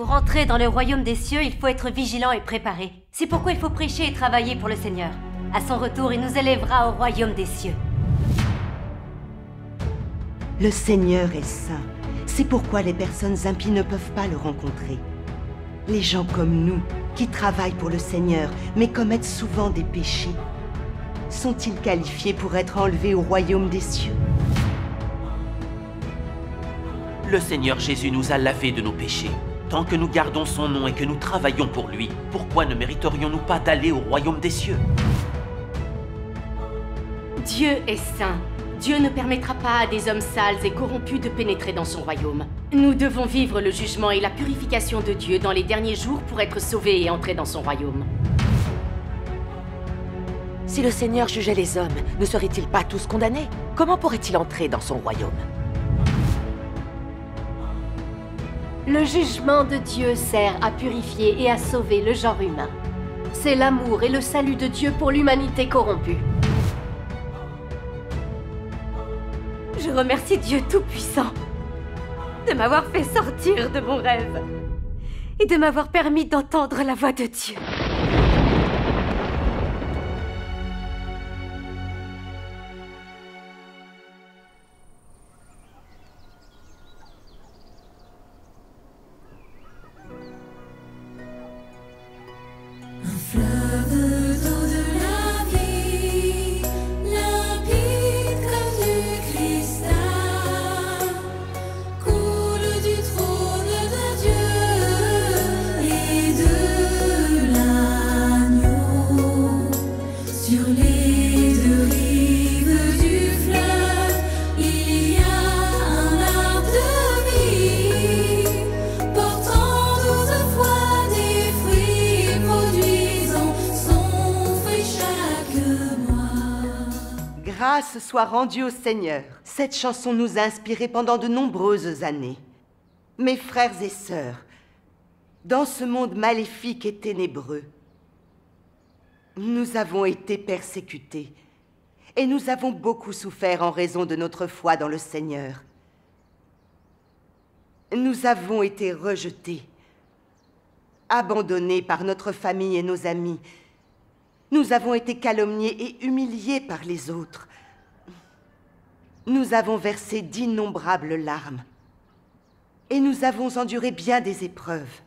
Pour entrer dans le royaume des cieux, il faut être vigilant et préparé. C'est pourquoi il faut prêcher et travailler pour le Seigneur. À son retour, il nous élèvera au royaume des cieux. Le Seigneur est saint. C'est pourquoi les personnes impies ne peuvent pas le rencontrer. Les gens comme nous, qui travaillent pour le Seigneur, mais commettent souvent des péchés, sont-ils qualifiés pour être enlevés au royaume des cieux Le Seigneur Jésus nous a lavés de nos péchés. Tant que nous gardons son nom et que nous travaillons pour lui, pourquoi ne mériterions-nous pas d'aller au royaume des cieux Dieu est saint. Dieu ne permettra pas à des hommes sales et corrompus de pénétrer dans son royaume. Nous devons vivre le jugement et la purification de Dieu dans les derniers jours pour être sauvés et entrer dans son royaume. Si le Seigneur jugeait les hommes, ne seraient-ils pas tous condamnés Comment pourrait-il entrer dans son royaume Le jugement de Dieu sert à purifier et à sauver le genre humain. C'est l'amour et le salut de Dieu pour l'humanité corrompue. Je remercie Dieu Tout-Puissant de m'avoir fait sortir de mon rêve et de m'avoir permis d'entendre la voix de Dieu. soit rendu au Seigneur. Cette chanson nous a inspirés pendant de nombreuses années. Mes frères et sœurs, dans ce monde maléfique et ténébreux, nous avons été persécutés et nous avons beaucoup souffert en raison de notre foi dans le Seigneur. Nous avons été rejetés, abandonnés par notre famille et nos amis. Nous avons été calomniés et humiliés par les autres nous avons versé d'innombrables larmes. Et nous avons enduré bien des épreuves.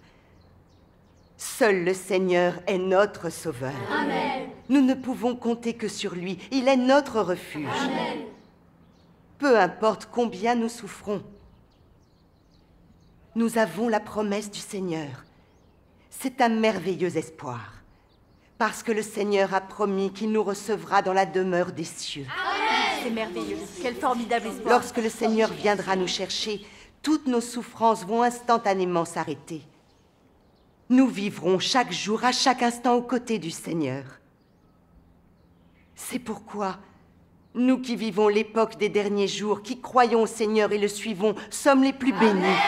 Seul le Seigneur est notre Sauveur. Nous ne pouvons compter que sur lui. Il est notre refuge. Peu importe combien nous souffrons, nous avons la promesse du Seigneur. C'est un merveilleux espoir, parce que le Seigneur a promis qu'il nous recevra dans la demeure des cieux. Amen c'est merveilleux. Quel formidable espoir. Lorsque le Seigneur viendra nous chercher, toutes nos souffrances vont instantanément s'arrêter. Nous vivrons chaque jour, à chaque instant, aux côtés du Seigneur. C'est pourquoi, nous qui vivons l'époque des derniers jours, qui croyons au Seigneur et le suivons, sommes les plus bénis.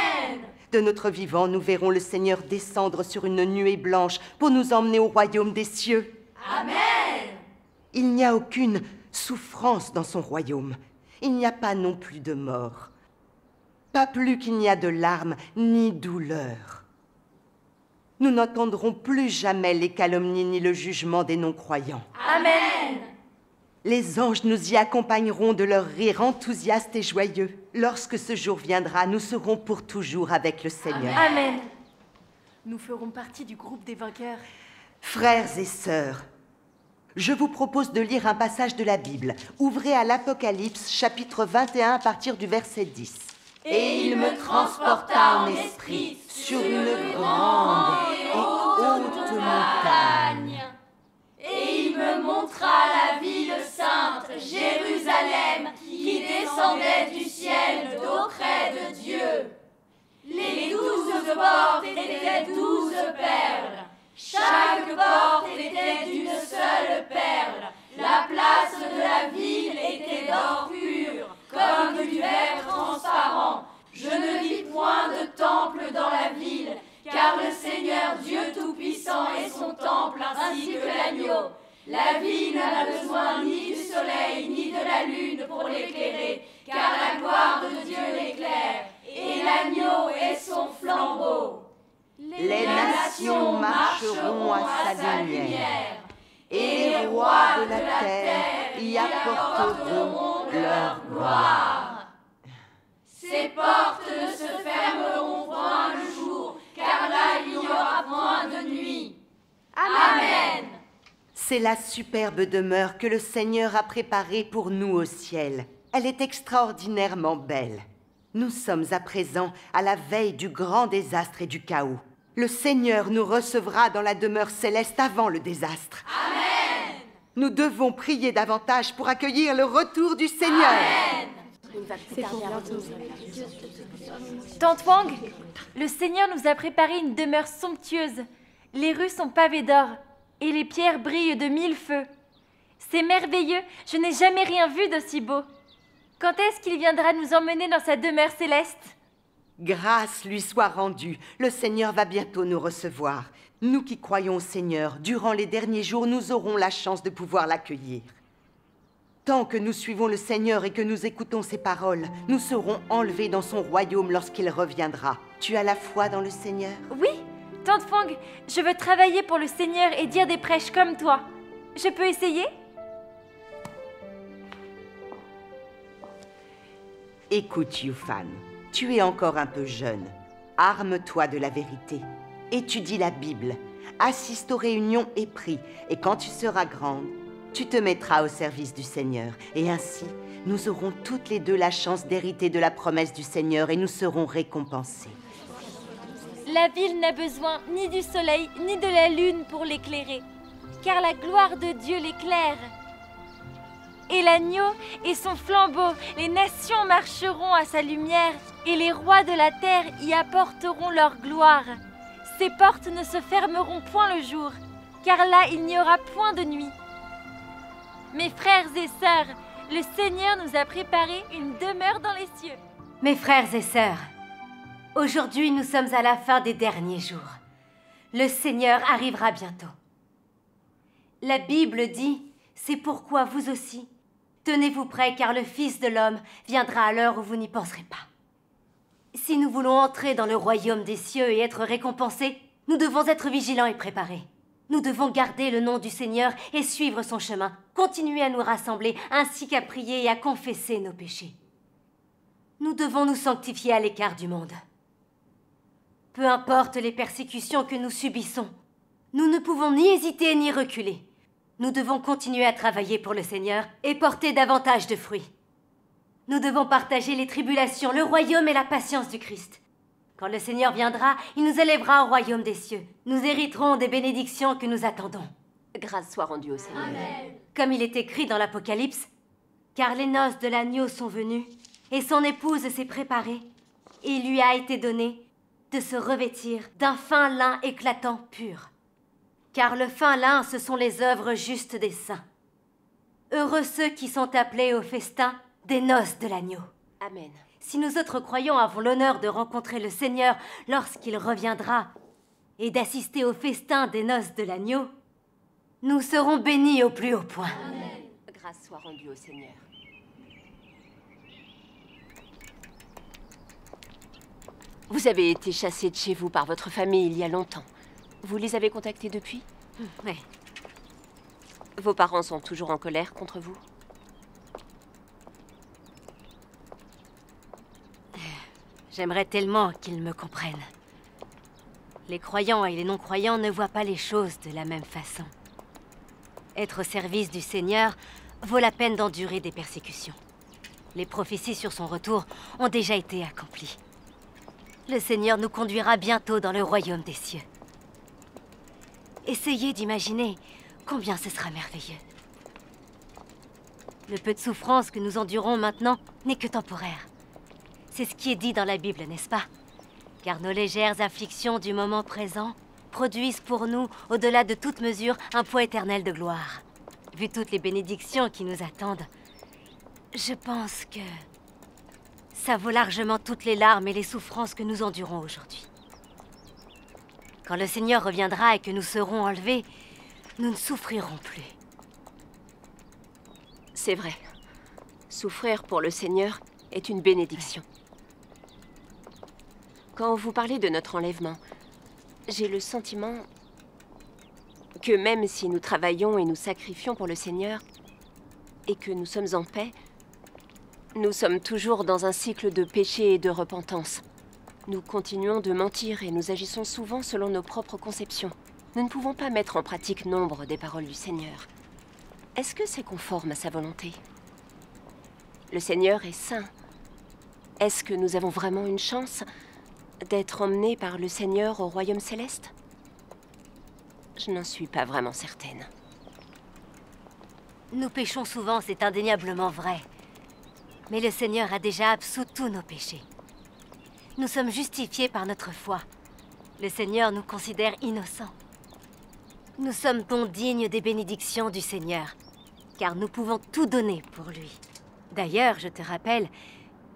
De notre vivant, nous verrons le Seigneur descendre sur une nuée blanche pour nous emmener au royaume des cieux. Amen. Il n'y a aucune souffrance dans son royaume. Il n'y a pas non plus de mort. Pas plus qu'il n'y a de larmes ni douleur. Nous n'entendrons plus jamais les calomnies ni le jugement des non-croyants. Amen. Les anges nous y accompagneront de leur rire enthousiaste et joyeux. Lorsque ce jour viendra, nous serons pour toujours avec le Seigneur. Amen. Nous ferons partie du groupe des vainqueurs. Frères et sœurs, je vous propose de lire un passage de la Bible. Ouvrez à l'Apocalypse, chapitre 21, à partir du verset 10. Et il me transporta en esprit sur une grande et haute montagne. Et il me montra la ville sainte, Jérusalem, qui descendait du ciel d'auprès de Dieu. Les douze portes étaient douze perles. Chaque porte était d'une seule perle, la place de la ville était d'or pur, comme du verre transparent. Je ne vis point de temple dans la ville, car le Seigneur Dieu Tout-Puissant est son temple ainsi que l'agneau. La ville n'a besoin ni du soleil ni de la lune pour l'éclairer, car la gloire de Dieu l'éclaire, et l'agneau est son flambeau les nations marcheront à sa lumière, et les rois de la terre y apporteront leur gloire. Ces portes ne se fermeront point le jour, car là il y aura point de nuit. Amen. C'est la superbe demeure que le Seigneur a préparée pour nous au ciel. Elle est extraordinairement belle. Nous sommes à présent à la veille du grand désastre et du chaos le Seigneur nous recevra dans la demeure céleste avant le désastre. Amen. Nous devons prier davantage pour accueillir le retour du Seigneur. Amen. Tante Wang, le Seigneur nous a préparé une demeure somptueuse. Les rues sont pavées d'or et les pierres brillent de mille feux. C'est merveilleux, je n'ai jamais rien vu d'aussi beau. Quand est-ce qu'il viendra nous emmener dans sa demeure céleste Grâce lui soit rendue. Le Seigneur va bientôt nous recevoir. Nous qui croyons au Seigneur, durant les derniers jours, nous aurons la chance de pouvoir l'accueillir. Tant que nous suivons le Seigneur et que nous écoutons ses paroles, nous serons enlevés dans son royaume lorsqu'il reviendra. Tu as la foi dans le Seigneur Oui, Tante Fang, je veux travailler pour le Seigneur et dire des prêches comme toi. Je peux essayer Écoute, Yufan, tu es encore un peu jeune. Arme-toi de la vérité. Étudie la Bible. Assiste aux réunions et prie. Et quand tu seras grande, tu te mettras au service du Seigneur. Et ainsi, nous aurons toutes les deux la chance d'hériter de la promesse du Seigneur et nous serons récompensés. La ville n'a besoin ni du soleil ni de la lune pour l'éclairer, car la gloire de Dieu l'éclaire et l'agneau et son flambeau. Les nations marcheront à sa lumière et les rois de la terre y apporteront leur gloire. Ses portes ne se fermeront point le jour, car là il n'y aura point de nuit. Mes frères et sœurs, le Seigneur nous a préparé une demeure dans les cieux. Mes frères et sœurs, aujourd'hui nous sommes à la fin des derniers jours. Le Seigneur arrivera bientôt. La Bible dit, c'est pourquoi vous aussi, Tenez-vous prêts, car le Fils de l'homme viendra à l'heure où vous n'y penserez pas. Si nous voulons entrer dans le royaume des cieux et être récompensés, nous devons être vigilants et préparés. Nous devons garder le nom du Seigneur et suivre son chemin, continuer à nous rassembler, ainsi qu'à prier et à confesser nos péchés. Nous devons nous sanctifier à l'écart du monde. Peu importe les persécutions que nous subissons, nous ne pouvons ni hésiter ni reculer. Nous devons continuer à travailler pour le Seigneur et porter davantage de fruits. Nous devons partager les tribulations, le royaume et la patience du Christ. Quand le Seigneur viendra, il nous élèvera au royaume des cieux. Nous hériterons des bénédictions que nous attendons. Grâce soit rendue au Seigneur. Amen. Comme il est écrit dans l'Apocalypse, car les noces de l'agneau sont venues, et son épouse s'est préparée, et il lui a été donné de se revêtir d'un fin lin éclatant pur car le fin lin, ce sont les œuvres justes des saints. Heureux ceux qui sont appelés au festin des noces de l'agneau. Amen. Si nous autres croyants avons l'honneur de rencontrer le Seigneur lorsqu'il reviendra et d'assister au festin des noces de l'agneau, nous serons bénis au plus haut point. Amen. Grâce soit rendue au Seigneur. Vous avez été chassé de chez vous par votre famille il y a longtemps. Vous les avez contactés depuis oui. Vos parents sont toujours en colère contre vous J'aimerais tellement qu'ils me comprennent. Les croyants et les non-croyants ne voient pas les choses de la même façon. Être au service du Seigneur vaut la peine d'endurer des persécutions. Les prophéties sur son retour ont déjà été accomplies. Le Seigneur nous conduira bientôt dans le royaume des cieux. Essayez d'imaginer combien ce sera merveilleux. Le peu de souffrance que nous endurons maintenant n'est que temporaire. C'est ce qui est dit dans la Bible, n'est-ce pas Car nos légères afflictions du moment présent produisent pour nous, au-delà de toute mesure, un poids éternel de gloire. Vu toutes les bénédictions qui nous attendent, je pense que ça vaut largement toutes les larmes et les souffrances que nous endurons aujourd'hui. Quand le Seigneur reviendra et que nous serons enlevés, nous ne souffrirons plus. C'est vrai. Souffrir pour le Seigneur est une bénédiction. Quand vous parlez de notre enlèvement, j'ai le sentiment que même si nous travaillons et nous sacrifions pour le Seigneur, et que nous sommes en paix, nous sommes toujours dans un cycle de péché et de repentance. Nous continuons de mentir et nous agissons souvent selon nos propres conceptions. Nous ne pouvons pas mettre en pratique nombre des paroles du Seigneur. Est-ce que c'est conforme à sa volonté Le Seigneur est saint. Est-ce que nous avons vraiment une chance d'être emmenés par le Seigneur au royaume céleste Je n'en suis pas vraiment certaine. Nous péchons souvent, c'est indéniablement vrai. Mais le Seigneur a déjà absous tous nos péchés. Nous sommes justifiés par notre foi. Le Seigneur nous considère innocents. Nous sommes donc dignes des bénédictions du Seigneur, car nous pouvons tout donner pour lui. D'ailleurs, je te rappelle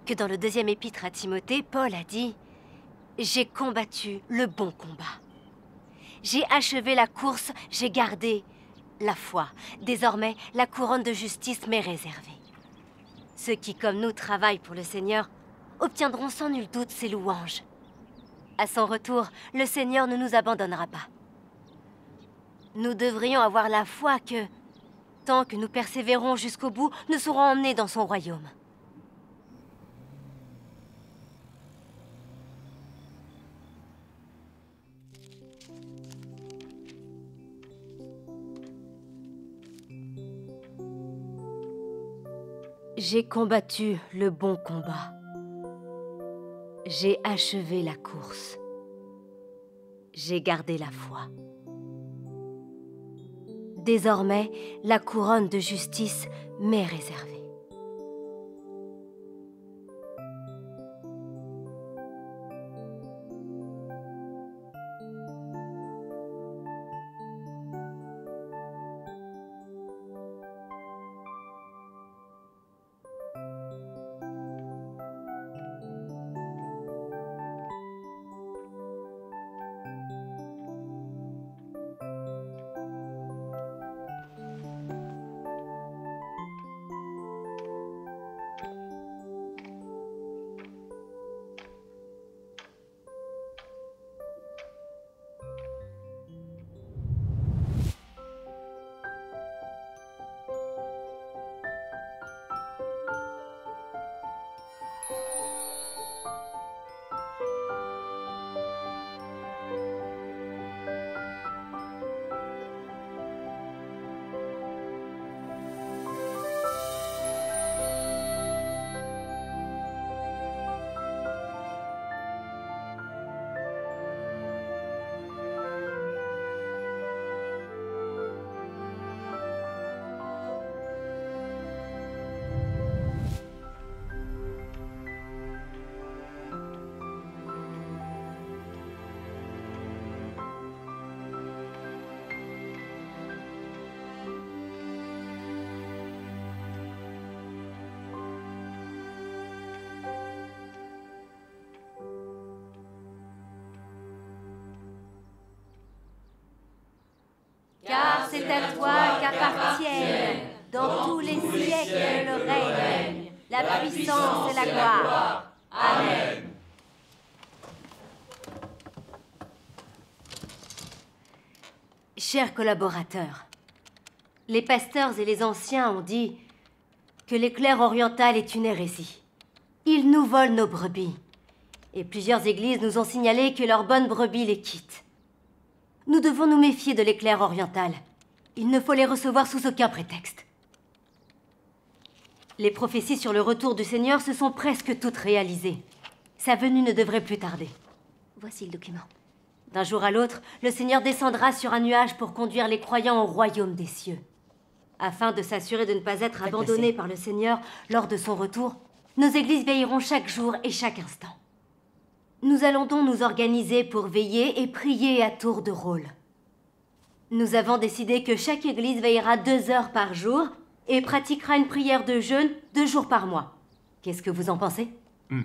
que dans le deuxième épître à Timothée, Paul a dit « J'ai combattu le bon combat. J'ai achevé la course, j'ai gardé la foi. Désormais, la couronne de justice m'est réservée. Ceux qui, comme nous, travaillent pour le Seigneur obtiendront sans nul doute ses louanges. À son retour, le Seigneur ne nous abandonnera pas. Nous devrions avoir la foi que, tant que nous persévérons jusqu'au bout, nous serons emmenés dans son royaume. J'ai combattu le bon combat. J'ai achevé la course. J'ai gardé la foi. Désormais, la couronne de justice m'est réservée. Les pasteurs et les anciens ont dit que l'éclair oriental est une hérésie. Ils nous volent nos brebis. Et plusieurs églises nous ont signalé que leurs bonnes brebis les quittent. Nous devons nous méfier de l'éclair oriental. Il ne faut les recevoir sous aucun prétexte. Les prophéties sur le retour du Seigneur se sont presque toutes réalisées. Sa venue ne devrait plus tarder. Voici le document. D'un jour à l'autre, le Seigneur descendra sur un nuage pour conduire les croyants au royaume des cieux. Afin de s'assurer de ne pas être abandonnés par le Seigneur lors de son retour, nos églises veilleront chaque jour et chaque instant. Nous allons donc nous organiser pour veiller et prier à tour de rôle. Nous avons décidé que chaque église veillera deux heures par jour et pratiquera une prière de jeûne deux jours par mois. Qu'est-ce que vous en pensez hmm.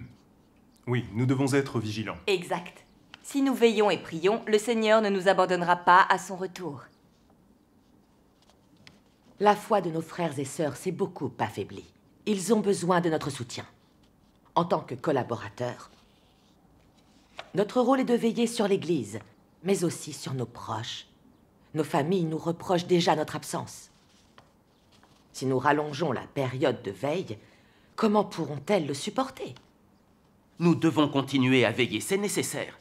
Oui, nous devons être vigilants. Exact. Si nous veillons et prions, le Seigneur ne nous abandonnera pas à son retour. La foi de nos frères et sœurs s'est beaucoup affaiblie. Ils ont besoin de notre soutien. En tant que collaborateurs, notre rôle est de veiller sur l'Église, mais aussi sur nos proches. Nos familles nous reprochent déjà notre absence. Si nous rallongeons la période de veille, comment pourront-elles le supporter Nous devons continuer à veiller, c'est nécessaire.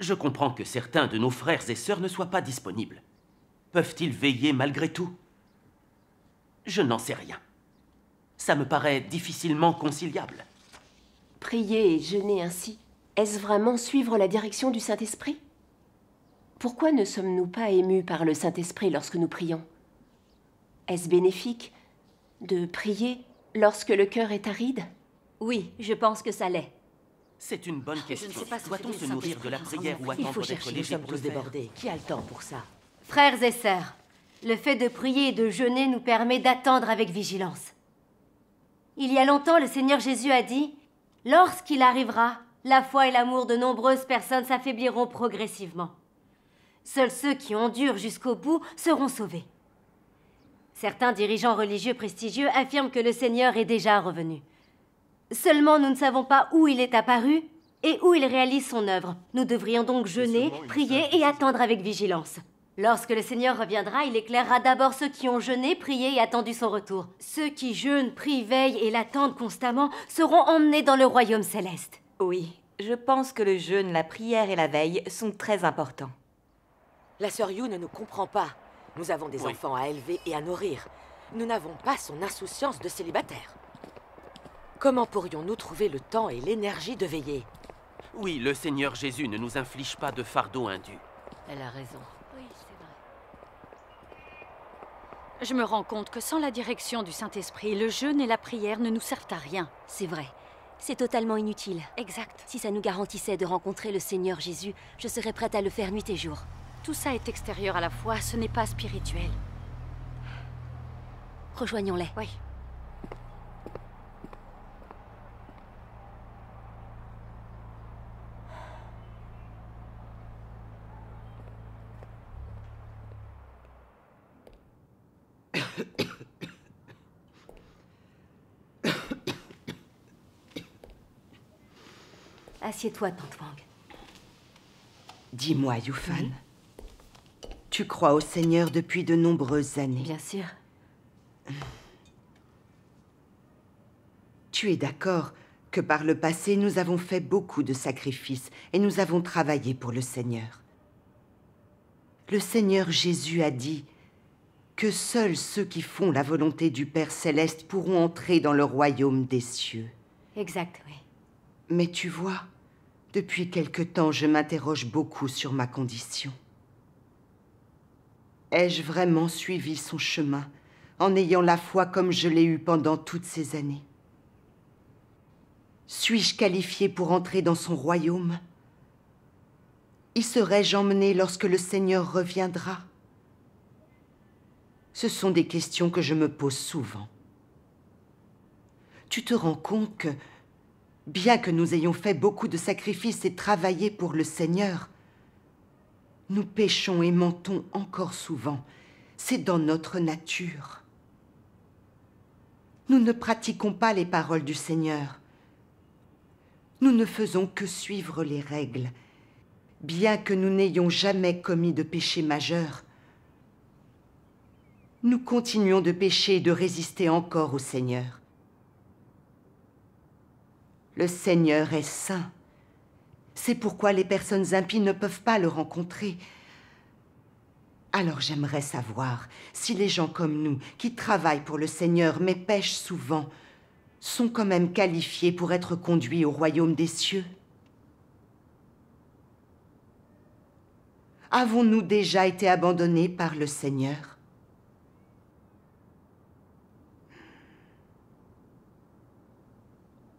Je comprends que certains de nos frères et sœurs ne soient pas disponibles. Peuvent-ils veiller malgré tout Je n'en sais rien. Ça me paraît difficilement conciliable. Prier et jeûner ainsi, est-ce vraiment suivre la direction du Saint-Esprit Pourquoi ne sommes-nous pas émus par le Saint-Esprit lorsque nous prions Est-ce bénéfique de prier lorsque le cœur est aride Oui, je pense que ça l'est. C'est une bonne question. Doit-on se nourrir de la prière ou attendre d'être léger pour le Qui a le temps pour ça Frères et sœurs, le fait de prier et de jeûner nous permet d'attendre avec vigilance. Il y a longtemps, le Seigneur Jésus a dit Lorsqu'il arrivera, la foi et l'amour de nombreuses personnes s'affaibliront progressivement. Seuls ceux qui endurent jusqu'au bout seront sauvés. Certains dirigeants religieux prestigieux affirment que le Seigneur est déjà revenu. Seulement, nous ne savons pas où il est apparu et où il réalise son œuvre. Nous devrions donc jeûner, prier et attendre avec vigilance. Lorsque le Seigneur reviendra, il éclairera d'abord ceux qui ont jeûné, prié et attendu son retour. Ceux qui jeûnent, prient, veillent et l'attendent constamment seront emmenés dans le royaume céleste. Oui, je pense que le jeûne, la prière et la veille sont très importants. La sœur Yu ne nous comprend pas. Nous avons des enfants à élever et à nourrir. Nous n'avons pas son insouciance de célibataire. Comment pourrions-nous trouver le temps et l'énergie de veiller Oui, le Seigneur Jésus ne nous inflige pas de fardeau indu. Elle a raison. Oui, c'est vrai. Je me rends compte que sans la direction du Saint-Esprit, le jeûne et la prière ne nous servent à rien. C'est vrai. C'est totalement inutile. Exact. Si ça nous garantissait de rencontrer le Seigneur Jésus, je serais prête à le faire nuit et jour. Tout ça est extérieur à la foi, ce n'est pas spirituel. Rejoignons-les. Oui. Assieds-toi, Tantwang. Dis-moi, Yufan, tu crois au Seigneur depuis de nombreuses années. Bien sûr. Tu es d'accord que par le passé, nous avons fait beaucoup de sacrifices et nous avons travaillé pour le Seigneur. Le Seigneur Jésus a dit que seuls ceux qui font la volonté du Père céleste pourront entrer dans le royaume des cieux. Exactement. Mais tu vois, depuis quelque temps, je m'interroge beaucoup sur ma condition. Ai-je vraiment suivi son chemin en ayant la foi comme je l'ai eue pendant toutes ces années Suis-je qualifié pour entrer dans son royaume Y serai je emmené lorsque le Seigneur reviendra ce sont des questions que je me pose souvent. Tu te rends compte que, bien que nous ayons fait beaucoup de sacrifices et travaillé pour le Seigneur, nous péchons et mentons encore souvent. C'est dans notre nature. Nous ne pratiquons pas les paroles du Seigneur. Nous ne faisons que suivre les règles. Bien que nous n'ayons jamais commis de péché majeur, nous continuons de pécher et de résister encore au Seigneur. Le Seigneur est saint. C'est pourquoi les personnes impies ne peuvent pas le rencontrer. Alors j'aimerais savoir si les gens comme nous, qui travaillent pour le Seigneur mais pêchent souvent, sont quand même qualifiés pour être conduits au royaume des cieux. Avons-nous déjà été abandonnés par le Seigneur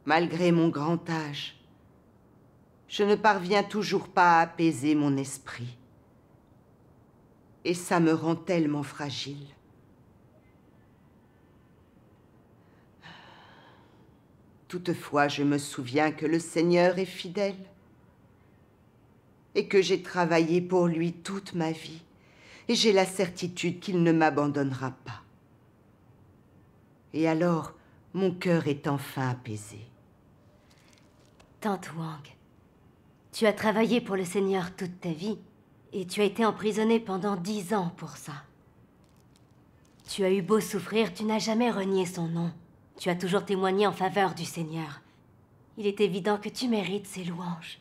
malgré mon grand âge. Je ne parviens toujours pas à apaiser mon esprit. Et ça me rend tellement fragile. Toutefois, je me souviens que le Seigneur est fidèle et que j'ai travaillé pour lui toute ma vie et j'ai la certitude qu'il ne m'abandonnera pas. Et alors, mon cœur est enfin apaisé. Tante Wang, tu as travaillé pour le Seigneur toute ta vie et tu as été emprisonnée pendant dix ans pour ça. Tu as eu beau souffrir, tu n'as jamais renié son nom. Tu as toujours témoigné en faveur du Seigneur. Il est évident que tu mérites ses louanges.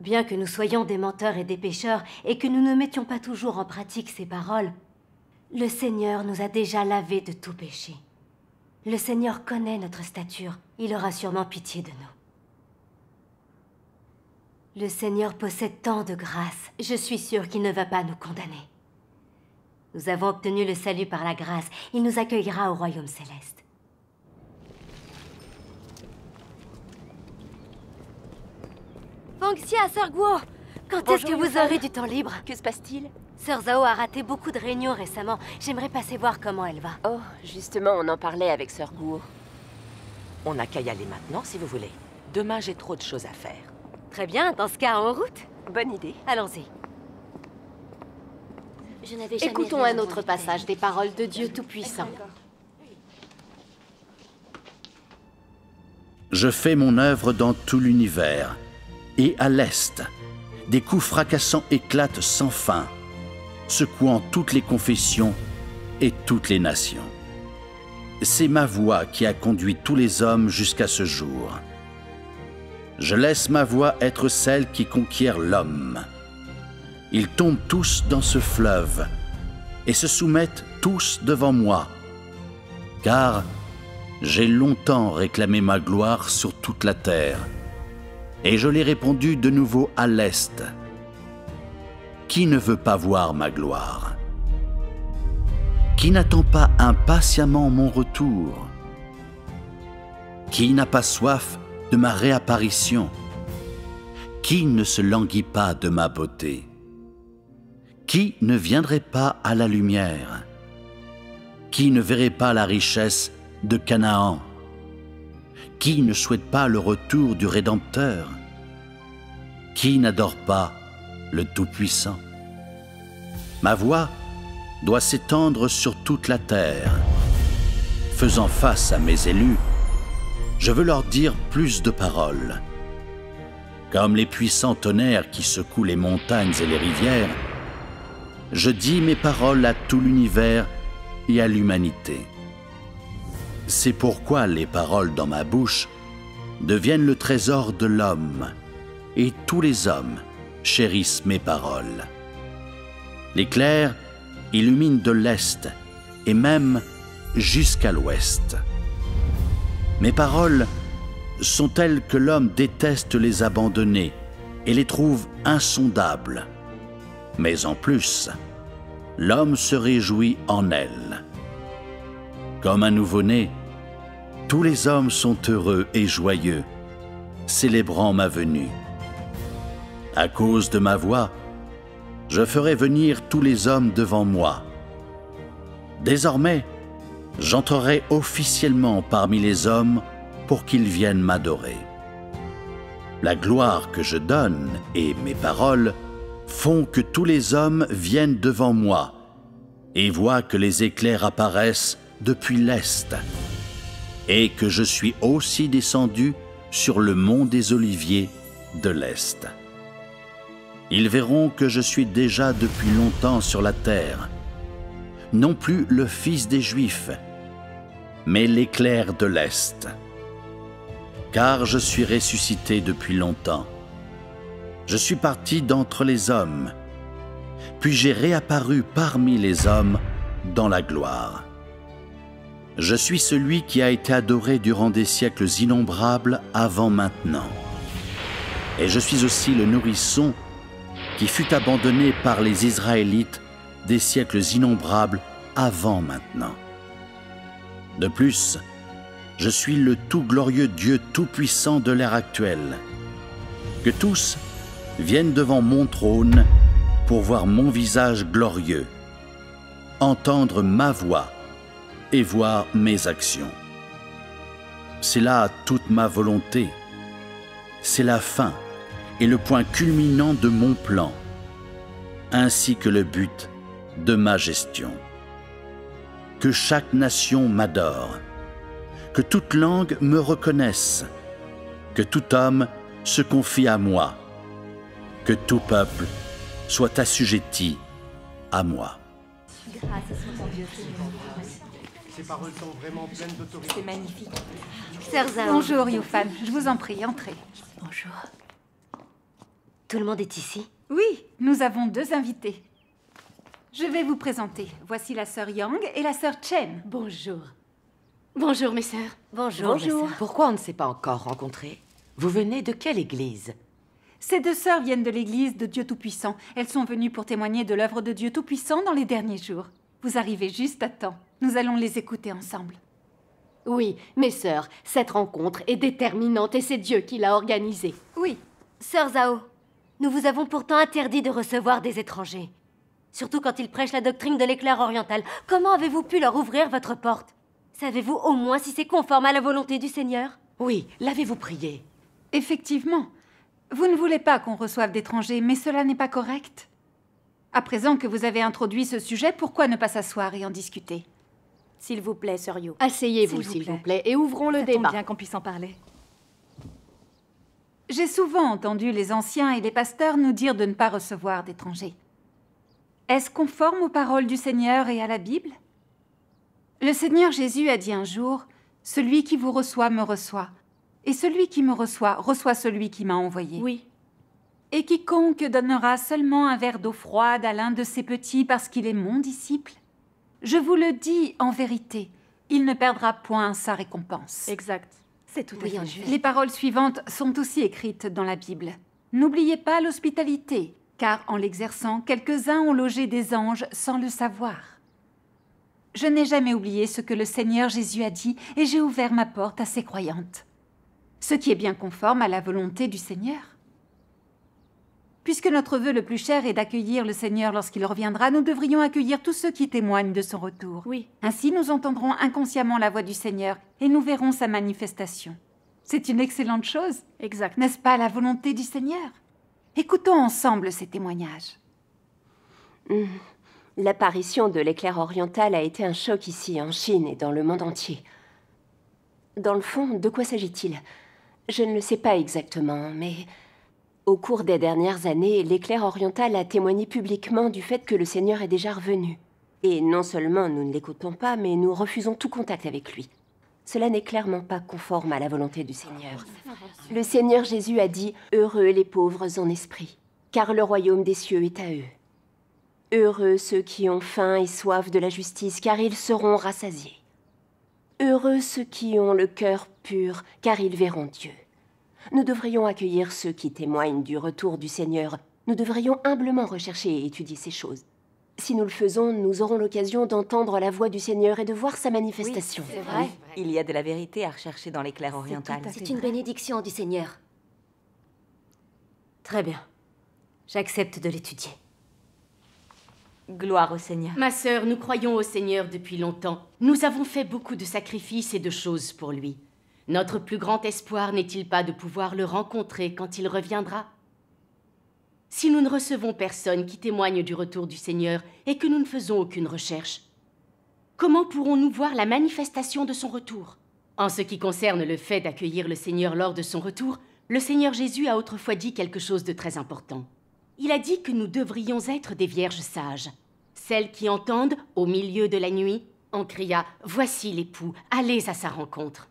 Bien que nous soyons des menteurs et des pécheurs et que nous ne mettions pas toujours en pratique ses paroles, le Seigneur nous a déjà lavés de tout péché. Le Seigneur connaît notre stature il aura sûrement pitié de nous. Le Seigneur possède tant de grâce. Je suis sûre qu'il ne va pas nous condamner. Nous avons obtenu le salut par la grâce. Il nous accueillera au royaume céleste. à Sœur Guo Quand est-ce que vous aurez du temps libre Que se passe-t-il Sœur Zhao a raté beaucoup de réunions récemment. J'aimerais passer voir comment elle va. Oh, justement, on en parlait avec Sœur Guo. On n'a qu'à y aller maintenant, si vous voulez. Demain, j'ai trop de choses à faire. Très bien, dans ce cas, en route Bonne idée. Allons-y. Écoutons un autre passage des paroles de Dieu Tout-Puissant. Je fais mon œuvre dans tout l'univers, et à l'est, des coups fracassants éclatent sans fin, secouant toutes les confessions et toutes les nations c'est ma voix qui a conduit tous les hommes jusqu'à ce jour. Je laisse ma voix être celle qui conquiert l'homme. Ils tombent tous dans ce fleuve et se soumettent tous devant moi, car j'ai longtemps réclamé ma gloire sur toute la terre, et je l'ai répondu de nouveau à l'Est. Qui ne veut pas voir ma gloire qui n'attend pas impatiemment mon retour Qui n'a pas soif de ma réapparition Qui ne se languit pas de ma beauté Qui ne viendrait pas à la lumière Qui ne verrait pas la richesse de Canaan Qui ne souhaite pas le retour du Rédempteur Qui n'adore pas le Tout-Puissant Ma voix doit s'étendre sur toute la terre. Faisant face à mes élus, je veux leur dire plus de paroles. Comme les puissants tonnerres qui secouent les montagnes et les rivières, je dis mes paroles à tout l'univers et à l'humanité. C'est pourquoi les paroles dans ma bouche deviennent le trésor de l'homme, et tous les hommes chérissent mes paroles. L'éclair illumine de l'Est et même jusqu'à l'Ouest. Mes paroles sont telles que l'homme déteste les abandonner et les trouve insondables. Mais en plus, l'homme se réjouit en elles. Comme un nouveau-né, tous les hommes sont heureux et joyeux, célébrant ma venue. À cause de ma voix, je ferai venir tous les hommes devant moi. Désormais, j'entrerai officiellement parmi les hommes pour qu'ils viennent m'adorer. La gloire que je donne et mes paroles font que tous les hommes viennent devant moi et voient que les éclairs apparaissent depuis l'Est et que je suis aussi descendu sur le mont des Oliviers de l'Est. Ils verront que je suis déjà depuis longtemps sur la terre, non plus le Fils des Juifs, mais l'éclair de l'Est. Car je suis ressuscité depuis longtemps. Je suis parti d'entre les hommes, puis j'ai réapparu parmi les hommes dans la gloire. Je suis celui qui a été adoré durant des siècles innombrables avant maintenant. Et je suis aussi le nourrisson qui fut abandonné par les Israélites des siècles innombrables avant maintenant. De plus, je suis le tout glorieux Dieu tout-puissant de l'ère actuelle. Que tous viennent devant mon trône pour voir mon visage glorieux, entendre ma voix et voir mes actions. C'est là toute ma volonté. C'est la fin est le point culminant de mon plan, ainsi que le but de ma gestion. Que chaque nation m'adore, que toute langue me reconnaisse, que tout homme se confie à moi, que tout peuple soit assujetti à moi. C'est magnifique. Bonjour, Yofan. Je vous en prie, entrez. Bonjour. Tout le monde est ici Oui, nous avons deux invités. Je vais vous présenter. Voici la sœur Yang et la sœur Chen. Bonjour. Bonjour, mes sœurs. Bonjour. Bonjour. Pourquoi on ne s'est pas encore rencontrés Vous venez de quelle église Ces deux sœurs viennent de l'église de Dieu Tout-Puissant. Elles sont venues pour témoigner de l'œuvre de Dieu Tout-Puissant dans les derniers jours. Vous arrivez juste à temps. Nous allons les écouter ensemble. Oui, mes sœurs, cette rencontre est déterminante et c'est Dieu qui l'a organisée. Oui. Sœur Zhao nous vous avons pourtant interdit de recevoir des étrangers. Surtout quand ils prêchent la doctrine de l'éclair oriental. Comment avez-vous pu leur ouvrir votre porte Savez-vous au moins si c'est conforme à la volonté du Seigneur Oui, l'avez-vous prié Effectivement. Vous ne voulez pas qu'on reçoive d'étrangers, mais cela n'est pas correct. À présent que vous avez introduit ce sujet, pourquoi ne pas s'asseoir et en discuter S'il vous plaît, Sir Asseyez-vous, s'il vous, plaît, et ouvrons le débat. Tombe bien qu'on puisse en parler. J'ai souvent entendu les anciens et les pasteurs nous dire de ne pas recevoir d'étrangers. Est-ce conforme aux paroles du Seigneur et à la Bible Le Seigneur Jésus a dit un jour, Celui qui vous reçoit me reçoit, et celui qui me reçoit reçoit celui qui m'a envoyé. Oui. Et quiconque donnera seulement un verre d'eau froide à l'un de ses petits parce qu'il est mon disciple, je vous le dis en vérité, il ne perdra point sa récompense. Exact. C'est tout Les paroles suivantes sont aussi écrites dans la Bible. N'oubliez pas l'hospitalité, car en l'exerçant, quelques-uns ont logé des anges sans le savoir. Je n'ai jamais oublié ce que le Seigneur Jésus a dit et j'ai ouvert ma porte à ses croyantes. Ce qui est bien conforme à la volonté du Seigneur. Puisque notre vœu le plus cher est d'accueillir le Seigneur lorsqu'il reviendra, nous devrions accueillir tous ceux qui témoignent de son retour. Oui. Ainsi, nous entendrons inconsciemment la voix du Seigneur et nous verrons sa manifestation. C'est une excellente chose. Exact. N'est-ce pas la volonté du Seigneur Écoutons ensemble ces témoignages. Hum. L'apparition de l'éclair oriental a été un choc ici, en Chine et dans le monde entier. Dans le fond, de quoi s'agit-il Je ne le sais pas exactement, mais au cours des dernières années, l'éclair oriental a témoigné publiquement du fait que le Seigneur est déjà revenu. Et non seulement nous ne l'écoutons pas, mais nous refusons tout contact avec lui. Cela n'est clairement pas conforme à la volonté du Seigneur. Le Seigneur Jésus a dit ⁇ Heureux les pauvres en esprit, car le royaume des cieux est à eux. Heureux ceux qui ont faim et soif de la justice, car ils seront rassasiés. Heureux ceux qui ont le cœur pur, car ils verront Dieu. Nous devrions accueillir ceux qui témoignent du retour du Seigneur. Nous devrions humblement rechercher et étudier ces choses. Si nous le faisons, nous aurons l'occasion d'entendre la voix du Seigneur et de voir sa manifestation. c'est vrai. Il y a de la vérité à rechercher dans l'éclair oriental. C'est une bénédiction du Seigneur. Très bien. J'accepte de l'étudier. Gloire au Seigneur. Ma sœur, nous croyons au Seigneur depuis longtemps. Nous avons fait beaucoup de sacrifices et de choses pour lui. Notre plus grand espoir n'est-il pas de pouvoir le rencontrer quand il reviendra Si nous ne recevons personne qui témoigne du retour du Seigneur et que nous ne faisons aucune recherche, comment pourrons-nous voir la manifestation de son retour En ce qui concerne le fait d'accueillir le Seigneur lors de son retour, le Seigneur Jésus a autrefois dit quelque chose de très important. Il a dit que nous devrions être des vierges sages, celles qui entendent, au milieu de la nuit, en cria ⁇ Voici l'époux, allez à sa rencontre !⁇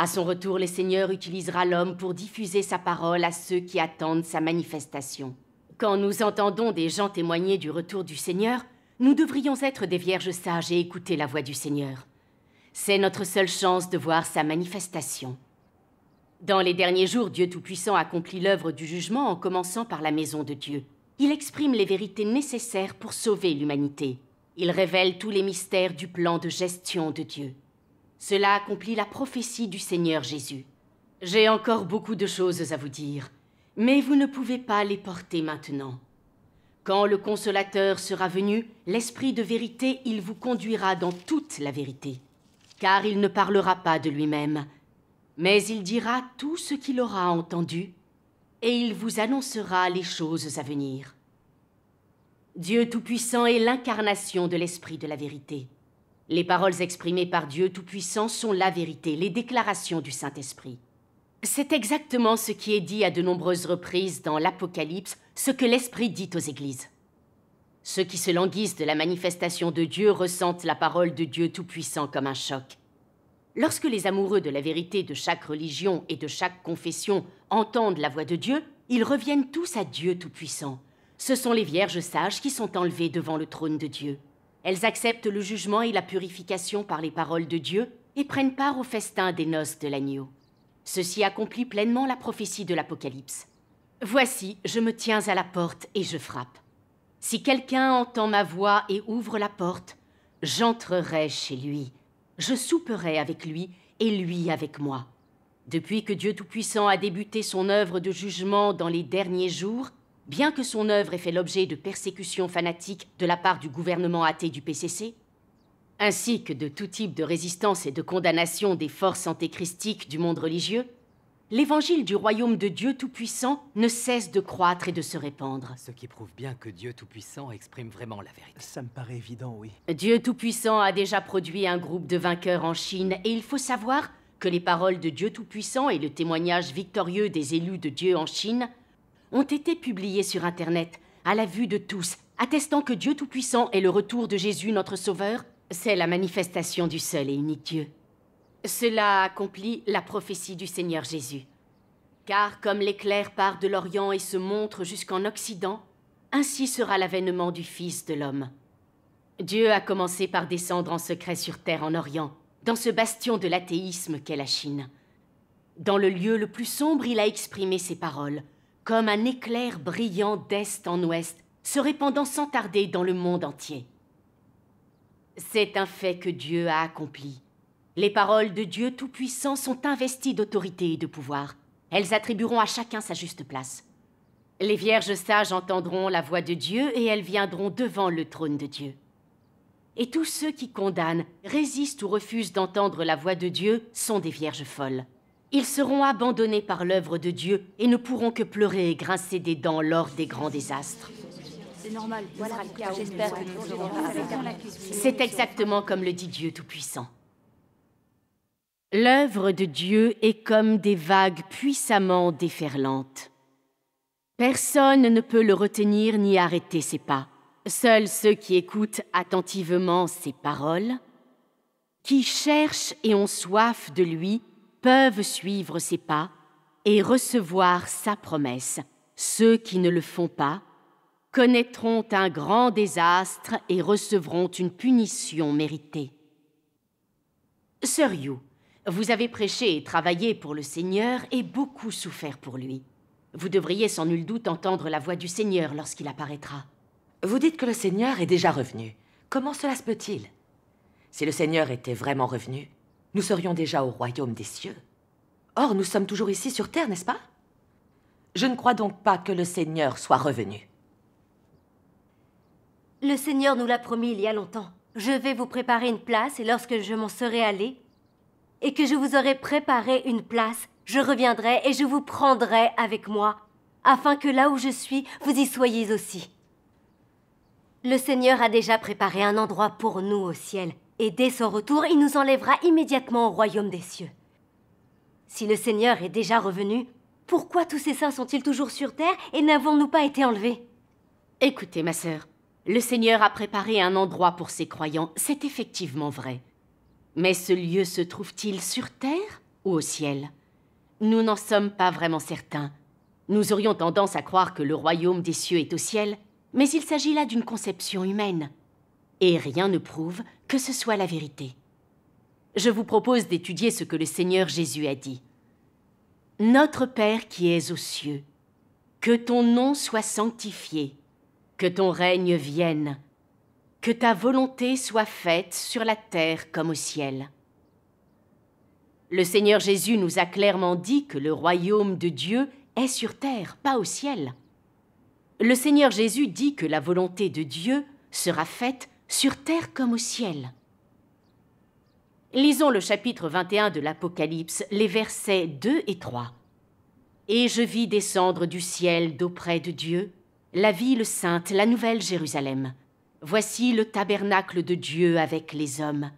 à son retour, le Seigneur utilisera l'homme pour diffuser sa parole à ceux qui attendent sa manifestation. Quand nous entendons des gens témoigner du retour du Seigneur, nous devrions être des vierges sages et écouter la voix du Seigneur. C'est notre seule chance de voir sa manifestation. Dans les derniers jours, Dieu Tout-Puissant accomplit l'œuvre du jugement en commençant par la maison de Dieu. Il exprime les vérités nécessaires pour sauver l'humanité. Il révèle tous les mystères du plan de gestion de Dieu. Cela accomplit la prophétie du Seigneur Jésus. J'ai encore beaucoup de choses à vous dire, mais vous ne pouvez pas les porter maintenant. Quand le consolateur sera venu, l'Esprit de vérité, il vous conduira dans toute la vérité, car il ne parlera pas de lui-même, mais il dira tout ce qu'il aura entendu, et il vous annoncera les choses à venir. Dieu Tout-Puissant est l'incarnation de l'Esprit de la vérité. Les paroles exprimées par Dieu Tout-Puissant sont la vérité, les déclarations du Saint-Esprit. C'est exactement ce qui est dit à de nombreuses reprises dans l'Apocalypse, ce que l'Esprit dit aux Églises. Ceux qui se languissent de la manifestation de Dieu ressentent la parole de Dieu Tout-Puissant comme un choc. Lorsque les amoureux de la vérité de chaque religion et de chaque confession entendent la voix de Dieu, ils reviennent tous à Dieu Tout-Puissant. Ce sont les vierges sages qui sont enlevées devant le trône de Dieu. Elles acceptent le jugement et la purification par les paroles de Dieu et prennent part au festin des noces de l'agneau. Ceci accomplit pleinement la prophétie de l'Apocalypse. Voici, je me tiens à la porte et je frappe. Si quelqu'un entend ma voix et ouvre la porte, j'entrerai chez lui. Je souperai avec lui et lui avec moi. Depuis que Dieu Tout-Puissant a débuté son œuvre de jugement dans les derniers jours, Bien que son œuvre ait fait l'objet de persécutions fanatiques de la part du gouvernement athée du PCC, ainsi que de tout type de résistance et de condamnation des forces antéchristiques du monde religieux, l'évangile du royaume de Dieu Tout-Puissant ne cesse de croître et de se répandre. Ce qui prouve bien que Dieu Tout-Puissant exprime vraiment la vérité. Ça me paraît évident, oui. Dieu Tout-Puissant a déjà produit un groupe de vainqueurs en Chine, et il faut savoir que les paroles de Dieu Tout-Puissant et le témoignage victorieux des élus de Dieu en Chine ont été publiés sur Internet, à la vue de tous, attestant que Dieu Tout-Puissant est le retour de Jésus notre Sauveur, c'est la manifestation du seul et unique Dieu. Cela accomplit la prophétie du Seigneur Jésus. Car comme l'éclair part de l'Orient et se montre jusqu'en Occident, ainsi sera l'avènement du Fils de l'homme. Dieu a commencé par descendre en secret sur terre en Orient, dans ce bastion de l'athéisme qu'est la Chine. Dans le lieu le plus sombre, il a exprimé ses paroles, comme un éclair brillant d'est en ouest, se répandant sans tarder dans le monde entier. C'est un fait que Dieu a accompli. Les paroles de Dieu Tout-Puissant sont investies d'autorité et de pouvoir. Elles attribueront à chacun sa juste place. Les vierges sages entendront la voix de Dieu et elles viendront devant le trône de Dieu. Et tous ceux qui condamnent, résistent ou refusent d'entendre la voix de Dieu sont des vierges folles. Ils seront abandonnés par l'œuvre de Dieu et ne pourront que pleurer et grincer des dents lors des grands désastres. C'est j'espère que exactement comme le dit Dieu Tout-Puissant. L'œuvre de Dieu est comme des vagues puissamment déferlantes. Personne ne peut le retenir ni arrêter ses pas. Seuls ceux qui écoutent attentivement ses paroles, qui cherchent et ont soif de lui, peuvent suivre ses pas et recevoir sa promesse. Ceux qui ne le font pas connaîtront un grand désastre et recevront une punition méritée. Sœur Yu, vous avez prêché et travaillé pour le Seigneur et beaucoup souffert pour lui. Vous devriez sans nul doute entendre la voix du Seigneur lorsqu'il apparaîtra. Vous dites que le Seigneur est déjà revenu. Comment cela se peut-il Si le Seigneur était vraiment revenu, nous serions déjà au royaume des cieux. Or, nous sommes toujours ici sur terre, n'est-ce pas Je ne crois donc pas que le Seigneur soit revenu. Le Seigneur nous l'a promis il y a longtemps. Je vais vous préparer une place, et lorsque je m'en serai allé, et que je vous aurai préparé une place, je reviendrai et je vous prendrai avec moi, afin que là où je suis, vous y soyez aussi. Le Seigneur a déjà préparé un endroit pour nous au ciel, et dès son retour, il nous enlèvera immédiatement au royaume des cieux. Si le Seigneur est déjà revenu, pourquoi tous ces saints sont-ils toujours sur terre et n'avons-nous pas été enlevés Écoutez, ma sœur, le Seigneur a préparé un endroit pour ses croyants, c'est effectivement vrai. Mais ce lieu se trouve-t-il sur terre ou au ciel Nous n'en sommes pas vraiment certains. Nous aurions tendance à croire que le royaume des cieux est au ciel, mais il s'agit là d'une conception humaine. Et rien ne prouve que ce soit la vérité. Je vous propose d'étudier ce que le Seigneur Jésus a dit. Notre Père qui es aux cieux, que ton nom soit sanctifié, que ton règne vienne, que ta volonté soit faite sur la terre comme au ciel. Le Seigneur Jésus nous a clairement dit que le royaume de Dieu est sur terre, pas au ciel. Le Seigneur Jésus dit que la volonté de Dieu sera faite sur terre comme au ciel. Lisons le chapitre 21 de l'Apocalypse, les versets 2 et 3. Et je vis descendre du ciel d'auprès de Dieu la ville sainte, la nouvelle Jérusalem. Voici le tabernacle de Dieu avec les hommes.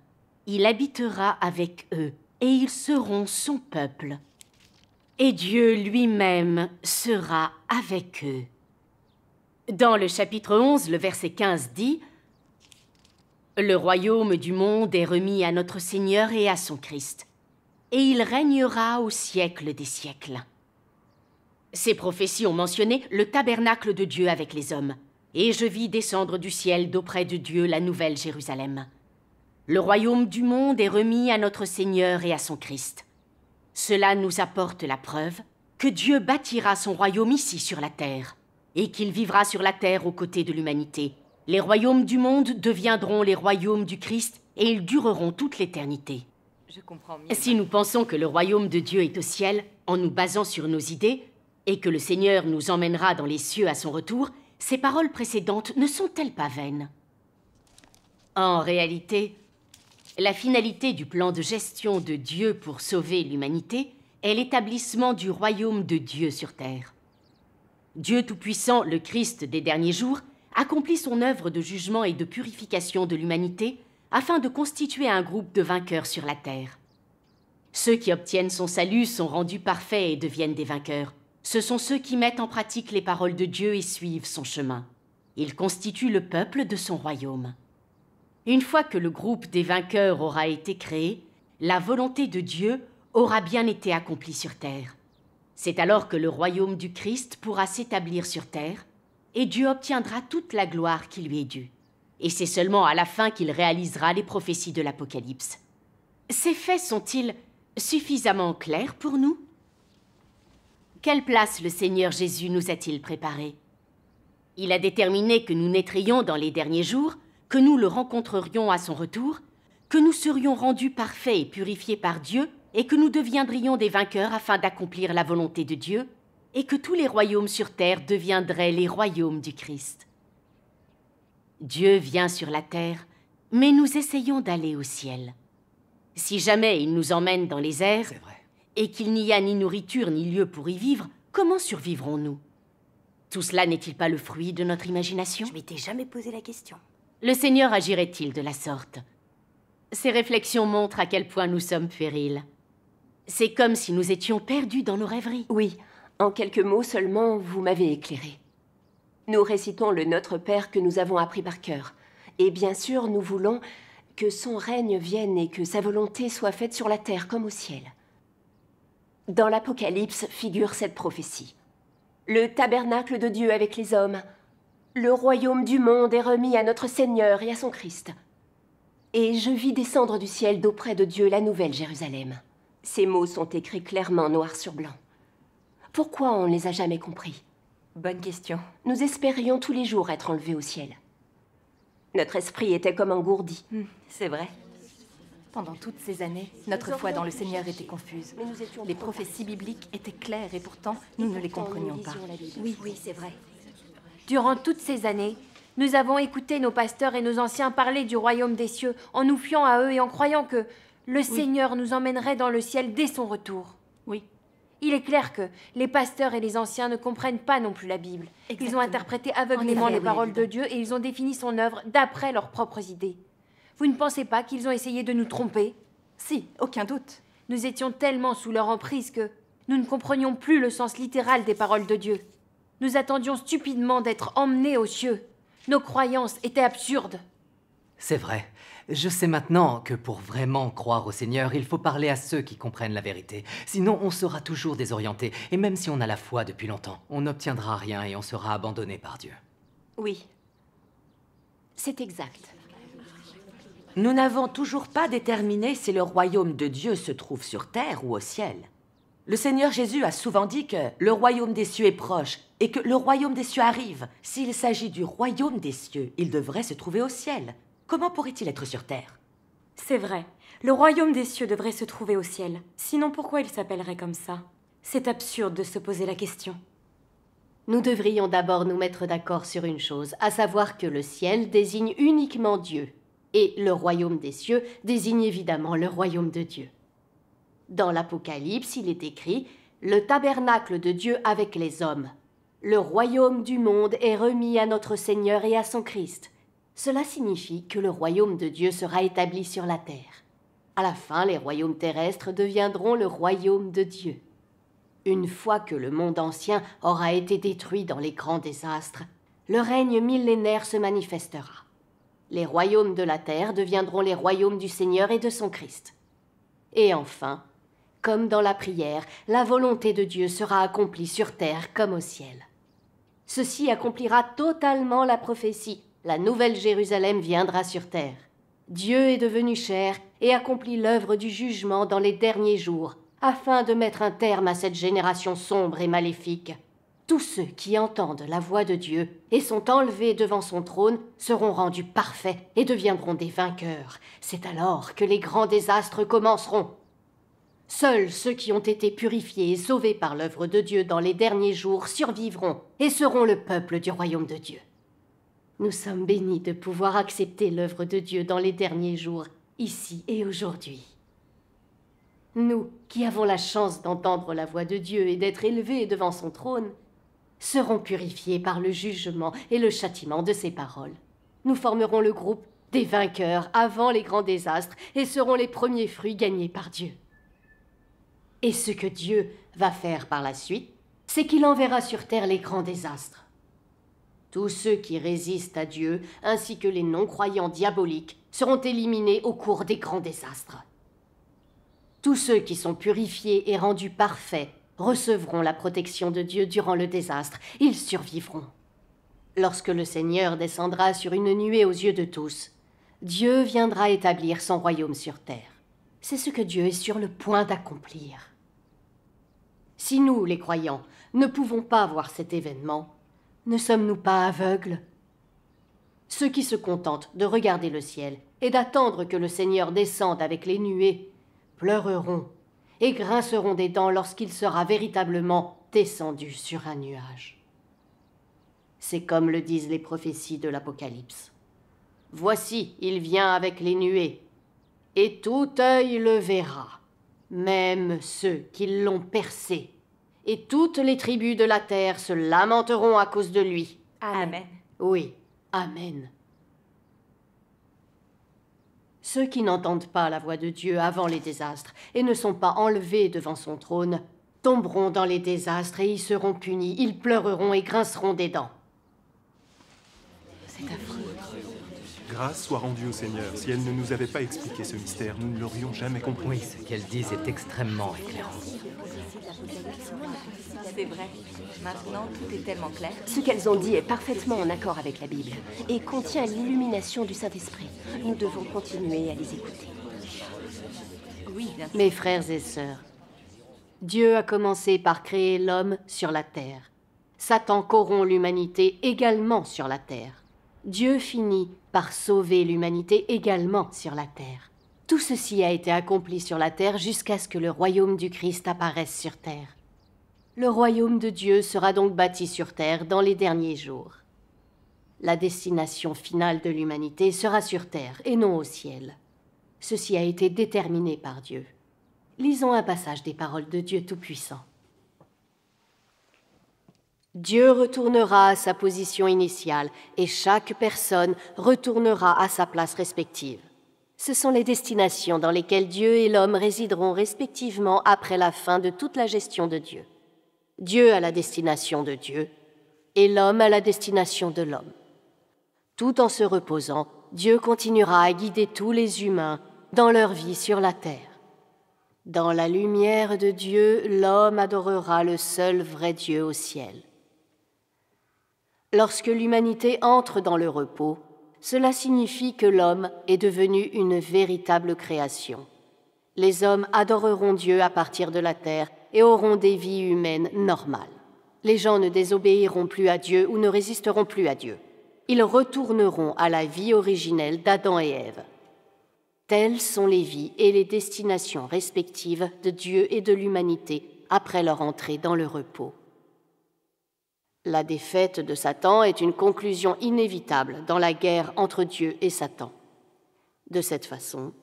Il habitera avec eux, et ils seront son peuple. Et Dieu lui-même sera avec eux. Dans le chapitre 11, le verset 15 dit le royaume du monde est remis à notre Seigneur et à son Christ, et il régnera au siècle des siècles. Ces prophéties ont mentionné le tabernacle de Dieu avec les hommes, et je vis descendre du ciel d'auprès de Dieu la nouvelle Jérusalem. Le royaume du monde est remis à notre Seigneur et à son Christ. Cela nous apporte la preuve que Dieu bâtira son royaume ici sur la terre, et qu'il vivra sur la terre aux côtés de l'humanité, les royaumes du monde deviendront les royaumes du Christ et ils dureront toute l'éternité. Si nous pensons que le royaume de Dieu est au ciel, en nous basant sur nos idées, et que le Seigneur nous emmènera dans les cieux à son retour, ces paroles précédentes ne sont-elles pas vaines En réalité, la finalité du plan de gestion de Dieu pour sauver l'humanité est l'établissement du royaume de Dieu sur terre. Dieu Tout-Puissant, le Christ des derniers jours, accomplit son œuvre de jugement et de purification de l'humanité afin de constituer un groupe de vainqueurs sur la terre. Ceux qui obtiennent son salut sont rendus parfaits et deviennent des vainqueurs. Ce sont ceux qui mettent en pratique les paroles de Dieu et suivent son chemin. Ils constituent le peuple de son royaume. Une fois que le groupe des vainqueurs aura été créé, la volonté de Dieu aura bien été accomplie sur terre. C'est alors que le royaume du Christ pourra s'établir sur terre et Dieu obtiendra toute la gloire qui lui est due. Et c'est seulement à la fin qu'il réalisera les prophéties de l'Apocalypse. Ces faits sont-ils suffisamment clairs pour nous Quelle place le Seigneur Jésus nous a-t-il préparée Il a déterminé que nous naîtrions dans les derniers jours, que nous le rencontrerions à son retour, que nous serions rendus parfaits et purifiés par Dieu, et que nous deviendrions des vainqueurs afin d'accomplir la volonté de Dieu, et que tous les royaumes sur terre deviendraient les royaumes du Christ. Dieu vient sur la terre, mais nous essayons d'aller au ciel. Si jamais il nous emmène dans les airs, et qu'il n'y a ni nourriture ni lieu pour y vivre, comment survivrons-nous Tout cela n'est-il pas le fruit de notre imagination Je m'étais jamais posé la question. Le Seigneur agirait-il de la sorte Ces réflexions montrent à quel point nous sommes puérils. C'est comme si nous étions perdus dans nos rêveries. Oui, en quelques mots seulement, vous m'avez éclairé. Nous récitons le Notre Père que nous avons appris par cœur. Et bien sûr, nous voulons que son règne vienne et que sa volonté soit faite sur la terre comme au ciel. Dans l'Apocalypse figure cette prophétie. Le tabernacle de Dieu avec les hommes, le royaume du monde est remis à notre Seigneur et à son Christ. Et je vis descendre du ciel d'auprès de Dieu la nouvelle Jérusalem. Ces mots sont écrits clairement noir sur blanc. Pourquoi on ne les a jamais compris Bonne question. Nous espérions tous les jours être enlevés au ciel. Notre esprit était comme engourdi. Hmm, c'est vrai. Pendant toutes ces années, notre foi dans le Seigneur était confuse. Les prophéties bibliques étaient claires et pourtant nous ne les comprenions pas. Oui, oui, c'est vrai. Durant toutes ces années, nous avons écouté nos pasteurs et nos anciens parler du royaume des cieux en nous fiant à eux et en croyant que le Seigneur nous emmènerait dans le ciel dès son retour. Il est clair que les pasteurs et les anciens ne comprennent pas non plus la Bible. Ils ont interprété aveuglément les paroles de Dieu et ils ont défini son œuvre d'après leurs propres idées. Vous ne pensez pas qu'ils ont essayé de nous tromper Si, aucun doute. Nous étions tellement sous leur emprise que nous ne comprenions plus le sens littéral des paroles de Dieu. Nous attendions stupidement d'être emmenés aux cieux. Nos croyances étaient absurdes. C'est vrai. Je sais maintenant que pour vraiment croire au Seigneur, il faut parler à ceux qui comprennent la vérité. Sinon, on sera toujours désorienté, et même si on a la foi depuis longtemps, on n'obtiendra rien et on sera abandonné par Dieu. Oui. C'est exact. Nous n'avons toujours pas déterminé si le royaume de Dieu se trouve sur terre ou au ciel. Le Seigneur Jésus a souvent dit que le royaume des cieux est proche et que le royaume des cieux arrive. S'il s'agit du royaume des cieux, il devrait se trouver au ciel. Comment pourrait-il être sur Terre C'est vrai. Le royaume des cieux devrait se trouver au ciel. Sinon, pourquoi il s'appellerait comme ça C'est absurde de se poser la question. Nous devrions d'abord nous mettre d'accord sur une chose, à savoir que le ciel désigne uniquement Dieu, et le royaume des cieux désigne évidemment le royaume de Dieu. Dans l'Apocalypse, il est écrit Le tabernacle de Dieu avec les hommes. Le royaume du monde est remis à notre Seigneur et à son Christ. Cela signifie que le royaume de Dieu sera établi sur la terre. À la fin, les royaumes terrestres deviendront le royaume de Dieu. Une fois que le monde ancien aura été détruit dans les grands désastres, le règne millénaire se manifestera. Les royaumes de la terre deviendront les royaumes du Seigneur et de son Christ. Et enfin, comme dans la prière, la volonté de Dieu sera accomplie sur terre comme au ciel. Ceci accomplira totalement la prophétie la nouvelle Jérusalem viendra sur terre. Dieu est devenu chair et accomplit l'œuvre du jugement dans les derniers jours, afin de mettre un terme à cette génération sombre et maléfique. Tous ceux qui entendent la voix de Dieu et sont enlevés devant son trône seront rendus parfaits et deviendront des vainqueurs. C'est alors que les grands désastres commenceront. Seuls ceux qui ont été purifiés et sauvés par l'œuvre de Dieu dans les derniers jours survivront et seront le peuple du royaume de Dieu. Nous sommes bénis de pouvoir accepter l'œuvre de Dieu dans les derniers jours, ici et aujourd'hui. Nous, qui avons la chance d'entendre la voix de Dieu et d'être élevés devant son trône, serons purifiés par le jugement et le châtiment de ses paroles. Nous formerons le groupe des vainqueurs avant les grands désastres et serons les premiers fruits gagnés par Dieu. Et ce que Dieu va faire par la suite, c'est qu'il enverra sur terre les grands désastres. Tous ceux qui résistent à Dieu, ainsi que les non-croyants diaboliques, seront éliminés au cours des grands désastres. Tous ceux qui sont purifiés et rendus parfaits recevront la protection de Dieu durant le désastre. Ils survivront. Lorsque le Seigneur descendra sur une nuée aux yeux de tous, Dieu viendra établir son royaume sur terre. C'est ce que Dieu est sur le point d'accomplir. Si nous, les croyants, ne pouvons pas voir cet événement, ne sommes-nous pas aveugles Ceux qui se contentent de regarder le ciel et d'attendre que le Seigneur descende avec les nuées pleureront et grinceront des dents lorsqu'il sera véritablement descendu sur un nuage. C'est comme le disent les prophéties de l'Apocalypse. Voici, il vient avec les nuées, et tout œil le verra, même ceux qui l'ont percé et toutes les tribus de la terre se lamenteront à cause de lui. Amen. Oui, Amen. Ceux qui n'entendent pas la voix de Dieu avant les désastres et ne sont pas enlevés devant son trône tomberont dans les désastres et y seront punis. Ils pleureront et grinceront des dents. C'est affreux soit rendue au Seigneur. Si elle ne nous avait pas expliqué ce mystère, nous ne l'aurions jamais compris. Oui, ce qu'elles disent est extrêmement éclairant. C'est vrai. Maintenant, tout est tellement clair. Ce qu'elles ont dit est parfaitement en accord avec la Bible et contient l'illumination du Saint-Esprit. Nous devons continuer à les écouter. Oui, Mes frères et sœurs, Dieu a commencé par créer l'homme sur la terre. Satan corrompt l'humanité également sur la terre. Dieu finit par sauver l'humanité également sur la terre. Tout ceci a été accompli sur la terre jusqu'à ce que le royaume du Christ apparaisse sur terre. Le royaume de Dieu sera donc bâti sur terre dans les derniers jours. La destination finale de l'humanité sera sur terre et non au ciel. Ceci a été déterminé par Dieu. Lisons un passage des paroles de Dieu Tout-Puissant. Dieu retournera à sa position initiale et chaque personne retournera à sa place respective. Ce sont les destinations dans lesquelles Dieu et l'homme résideront respectivement après la fin de toute la gestion de Dieu. Dieu à la destination de Dieu et l'homme à la destination de l'homme. Tout en se reposant, Dieu continuera à guider tous les humains dans leur vie sur la terre. Dans la lumière de Dieu, l'homme adorera le seul vrai Dieu au ciel. Lorsque l'humanité entre dans le repos, cela signifie que l'homme est devenu une véritable création. Les hommes adoreront Dieu à partir de la terre et auront des vies humaines normales. Les gens ne désobéiront plus à Dieu ou ne résisteront plus à Dieu. Ils retourneront à la vie originelle d'Adam et Ève. Telles sont les vies et les destinations respectives de Dieu et de l'humanité après leur entrée dans le repos. La défaite de Satan est une conclusion inévitable dans la guerre entre Dieu et Satan. De cette façon,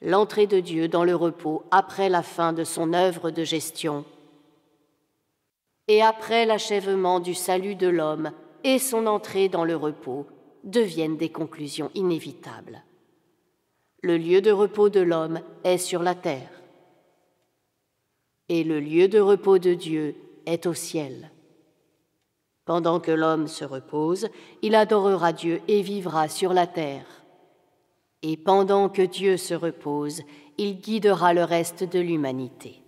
l'entrée de Dieu dans le repos après la fin de son œuvre de gestion et après l'achèvement du salut de l'homme et son entrée dans le repos deviennent des conclusions inévitables. Le lieu de repos de l'homme est sur la terre et le lieu de repos de Dieu est au ciel. Pendant que l'homme se repose, il adorera Dieu et vivra sur la terre. Et pendant que Dieu se repose, il guidera le reste de l'humanité.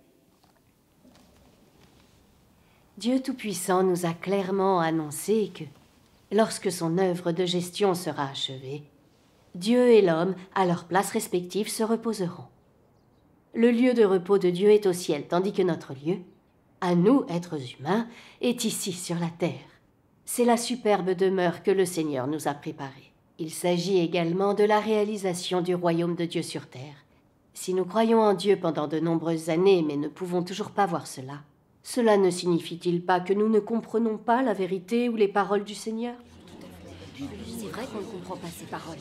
Dieu Tout-Puissant nous a clairement annoncé que, lorsque son œuvre de gestion sera achevée, Dieu et l'homme, à leurs places respectives, se reposeront. Le lieu de repos de Dieu est au ciel, tandis que notre lieu, à nous, êtres humains, est ici sur la terre c'est la superbe demeure que le Seigneur nous a préparée. Il s'agit également de la réalisation du royaume de Dieu sur terre. Si nous croyons en Dieu pendant de nombreuses années mais ne pouvons toujours pas voir cela, cela ne signifie-t-il pas que nous ne comprenons pas la vérité ou les paroles du Seigneur C'est vrai qu'on ne comprend pas ces paroles.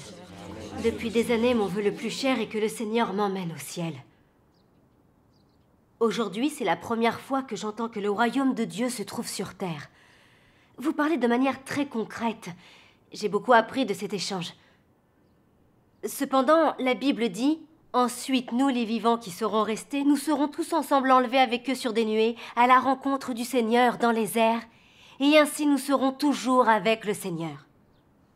Depuis des années, mon vœu le plus cher est que le Seigneur m'emmène au ciel. Aujourd'hui, c'est la première fois que j'entends que le royaume de Dieu se trouve sur terre. Vous parlez de manière très concrète. J'ai beaucoup appris de cet échange. Cependant, la Bible dit Ensuite, nous, les vivants qui serons restés, nous serons tous ensemble enlevés avec eux sur des nuées, à la rencontre du Seigneur dans les airs, et ainsi nous serons toujours avec le Seigneur.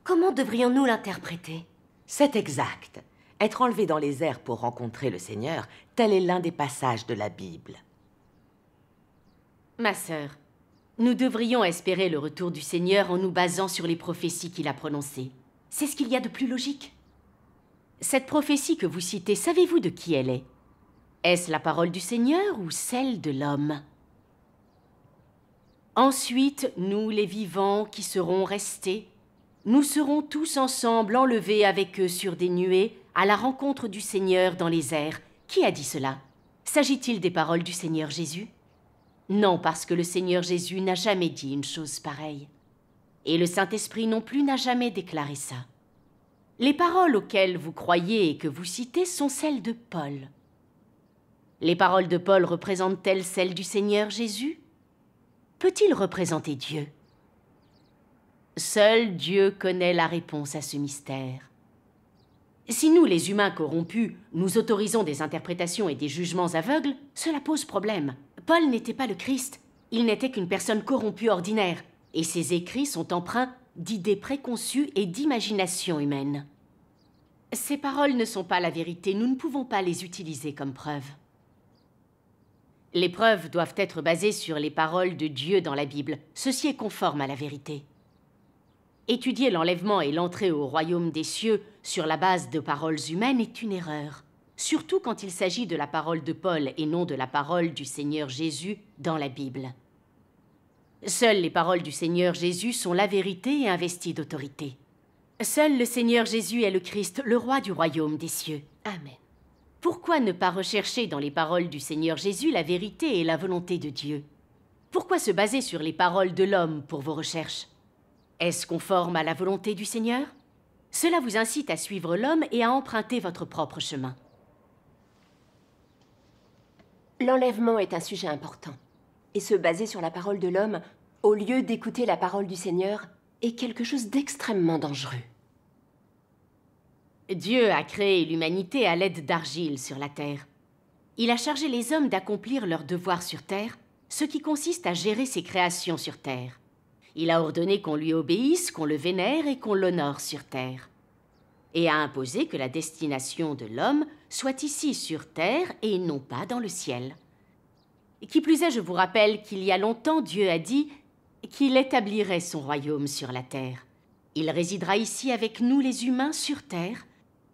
Comment devrions-nous l'interpréter C'est exact. Être enlevé dans les airs pour rencontrer le Seigneur, tel est l'un des passages de la Bible. Ma sœur, nous devrions espérer le retour du Seigneur en nous basant sur les prophéties qu'il a prononcées. C'est ce qu'il y a de plus logique. Cette prophétie que vous citez, savez-vous de qui elle est Est-ce la parole du Seigneur ou celle de l'homme Ensuite, nous les vivants qui serons restés, nous serons tous ensemble enlevés avec eux sur des nuées à la rencontre du Seigneur dans les airs. Qui a dit cela S'agit-il des paroles du Seigneur Jésus non, parce que le Seigneur Jésus n'a jamais dit une chose pareille. Et le Saint-Esprit non plus n'a jamais déclaré ça. Les paroles auxquelles vous croyez et que vous citez sont celles de Paul. Les paroles de Paul représentent-elles celles du Seigneur Jésus Peut-il représenter Dieu Seul Dieu connaît la réponse à ce mystère. Si nous, les humains corrompus, nous autorisons des interprétations et des jugements aveugles, cela pose problème. Paul n'était pas le Christ. Il n'était qu'une personne corrompue ordinaire. Et ses écrits sont empreints d'idées préconçues et d'imagination humaine. Ces paroles ne sont pas la vérité, nous ne pouvons pas les utiliser comme preuve. Les preuves doivent être basées sur les paroles de Dieu dans la Bible. Ceci est conforme à la vérité. Étudier l'enlèvement et l'entrée au royaume des cieux sur la base de paroles humaines est une erreur surtout quand il s'agit de la parole de Paul et non de la parole du Seigneur Jésus dans la Bible. Seules les paroles du Seigneur Jésus sont la vérité et investies d'autorité. Seul le Seigneur Jésus est le Christ, le roi du royaume des cieux. Amen. Pourquoi ne pas rechercher dans les paroles du Seigneur Jésus la vérité et la volonté de Dieu Pourquoi se baser sur les paroles de l'homme pour vos recherches Est-ce conforme à la volonté du Seigneur Cela vous incite à suivre l'homme et à emprunter votre propre chemin. L'enlèvement est un sujet important. Et se baser sur la parole de l'homme, au lieu d'écouter la parole du Seigneur, est quelque chose d'extrêmement dangereux. Dieu a créé l'humanité à l'aide d'argile sur la terre. Il a chargé les hommes d'accomplir leurs devoirs sur terre, ce qui consiste à gérer ses créations sur terre. Il a ordonné qu'on lui obéisse, qu'on le vénère et qu'on l'honore sur terre et a imposer que la destination de l'homme soit ici sur terre et non pas dans le ciel. Qui plus est, je vous rappelle qu'il y a longtemps Dieu a dit qu'il établirait son royaume sur la terre. Il résidera ici avec nous les humains sur terre,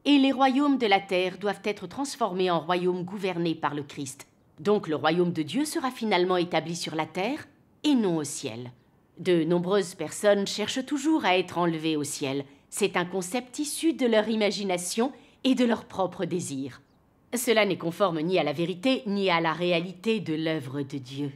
et les royaumes de la terre doivent être transformés en royaumes gouvernés par le Christ. Donc le royaume de Dieu sera finalement établi sur la terre et non au ciel. De nombreuses personnes cherchent toujours à être enlevées au ciel, c'est un concept issu de leur imagination et de leur propre désir. Cela n'est conforme ni à la vérité ni à la réalité de l'œuvre de Dieu.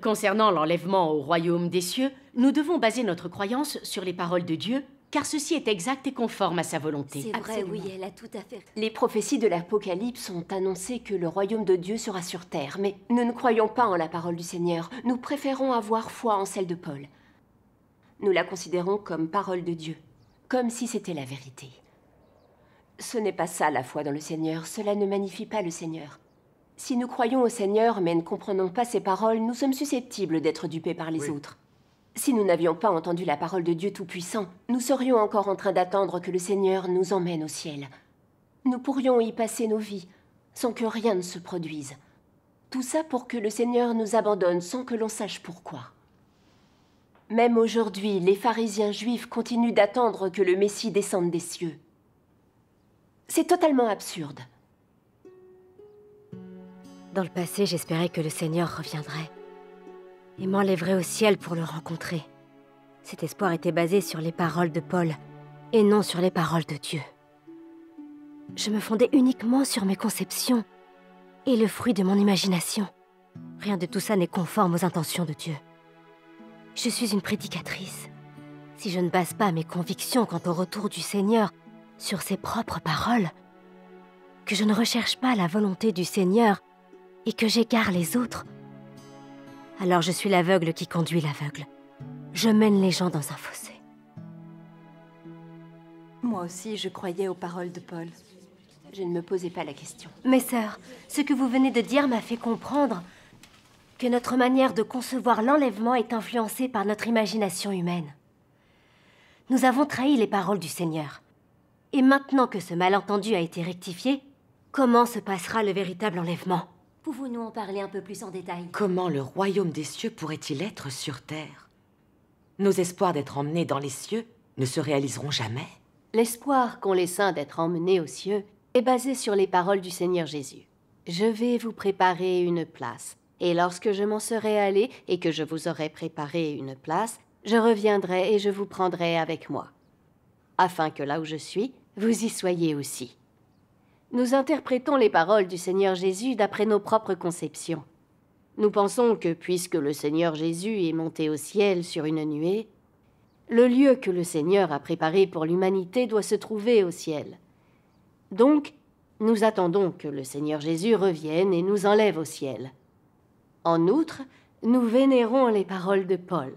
Concernant l'enlèvement au royaume des cieux, nous devons baser notre croyance sur les paroles de Dieu, car ceci est exact et conforme à sa volonté. C'est vrai, oui, elle a tout à fait. Les prophéties de l'Apocalypse ont annoncé que le royaume de Dieu sera sur terre, mais nous ne croyons pas en la parole du Seigneur. Nous préférons avoir foi en celle de Paul nous la considérons comme parole de Dieu, comme si c'était la vérité. Ce n'est pas ça la foi dans le Seigneur, cela ne magnifie pas le Seigneur. Si nous croyons au Seigneur mais ne comprenons pas ses paroles, nous sommes susceptibles d'être dupés par les autres. Si nous n'avions pas entendu la parole de Dieu Tout-Puissant, nous serions encore en train d'attendre que le Seigneur nous emmène au ciel. Nous pourrions y passer nos vies, sans que rien ne se produise. Tout ça pour que le Seigneur nous abandonne sans que l'on sache pourquoi. Même aujourd'hui, les pharisiens juifs continuent d'attendre que le Messie descende des cieux. C'est totalement absurde. Dans le passé, j'espérais que le Seigneur reviendrait et m'enlèverait au ciel pour le rencontrer. Cet espoir était basé sur les paroles de Paul et non sur les paroles de Dieu. Je me fondais uniquement sur mes conceptions et le fruit de mon imagination. Rien de tout ça n'est conforme aux intentions de Dieu. Je suis une prédicatrice. Si je ne base pas mes convictions quant au retour du Seigneur sur ses propres paroles, que je ne recherche pas la volonté du Seigneur et que j'égare les autres, alors je suis l'aveugle qui conduit l'aveugle. Je mène les gens dans un fossé. Moi aussi, je croyais aux paroles de Paul. Je ne me posais pas la question. Mes sœurs, ce que vous venez de dire m'a fait comprendre que notre manière de concevoir l'enlèvement est influencée par notre imagination humaine. Nous avons trahi les paroles du Seigneur. Et maintenant que ce malentendu a été rectifié, comment se passera le véritable enlèvement Pouvons-nous en parler un peu plus en détail Comment le royaume des cieux pourrait-il être sur terre Nos espoirs d'être emmenés dans les cieux ne se réaliseront jamais. L'espoir qu'ont les saints d'être emmenés aux cieux est basé sur les paroles du Seigneur Jésus. Je vais vous préparer une place et lorsque je m'en serai allé et que je vous aurai préparé une place, je reviendrai et je vous prendrai avec moi, afin que là où je suis, vous y soyez aussi. Nous interprétons les paroles du Seigneur Jésus d'après nos propres conceptions. Nous pensons que puisque le Seigneur Jésus est monté au ciel sur une nuée, le lieu que le Seigneur a préparé pour l'humanité doit se trouver au ciel. Donc, nous attendons que le Seigneur Jésus revienne et nous enlève au ciel. En outre, nous vénérons les paroles de Paul.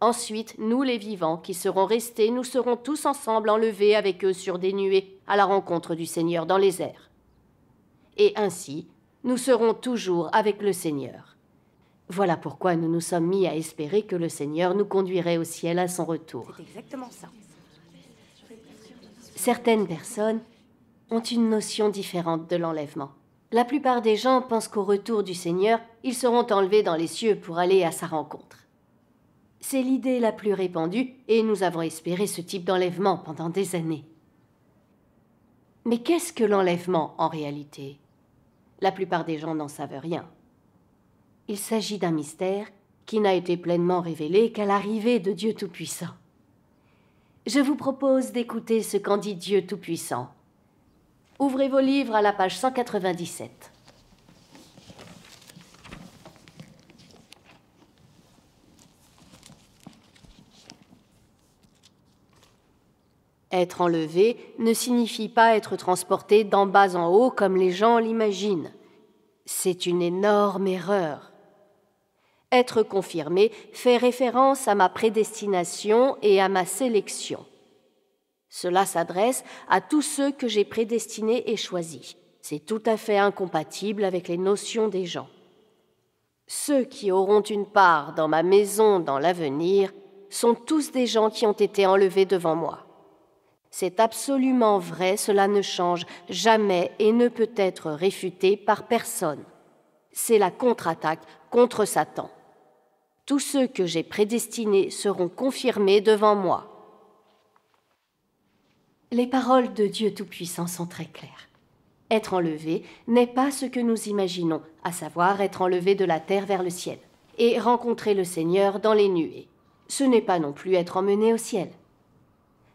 Ensuite, nous les vivants qui serons restés, nous serons tous ensemble enlevés avec eux sur des nuées à la rencontre du Seigneur dans les airs. Et ainsi, nous serons toujours avec le Seigneur. Voilà pourquoi nous nous sommes mis à espérer que le Seigneur nous conduirait au ciel à son retour. C'est exactement ça. Certaines personnes ont une notion différente de l'enlèvement. La plupart des gens pensent qu'au retour du Seigneur, ils seront enlevés dans les cieux pour aller à sa rencontre. C'est l'idée la plus répandue et nous avons espéré ce type d'enlèvement pendant des années. Mais qu'est-ce que l'enlèvement en réalité La plupart des gens n'en savent rien. Il s'agit d'un mystère qui n'a été pleinement révélé qu'à l'arrivée de Dieu Tout-Puissant. Je vous propose d'écouter ce qu'en dit Dieu Tout-Puissant Ouvrez vos livres à la page 197. Être enlevé ne signifie pas être transporté d'en bas en haut comme les gens l'imaginent. C'est une énorme erreur. Être confirmé fait référence à ma prédestination et à ma sélection. Cela s'adresse à tous ceux que j'ai prédestinés et choisis. C'est tout à fait incompatible avec les notions des gens. Ceux qui auront une part dans ma maison dans l'avenir sont tous des gens qui ont été enlevés devant moi. C'est absolument vrai, cela ne change jamais et ne peut être réfuté par personne. C'est la contre-attaque contre Satan. Tous ceux que j'ai prédestinés seront confirmés devant moi. Les paroles de Dieu Tout-Puissant sont très claires. Être enlevé n'est pas ce que nous imaginons, à savoir être enlevé de la terre vers le ciel, et rencontrer le Seigneur dans les nuées. Ce n'est pas non plus être emmené au ciel.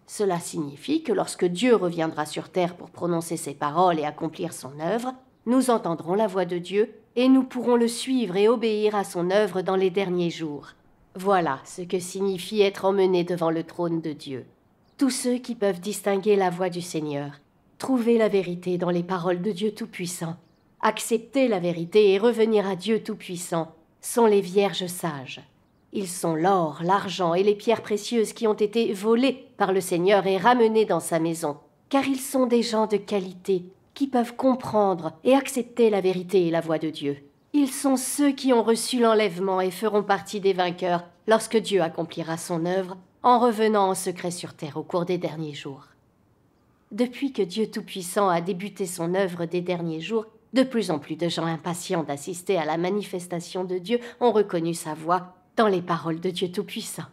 Cela signifie que lorsque Dieu reviendra sur terre pour prononcer ses paroles et accomplir son œuvre, nous entendrons la voix de Dieu et nous pourrons le suivre et obéir à son œuvre dans les derniers jours. Voilà ce que signifie être emmené devant le trône de Dieu tous ceux qui peuvent distinguer la voix du Seigneur, trouver la vérité dans les paroles de Dieu Tout-Puissant, accepter la vérité et revenir à Dieu Tout-Puissant, sont les vierges sages. Ils sont l'or, l'argent et les pierres précieuses qui ont été volées par le Seigneur et ramenées dans sa maison, car ils sont des gens de qualité qui peuvent comprendre et accepter la vérité et la voix de Dieu. Ils sont ceux qui ont reçu l'enlèvement et feront partie des vainqueurs lorsque Dieu accomplira son œuvre en revenant en secret sur terre au cours des derniers jours. Depuis que Dieu Tout-Puissant a débuté son œuvre des derniers jours, de plus en plus de gens impatients d'assister à la manifestation de Dieu ont reconnu sa voix dans les paroles de Dieu Tout-Puissant.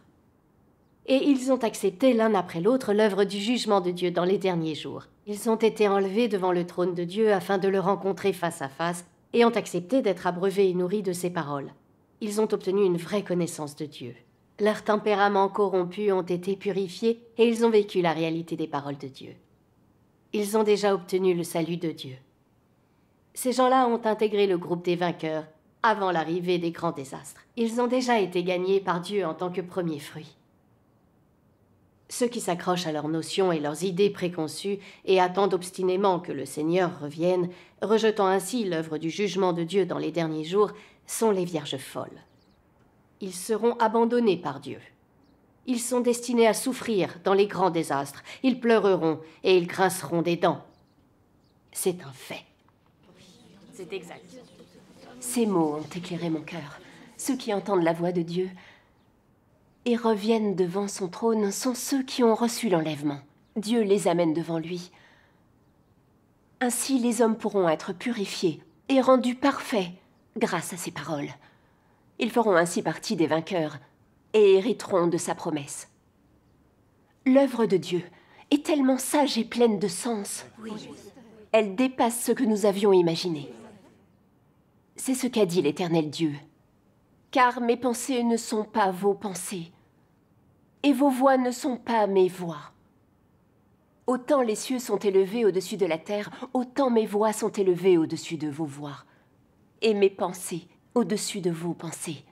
Et ils ont accepté l'un après l'autre l'œuvre du jugement de Dieu dans les derniers jours. Ils ont été enlevés devant le trône de Dieu afin de le rencontrer face à face et ont accepté d'être abreuvés et nourris de ses paroles. Ils ont obtenu une vraie connaissance de Dieu. Leurs tempéraments corrompus ont été purifiés et ils ont vécu la réalité des paroles de Dieu. Ils ont déjà obtenu le salut de Dieu. Ces gens-là ont intégré le groupe des vainqueurs avant l'arrivée des grands désastres. Ils ont déjà été gagnés par Dieu en tant que premier fruit. Ceux qui s'accrochent à leurs notions et leurs idées préconçues et attendent obstinément que le Seigneur revienne, rejetant ainsi l'œuvre du jugement de Dieu dans les derniers jours, sont les vierges folles. Ils seront abandonnés par Dieu. Ils sont destinés à souffrir dans les grands désastres. Ils pleureront et ils grinceront des dents. C'est un fait. C'est exact. Ces mots ont éclairé mon cœur. Ceux qui entendent la voix de Dieu et reviennent devant son trône sont ceux qui ont reçu l'enlèvement. Dieu les amène devant lui. Ainsi les hommes pourront être purifiés et rendus parfaits grâce à ses paroles. Ils feront ainsi partie des vainqueurs et hériteront de sa promesse. L'œuvre de Dieu est tellement sage et pleine de sens. Oui. Elle dépasse ce que nous avions imaginé. C'est ce qu'a dit l'Éternel Dieu. Car mes pensées ne sont pas vos pensées, et vos voix ne sont pas mes voix. Autant les cieux sont élevés au-dessus de la terre, autant mes voix sont élevées au-dessus de vos voix, et mes pensées au-dessus de vos pensées.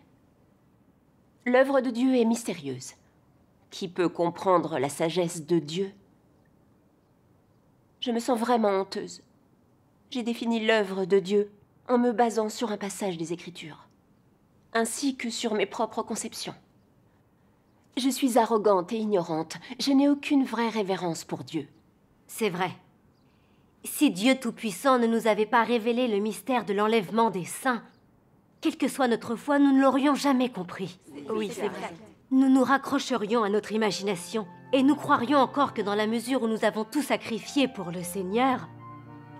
L'œuvre de Dieu est mystérieuse. Qui peut comprendre la sagesse de Dieu Je me sens vraiment honteuse. J'ai défini l'œuvre de Dieu en me basant sur un passage des Écritures, ainsi que sur mes propres conceptions. Je suis arrogante et ignorante. Je n'ai aucune vraie révérence pour Dieu. C'est vrai. Si Dieu Tout-Puissant ne nous avait pas révélé le mystère de l'enlèvement des saints, quelle que soit notre foi, nous ne l'aurions jamais compris. Oui, c'est vrai. Nous nous raccrocherions à notre imagination et nous croirions encore que dans la mesure où nous avons tout sacrifié pour le Seigneur,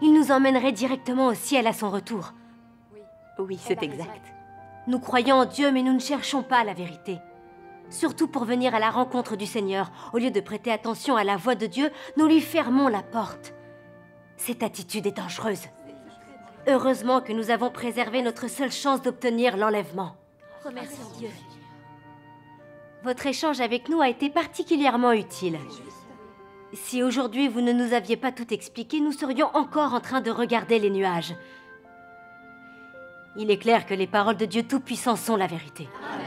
il nous emmènerait directement au ciel à son retour. Oui, oui c'est exact. Nous croyons en Dieu, mais nous ne cherchons pas la vérité. Surtout pour venir à la rencontre du Seigneur, au lieu de prêter attention à la voix de Dieu, nous lui fermons la porte. Cette attitude est dangereuse. Heureusement que nous avons préservé notre seule chance d'obtenir l'enlèvement. Remercions Dieu. Votre échange avec nous a été particulièrement utile. Si aujourd'hui vous ne nous aviez pas tout expliqué, nous serions encore en train de regarder les nuages. Il est clair que les paroles de Dieu Tout-Puissant sont la vérité. Amen.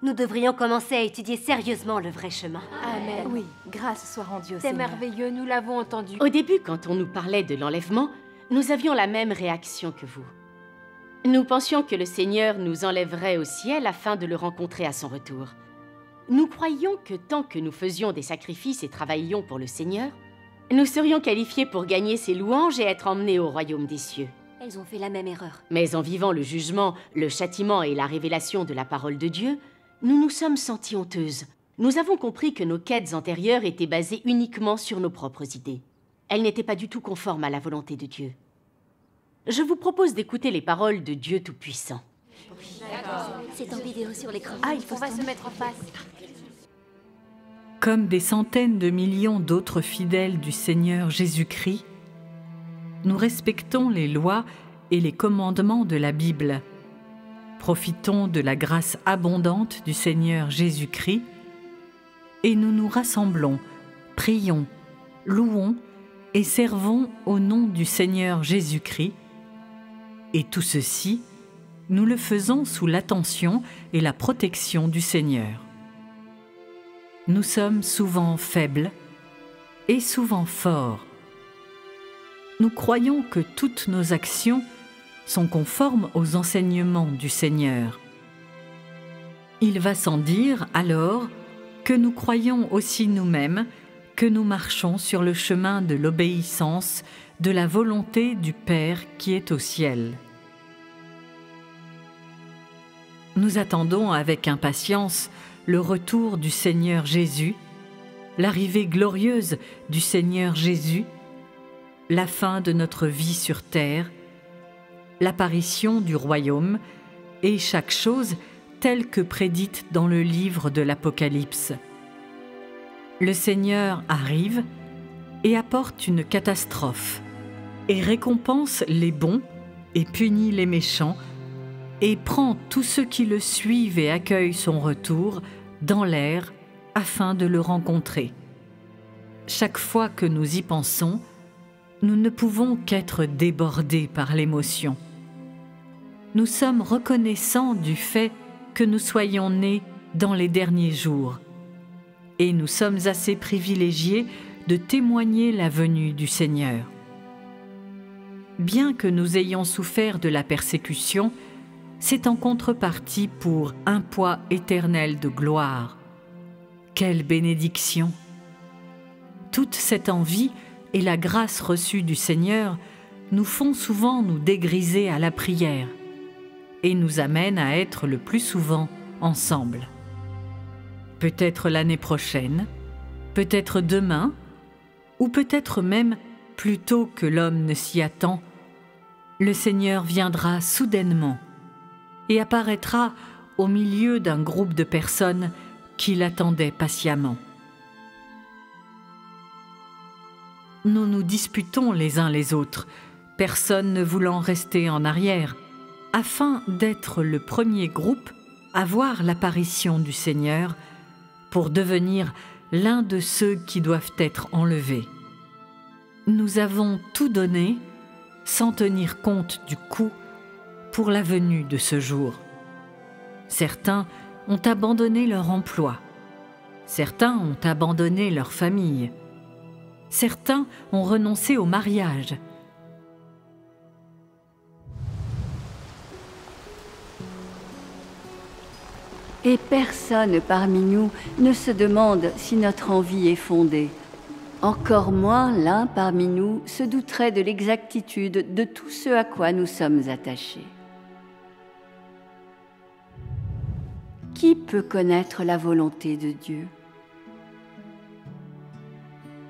Nous devrions commencer à étudier sérieusement le vrai chemin. Amen. Oui, grâce soit rendue au C'est merveilleux, nous l'avons entendu. Au début, quand on nous parlait de l'enlèvement, nous avions la même réaction que vous. Nous pensions que le Seigneur nous enlèverait au ciel afin de le rencontrer à son retour. Nous croyions que tant que nous faisions des sacrifices et travaillions pour le Seigneur, nous serions qualifiés pour gagner ses louanges et être emmenés au royaume des cieux. Elles ont fait la même erreur. Mais en vivant le jugement, le châtiment et la révélation de la parole de Dieu, nous nous sommes sentis honteuses. Nous avons compris que nos quêtes antérieures étaient basées uniquement sur nos propres idées elle n'était pas du tout conforme à la volonté de Dieu. Je vous propose d'écouter les paroles de Dieu Tout-Puissant. C'est en vidéo sur l'écran. Ah, il faut se mettre en face. Comme des centaines de millions d'autres fidèles du Seigneur Jésus-Christ, nous respectons les lois et les commandements de la Bible. Profitons de la grâce abondante du Seigneur Jésus-Christ et nous nous rassemblons, prions, louons et servons au nom du Seigneur Jésus-Christ. Et tout ceci, nous le faisons sous l'attention et la protection du Seigneur. Nous sommes souvent faibles et souvent forts. Nous croyons que toutes nos actions sont conformes aux enseignements du Seigneur. Il va sans dire alors que nous croyons aussi nous-mêmes que nous marchons sur le chemin de l'obéissance, de la volonté du Père qui est au ciel. Nous attendons avec impatience le retour du Seigneur Jésus, l'arrivée glorieuse du Seigneur Jésus, la fin de notre vie sur terre, l'apparition du royaume et chaque chose telle que prédite dans le livre de l'Apocalypse le Seigneur arrive et apporte une catastrophe, et récompense les bons et punit les méchants, et prend tous ceux qui le suivent et accueillent son retour dans l'air afin de le rencontrer. Chaque fois que nous y pensons, nous ne pouvons qu'être débordés par l'émotion. Nous sommes reconnaissants du fait que nous soyons nés dans les derniers jours, et nous sommes assez privilégiés de témoigner la venue du Seigneur. Bien que nous ayons souffert de la persécution, c'est en contrepartie pour un poids éternel de gloire. Quelle bénédiction Toute cette envie et la grâce reçue du Seigneur nous font souvent nous dégriser à la prière et nous amènent à être le plus souvent ensemble peut-être l'année prochaine, peut-être demain, ou peut-être même plus tôt que l'homme ne s'y attend, le Seigneur viendra soudainement et apparaîtra au milieu d'un groupe de personnes qui l'attendaient patiemment. Nous nous disputons les uns les autres, personne ne voulant rester en arrière, afin d'être le premier groupe à voir l'apparition du Seigneur pour devenir l'un de ceux qui doivent être enlevés. Nous avons tout donné sans tenir compte du coût pour la venue de ce jour. Certains ont abandonné leur emploi. Certains ont abandonné leur famille. Certains ont renoncé au mariage et personne parmi nous ne se demande si notre envie est fondée. Encore moins l'un parmi nous se douterait de l'exactitude de tout ce à quoi nous sommes attachés. Qui peut connaître la volonté de Dieu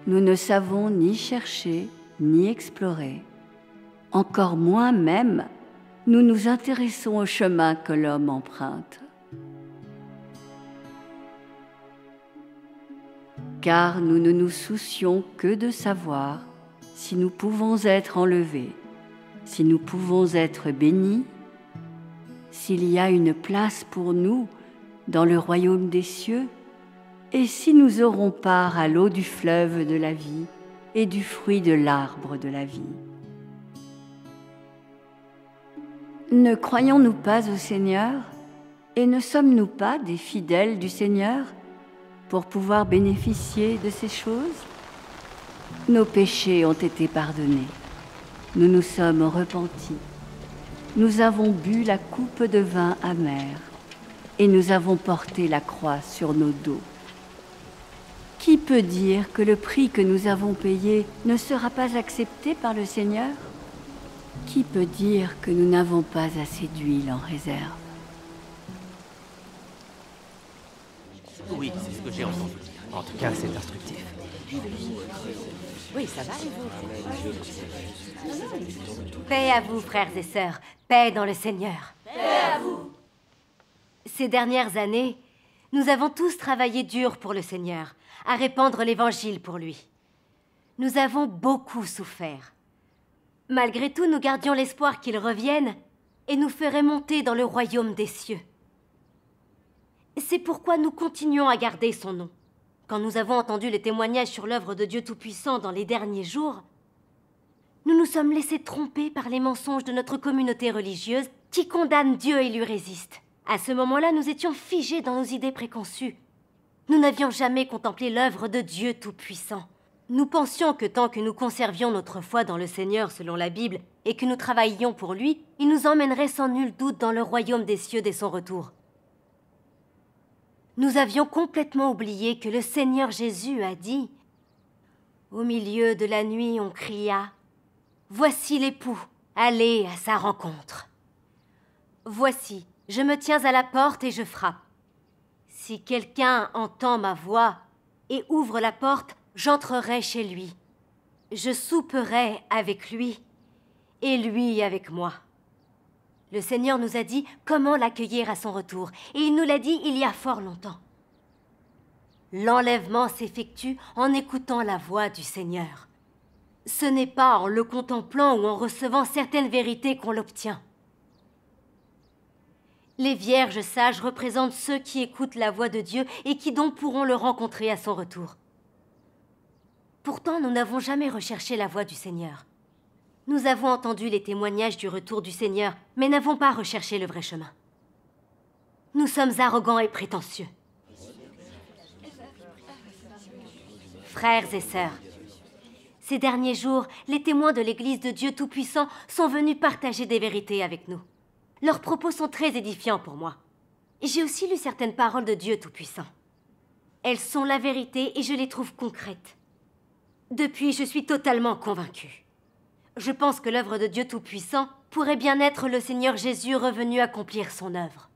Nous ne savons ni chercher, ni explorer. Encore moins même, nous nous intéressons au chemin que l'homme emprunte. car nous ne nous soucions que de savoir si nous pouvons être enlevés, si nous pouvons être bénis, s'il y a une place pour nous dans le royaume des cieux, et si nous aurons part à l'eau du fleuve de la vie et du fruit de l'arbre de la vie. Ne croyons-nous pas au Seigneur et ne sommes-nous pas des fidèles du Seigneur pour pouvoir bénéficier de ces choses Nos péchés ont été pardonnés. Nous nous sommes repentis. Nous avons bu la coupe de vin amer et nous avons porté la croix sur nos dos. Qui peut dire que le prix que nous avons payé ne sera pas accepté par le Seigneur Qui peut dire que nous n'avons pas assez d'huile en réserve Oui, c'est ce que j'ai entendu. En tout cas, c'est instructif. Oui, ça va, Paix à vous, frères et sœurs. Paix dans le Seigneur. Paix à vous Ces dernières années, nous avons tous travaillé dur pour le Seigneur, à répandre l'Évangile pour lui. Nous avons beaucoup souffert. Malgré tout, nous gardions l'espoir qu'il revienne et nous ferait monter dans le royaume des cieux. C'est pourquoi nous continuons à garder son nom. Quand nous avons entendu les témoignages sur l'œuvre de Dieu Tout-Puissant dans les derniers jours, nous nous sommes laissés tromper par les mensonges de notre communauté religieuse qui condamne Dieu et lui résiste. À ce moment-là, nous étions figés dans nos idées préconçues. Nous n'avions jamais contemplé l'œuvre de Dieu Tout-Puissant. Nous pensions que tant que nous conservions notre foi dans le Seigneur selon la Bible et que nous travaillions pour lui, il nous emmènerait sans nul doute dans le royaume des cieux dès son retour nous avions complètement oublié que le Seigneur Jésus a dit Au milieu de la nuit, on cria Voici l'époux, allez à sa rencontre. Voici, je me tiens à la porte et je frappe. Si quelqu'un entend ma voix et ouvre la porte, j'entrerai chez lui. Je souperai avec lui et lui avec moi. Le Seigneur nous a dit comment l'accueillir à son retour, et il nous l'a dit il y a fort longtemps. L'enlèvement s'effectue en écoutant la voix du Seigneur. Ce n'est pas en le contemplant ou en recevant certaines vérités qu'on l'obtient. Les vierges sages représentent ceux qui écoutent la voix de Dieu et qui donc pourront le rencontrer à son retour. Pourtant, nous n'avons jamais recherché la voix du Seigneur. Nous avons entendu les témoignages du retour du Seigneur, mais n'avons pas recherché le vrai chemin. Nous sommes arrogants et prétentieux. Frères et sœurs, ces derniers jours, les témoins de l'Église de Dieu Tout-Puissant sont venus partager des vérités avec nous. Leurs propos sont très édifiants pour moi. J'ai aussi lu certaines paroles de Dieu Tout-Puissant. Elles sont la vérité et je les trouve concrètes. Depuis, je suis totalement convaincue je pense que l'œuvre de Dieu Tout-Puissant pourrait bien être le Seigneur Jésus revenu accomplir son œuvre.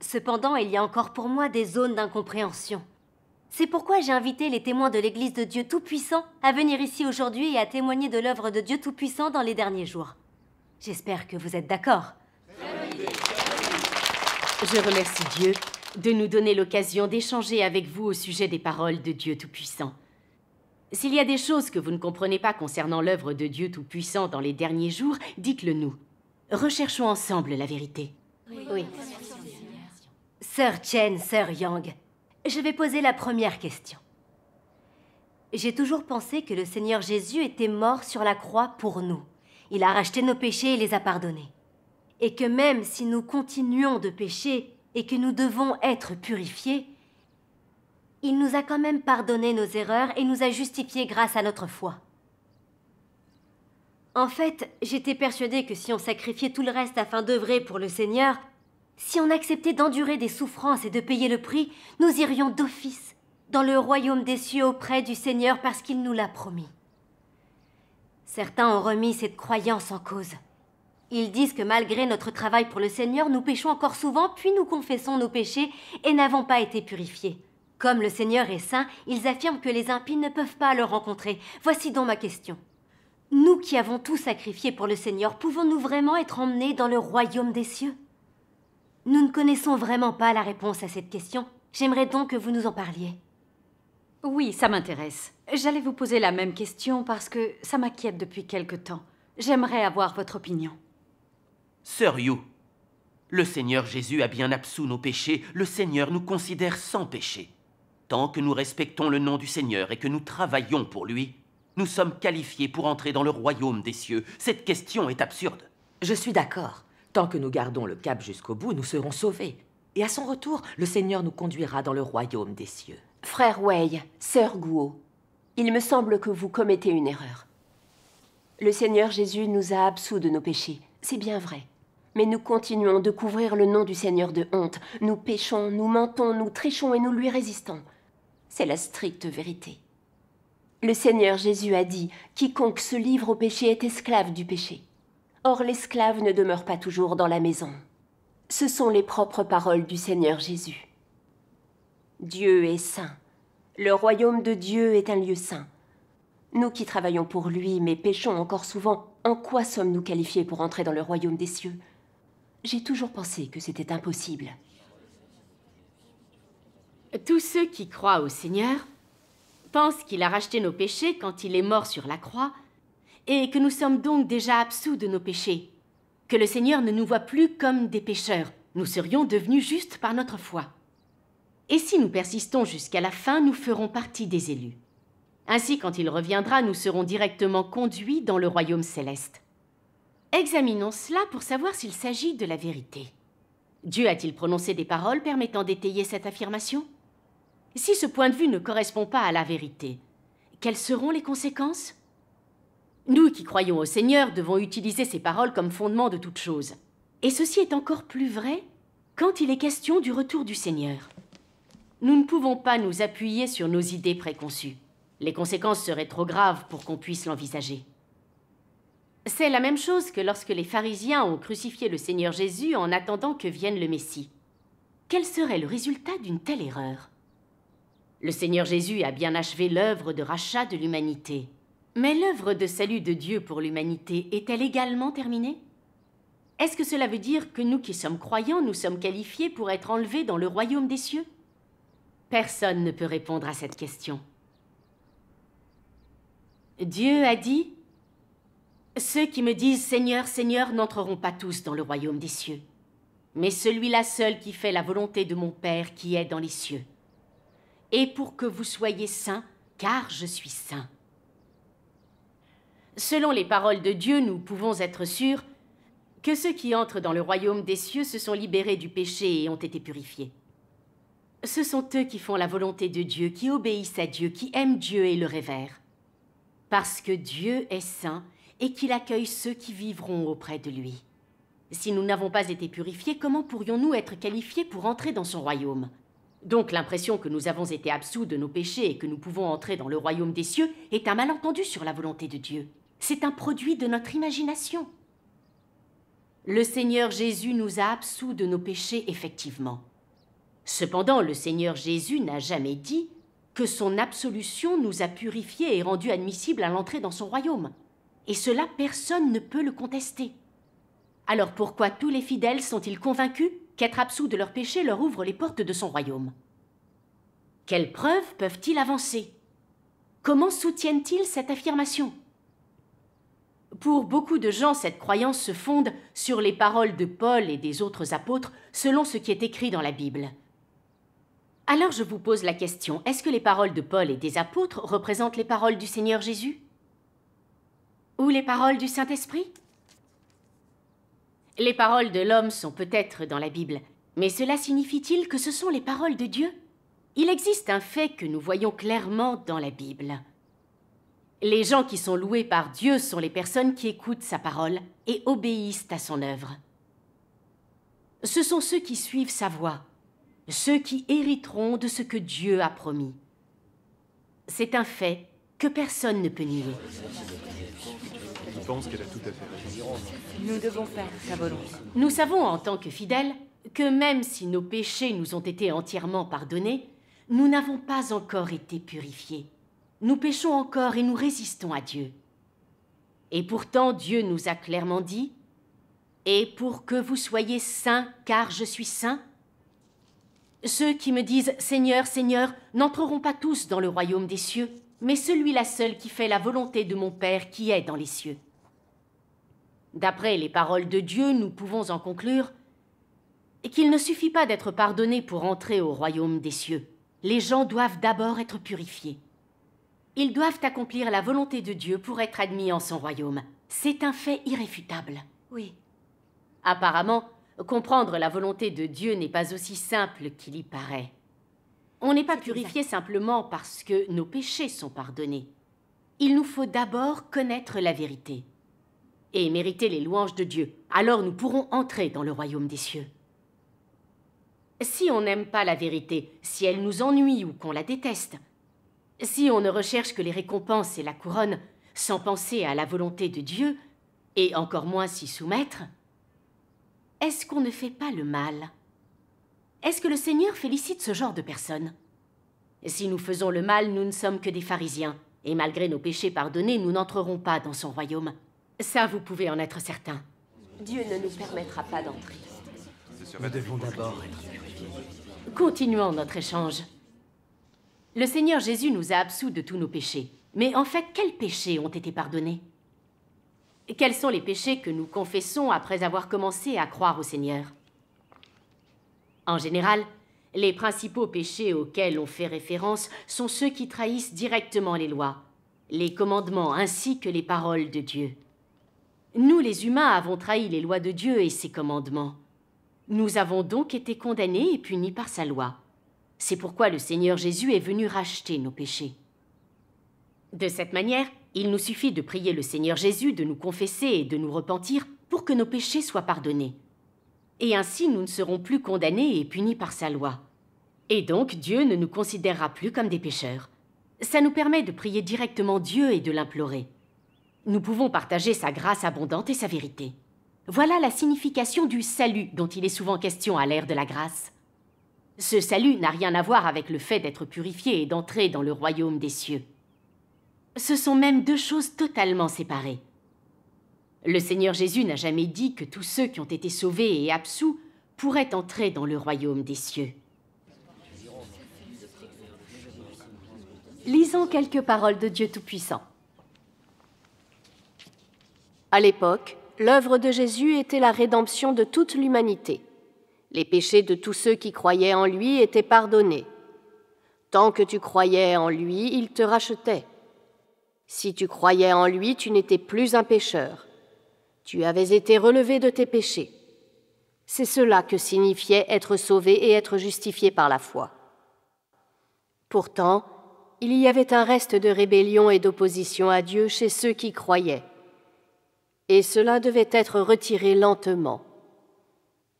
Cependant, il y a encore pour moi des zones d'incompréhension. C'est pourquoi j'ai invité les témoins de l'Église de Dieu Tout-Puissant à venir ici aujourd'hui et à témoigner de l'œuvre de Dieu Tout-Puissant dans les derniers jours. J'espère que vous êtes d'accord. Je remercie Dieu de nous donner l'occasion d'échanger avec vous au sujet des paroles de Dieu Tout-Puissant. S'il y a des choses que vous ne comprenez pas concernant l'œuvre de Dieu Tout-Puissant dans les derniers jours, dites-le nous. Recherchons ensemble la vérité. Oui. Sœur Chen, Sœur Yang, je vais poser la première question. J'ai toujours pensé que le Seigneur Jésus était mort sur la croix pour nous. Il a racheté nos péchés et les a pardonnés. Et que même si nous continuons de pécher et que nous devons être purifiés, il nous a quand même pardonné nos erreurs et nous a justifiés grâce à notre foi. En fait, j'étais persuadé que si on sacrifiait tout le reste afin d'œuvrer pour le Seigneur, si on acceptait d'endurer des souffrances et de payer le prix, nous irions d'office dans le royaume des cieux auprès du Seigneur parce qu'il nous l'a promis. Certains ont remis cette croyance en cause. Ils disent que malgré notre travail pour le Seigneur, nous péchons encore souvent, puis nous confessons nos péchés et n'avons pas été purifiés. Comme le Seigneur est saint, ils affirment que les impies ne peuvent pas le rencontrer. Voici donc ma question. Nous qui avons tout sacrifié pour le Seigneur, pouvons-nous vraiment être emmenés dans le royaume des cieux Nous ne connaissons vraiment pas la réponse à cette question. J'aimerais donc que vous nous en parliez. Oui, ça m'intéresse. J'allais vous poser la même question parce que ça m'inquiète depuis quelque temps. J'aimerais avoir votre opinion. Sœur You, le Seigneur Jésus a bien absous nos péchés. Le Seigneur nous considère sans péché que nous respectons le nom du Seigneur et que nous travaillons pour lui, nous sommes qualifiés pour entrer dans le royaume des cieux. Cette question est absurde. Je suis d'accord. Tant que nous gardons le cap jusqu'au bout, nous serons sauvés. Et à son retour, le Seigneur nous conduira dans le royaume des cieux. Frère Wei, sœur Guo, il me semble que vous commettez une erreur. Le Seigneur Jésus nous a absous de nos péchés, c'est bien vrai. Mais nous continuons de couvrir le nom du Seigneur de honte. Nous péchons, nous mentons, nous trichons et nous lui résistons. C'est la stricte vérité. Le Seigneur Jésus a dit Quiconque se livre au péché est esclave du péché. Or l'esclave ne demeure pas toujours dans la maison. Ce sont les propres paroles du Seigneur Jésus. Dieu est saint. Le royaume de Dieu est un lieu saint. Nous qui travaillons pour lui, mais péchons encore souvent, en quoi sommes-nous qualifiés pour entrer dans le royaume des cieux J'ai toujours pensé que c'était impossible. Tous ceux qui croient au Seigneur pensent qu'il a racheté nos péchés quand il est mort sur la croix et que nous sommes donc déjà absous de nos péchés, que le Seigneur ne nous voit plus comme des pécheurs, nous serions devenus justes par notre foi. Et si nous persistons jusqu'à la fin, nous ferons partie des élus. Ainsi, quand il reviendra, nous serons directement conduits dans le royaume céleste. Examinons cela pour savoir s'il s'agit de la vérité. Dieu a-t-il prononcé des paroles permettant d'étayer cette affirmation si ce point de vue ne correspond pas à la vérité, quelles seront les conséquences Nous qui croyons au Seigneur devons utiliser ses paroles comme fondement de toute chose. Et ceci est encore plus vrai quand il est question du retour du Seigneur. Nous ne pouvons pas nous appuyer sur nos idées préconçues. Les conséquences seraient trop graves pour qu'on puisse l'envisager. C'est la même chose que lorsque les pharisiens ont crucifié le Seigneur Jésus en attendant que vienne le Messie. Quel serait le résultat d'une telle erreur le Seigneur Jésus a bien achevé l'œuvre de rachat de l'humanité. Mais l'œuvre de salut de Dieu pour l'humanité est-elle également terminée Est-ce que cela veut dire que nous qui sommes croyants, nous sommes qualifiés pour être enlevés dans le royaume des cieux Personne ne peut répondre à cette question. Dieu a dit Ceux qui me disent Seigneur, Seigneur n'entreront pas tous dans le royaume des cieux, mais celui-là seul qui fait la volonté de mon Père qui est dans les cieux et pour que vous soyez saints, car je suis saint. Selon les paroles de Dieu, nous pouvons être sûrs que ceux qui entrent dans le royaume des cieux se sont libérés du péché et ont été purifiés. Ce sont eux qui font la volonté de Dieu, qui obéissent à Dieu, qui aiment Dieu et le révèrent. Parce que Dieu est saint et qu'il accueille ceux qui vivront auprès de lui. Si nous n'avons pas été purifiés, comment pourrions-nous être qualifiés pour entrer dans son royaume donc l'impression que nous avons été absous de nos péchés et que nous pouvons entrer dans le royaume des cieux est un malentendu sur la volonté de Dieu. C'est un produit de notre imagination. Le Seigneur Jésus nous a absous de nos péchés effectivement. Cependant, le Seigneur Jésus n'a jamais dit que son absolution nous a purifiés et rendus admissibles à l'entrée dans son royaume. Et cela, personne ne peut le contester. Alors pourquoi tous les fidèles sont-ils convaincus qu'être absous de leur péchés leur ouvre les portes de son royaume. Quelles preuves peuvent-ils avancer Comment soutiennent-ils cette affirmation Pour beaucoup de gens, cette croyance se fonde sur les paroles de Paul et des autres apôtres selon ce qui est écrit dans la Bible. Alors je vous pose la question, est-ce que les paroles de Paul et des apôtres représentent les paroles du Seigneur Jésus Ou les paroles du Saint-Esprit les paroles de l'homme sont peut-être dans la Bible, mais cela signifie-t-il que ce sont les paroles de Dieu Il existe un fait que nous voyons clairement dans la Bible. Les gens qui sont loués par Dieu sont les personnes qui écoutent sa parole et obéissent à son œuvre. Ce sont ceux qui suivent sa voie, ceux qui hériteront de ce que Dieu a promis. C'est un fait que personne ne peut nier. Nous devons faire sa volonté. Nous savons, en tant que fidèles, que même si nos péchés nous ont été entièrement pardonnés, nous n'avons pas encore été purifiés. Nous péchons encore et nous résistons à Dieu. Et pourtant Dieu nous a clairement dit, Et pour que vous soyez saints, car je suis saint, ceux qui me disent Seigneur, Seigneur, n'entreront pas tous dans le royaume des cieux mais celui-là seul qui fait la volonté de mon Père qui est dans les cieux. D'après les paroles de Dieu, nous pouvons en conclure qu'il ne suffit pas d'être pardonné pour entrer au royaume des cieux. Les gens doivent d'abord être purifiés. Ils doivent accomplir la volonté de Dieu pour être admis en son royaume. C'est un fait irréfutable. Oui. Apparemment, comprendre la volonté de Dieu n'est pas aussi simple qu'il y paraît. On n'est pas purifié simplement parce que nos péchés sont pardonnés. Il nous faut d'abord connaître la vérité et mériter les louanges de Dieu. Alors nous pourrons entrer dans le royaume des cieux. Si on n'aime pas la vérité, si elle nous ennuie ou qu'on la déteste, si on ne recherche que les récompenses et la couronne sans penser à la volonté de Dieu, et encore moins s'y soumettre, est-ce qu'on ne fait pas le mal est-ce que le Seigneur félicite ce genre de personnes Si nous faisons le mal, nous ne sommes que des pharisiens, et malgré nos péchés pardonnés, nous n'entrerons pas dans son royaume. Ça, vous pouvez en être certain. Dieu ne nous permettra pas d'entrer. Nous devons d'abord. être Continuons notre échange. Le Seigneur Jésus nous a absous de tous nos péchés. Mais en fait, quels péchés ont été pardonnés Quels sont les péchés que nous confessons après avoir commencé à croire au Seigneur en général, les principaux péchés auxquels on fait référence sont ceux qui trahissent directement les lois, les commandements ainsi que les paroles de Dieu. Nous, les humains, avons trahi les lois de Dieu et ses commandements. Nous avons donc été condamnés et punis par sa loi. C'est pourquoi le Seigneur Jésus est venu racheter nos péchés. De cette manière, il nous suffit de prier le Seigneur Jésus de nous confesser et de nous repentir pour que nos péchés soient pardonnés et ainsi nous ne serons plus condamnés et punis par sa loi. Et donc Dieu ne nous considérera plus comme des pécheurs. Ça nous permet de prier directement Dieu et de l'implorer. Nous pouvons partager sa grâce abondante et sa vérité. Voilà la signification du salut dont il est souvent question à l'ère de la grâce. Ce salut n'a rien à voir avec le fait d'être purifié et d'entrer dans le royaume des cieux. Ce sont même deux choses totalement séparées. Le Seigneur Jésus n'a jamais dit que tous ceux qui ont été sauvés et absous pourraient entrer dans le royaume des cieux. Lisons quelques paroles de Dieu Tout-Puissant. À l'époque, l'œuvre de Jésus était la rédemption de toute l'humanité. Les péchés de tous ceux qui croyaient en lui étaient pardonnés. Tant que tu croyais en lui, il te rachetait. Si tu croyais en lui, tu n'étais plus un pécheur. Tu avais été relevé de tes péchés. C'est cela que signifiait être sauvé et être justifié par la foi. Pourtant, il y avait un reste de rébellion et d'opposition à Dieu chez ceux qui croyaient. Et cela devait être retiré lentement.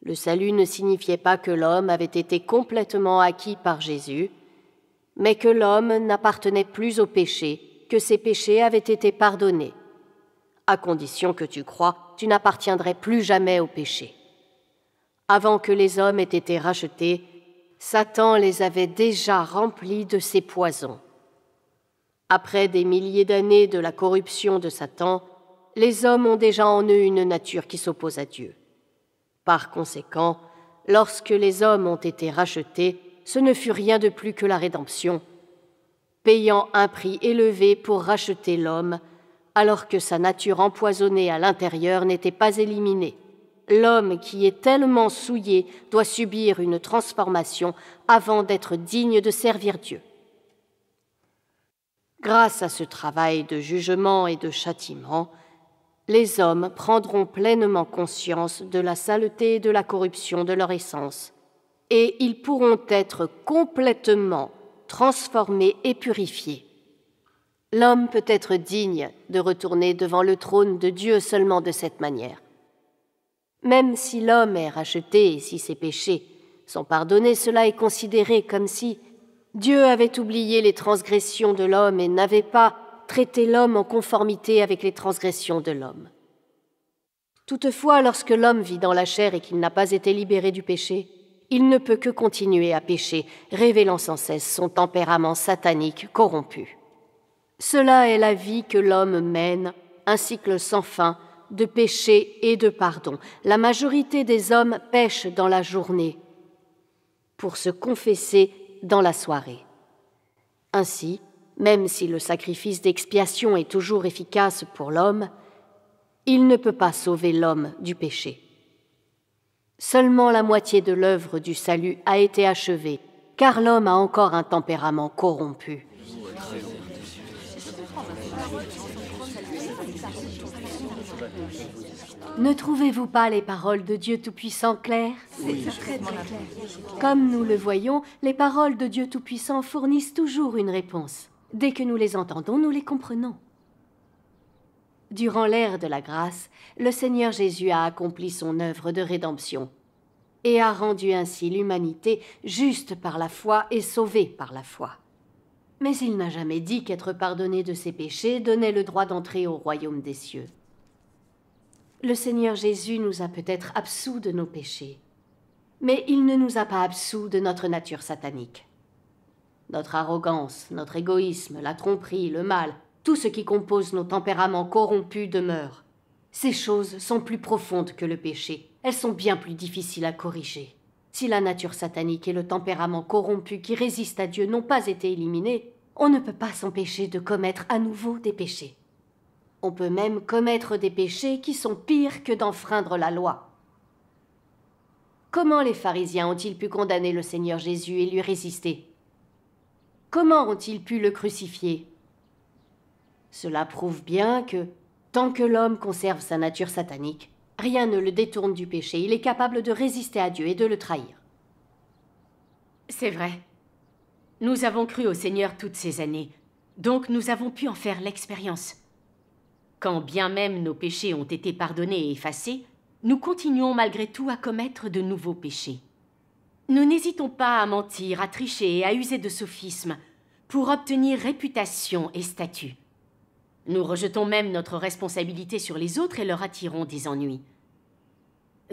Le salut ne signifiait pas que l'homme avait été complètement acquis par Jésus, mais que l'homme n'appartenait plus au péché, que ses péchés avaient été pardonnés à condition que tu crois, tu n'appartiendrais plus jamais au péché. Avant que les hommes aient été rachetés, Satan les avait déjà remplis de ses poisons. Après des milliers d'années de la corruption de Satan, les hommes ont déjà en eux une nature qui s'oppose à Dieu. Par conséquent, lorsque les hommes ont été rachetés, ce ne fut rien de plus que la rédemption, payant un prix élevé pour racheter l'homme, alors que sa nature empoisonnée à l'intérieur n'était pas éliminée. L'homme qui est tellement souillé doit subir une transformation avant d'être digne de servir Dieu. Grâce à ce travail de jugement et de châtiment, les hommes prendront pleinement conscience de la saleté et de la corruption de leur essence, et ils pourront être complètement transformés et purifiés. L'homme peut être digne de retourner devant le trône de Dieu seulement de cette manière. Même si l'homme est racheté et si ses péchés sont pardonnés, cela est considéré comme si Dieu avait oublié les transgressions de l'homme et n'avait pas traité l'homme en conformité avec les transgressions de l'homme. Toutefois, lorsque l'homme vit dans la chair et qu'il n'a pas été libéré du péché, il ne peut que continuer à pécher, révélant sans cesse son tempérament satanique corrompu. Cela est la vie que l'homme mène, un cycle sans fin de péché et de pardon. La majorité des hommes pêchent dans la journée pour se confesser dans la soirée. Ainsi, même si le sacrifice d'expiation est toujours efficace pour l'homme, il ne peut pas sauver l'homme du péché. Seulement la moitié de l'œuvre du salut a été achevée, car l'homme a encore un tempérament corrompu. Ne trouvez-vous pas les paroles de Dieu Tout-Puissant claires oui, très, clair. Comme nous le voyons, les paroles de Dieu Tout-Puissant fournissent toujours une réponse. Dès que nous les entendons, nous les comprenons. Durant l'ère de la grâce, le Seigneur Jésus a accompli son œuvre de rédemption et a rendu ainsi l'humanité juste par la foi et sauvée par la foi. Mais il n'a jamais dit qu'être pardonné de ses péchés donnait le droit d'entrer au royaume des cieux le Seigneur Jésus nous a peut-être absous de nos péchés, mais il ne nous a pas absous de notre nature satanique. Notre arrogance, notre égoïsme, la tromperie, le mal, tout ce qui compose nos tempéraments corrompus demeure. Ces choses sont plus profondes que le péché, elles sont bien plus difficiles à corriger. Si la nature satanique et le tempérament corrompu qui résiste à Dieu n'ont pas été éliminés, on ne peut pas s'empêcher de commettre à nouveau des péchés. On peut même commettre des péchés qui sont pires que d'enfreindre la loi. Comment les pharisiens ont-ils pu condamner le Seigneur Jésus et lui résister Comment ont-ils pu le crucifier Cela prouve bien que, tant que l'homme conserve sa nature satanique, rien ne le détourne du péché, il est capable de résister à Dieu et de le trahir. C'est vrai. Nous avons cru au Seigneur toutes ces années, donc nous avons pu en faire l'expérience. Quand bien même nos péchés ont été pardonnés et effacés, nous continuons malgré tout à commettre de nouveaux péchés. Nous n'hésitons pas à mentir, à tricher et à user de sophismes pour obtenir réputation et statut. Nous rejetons même notre responsabilité sur les autres et leur attirons des ennuis.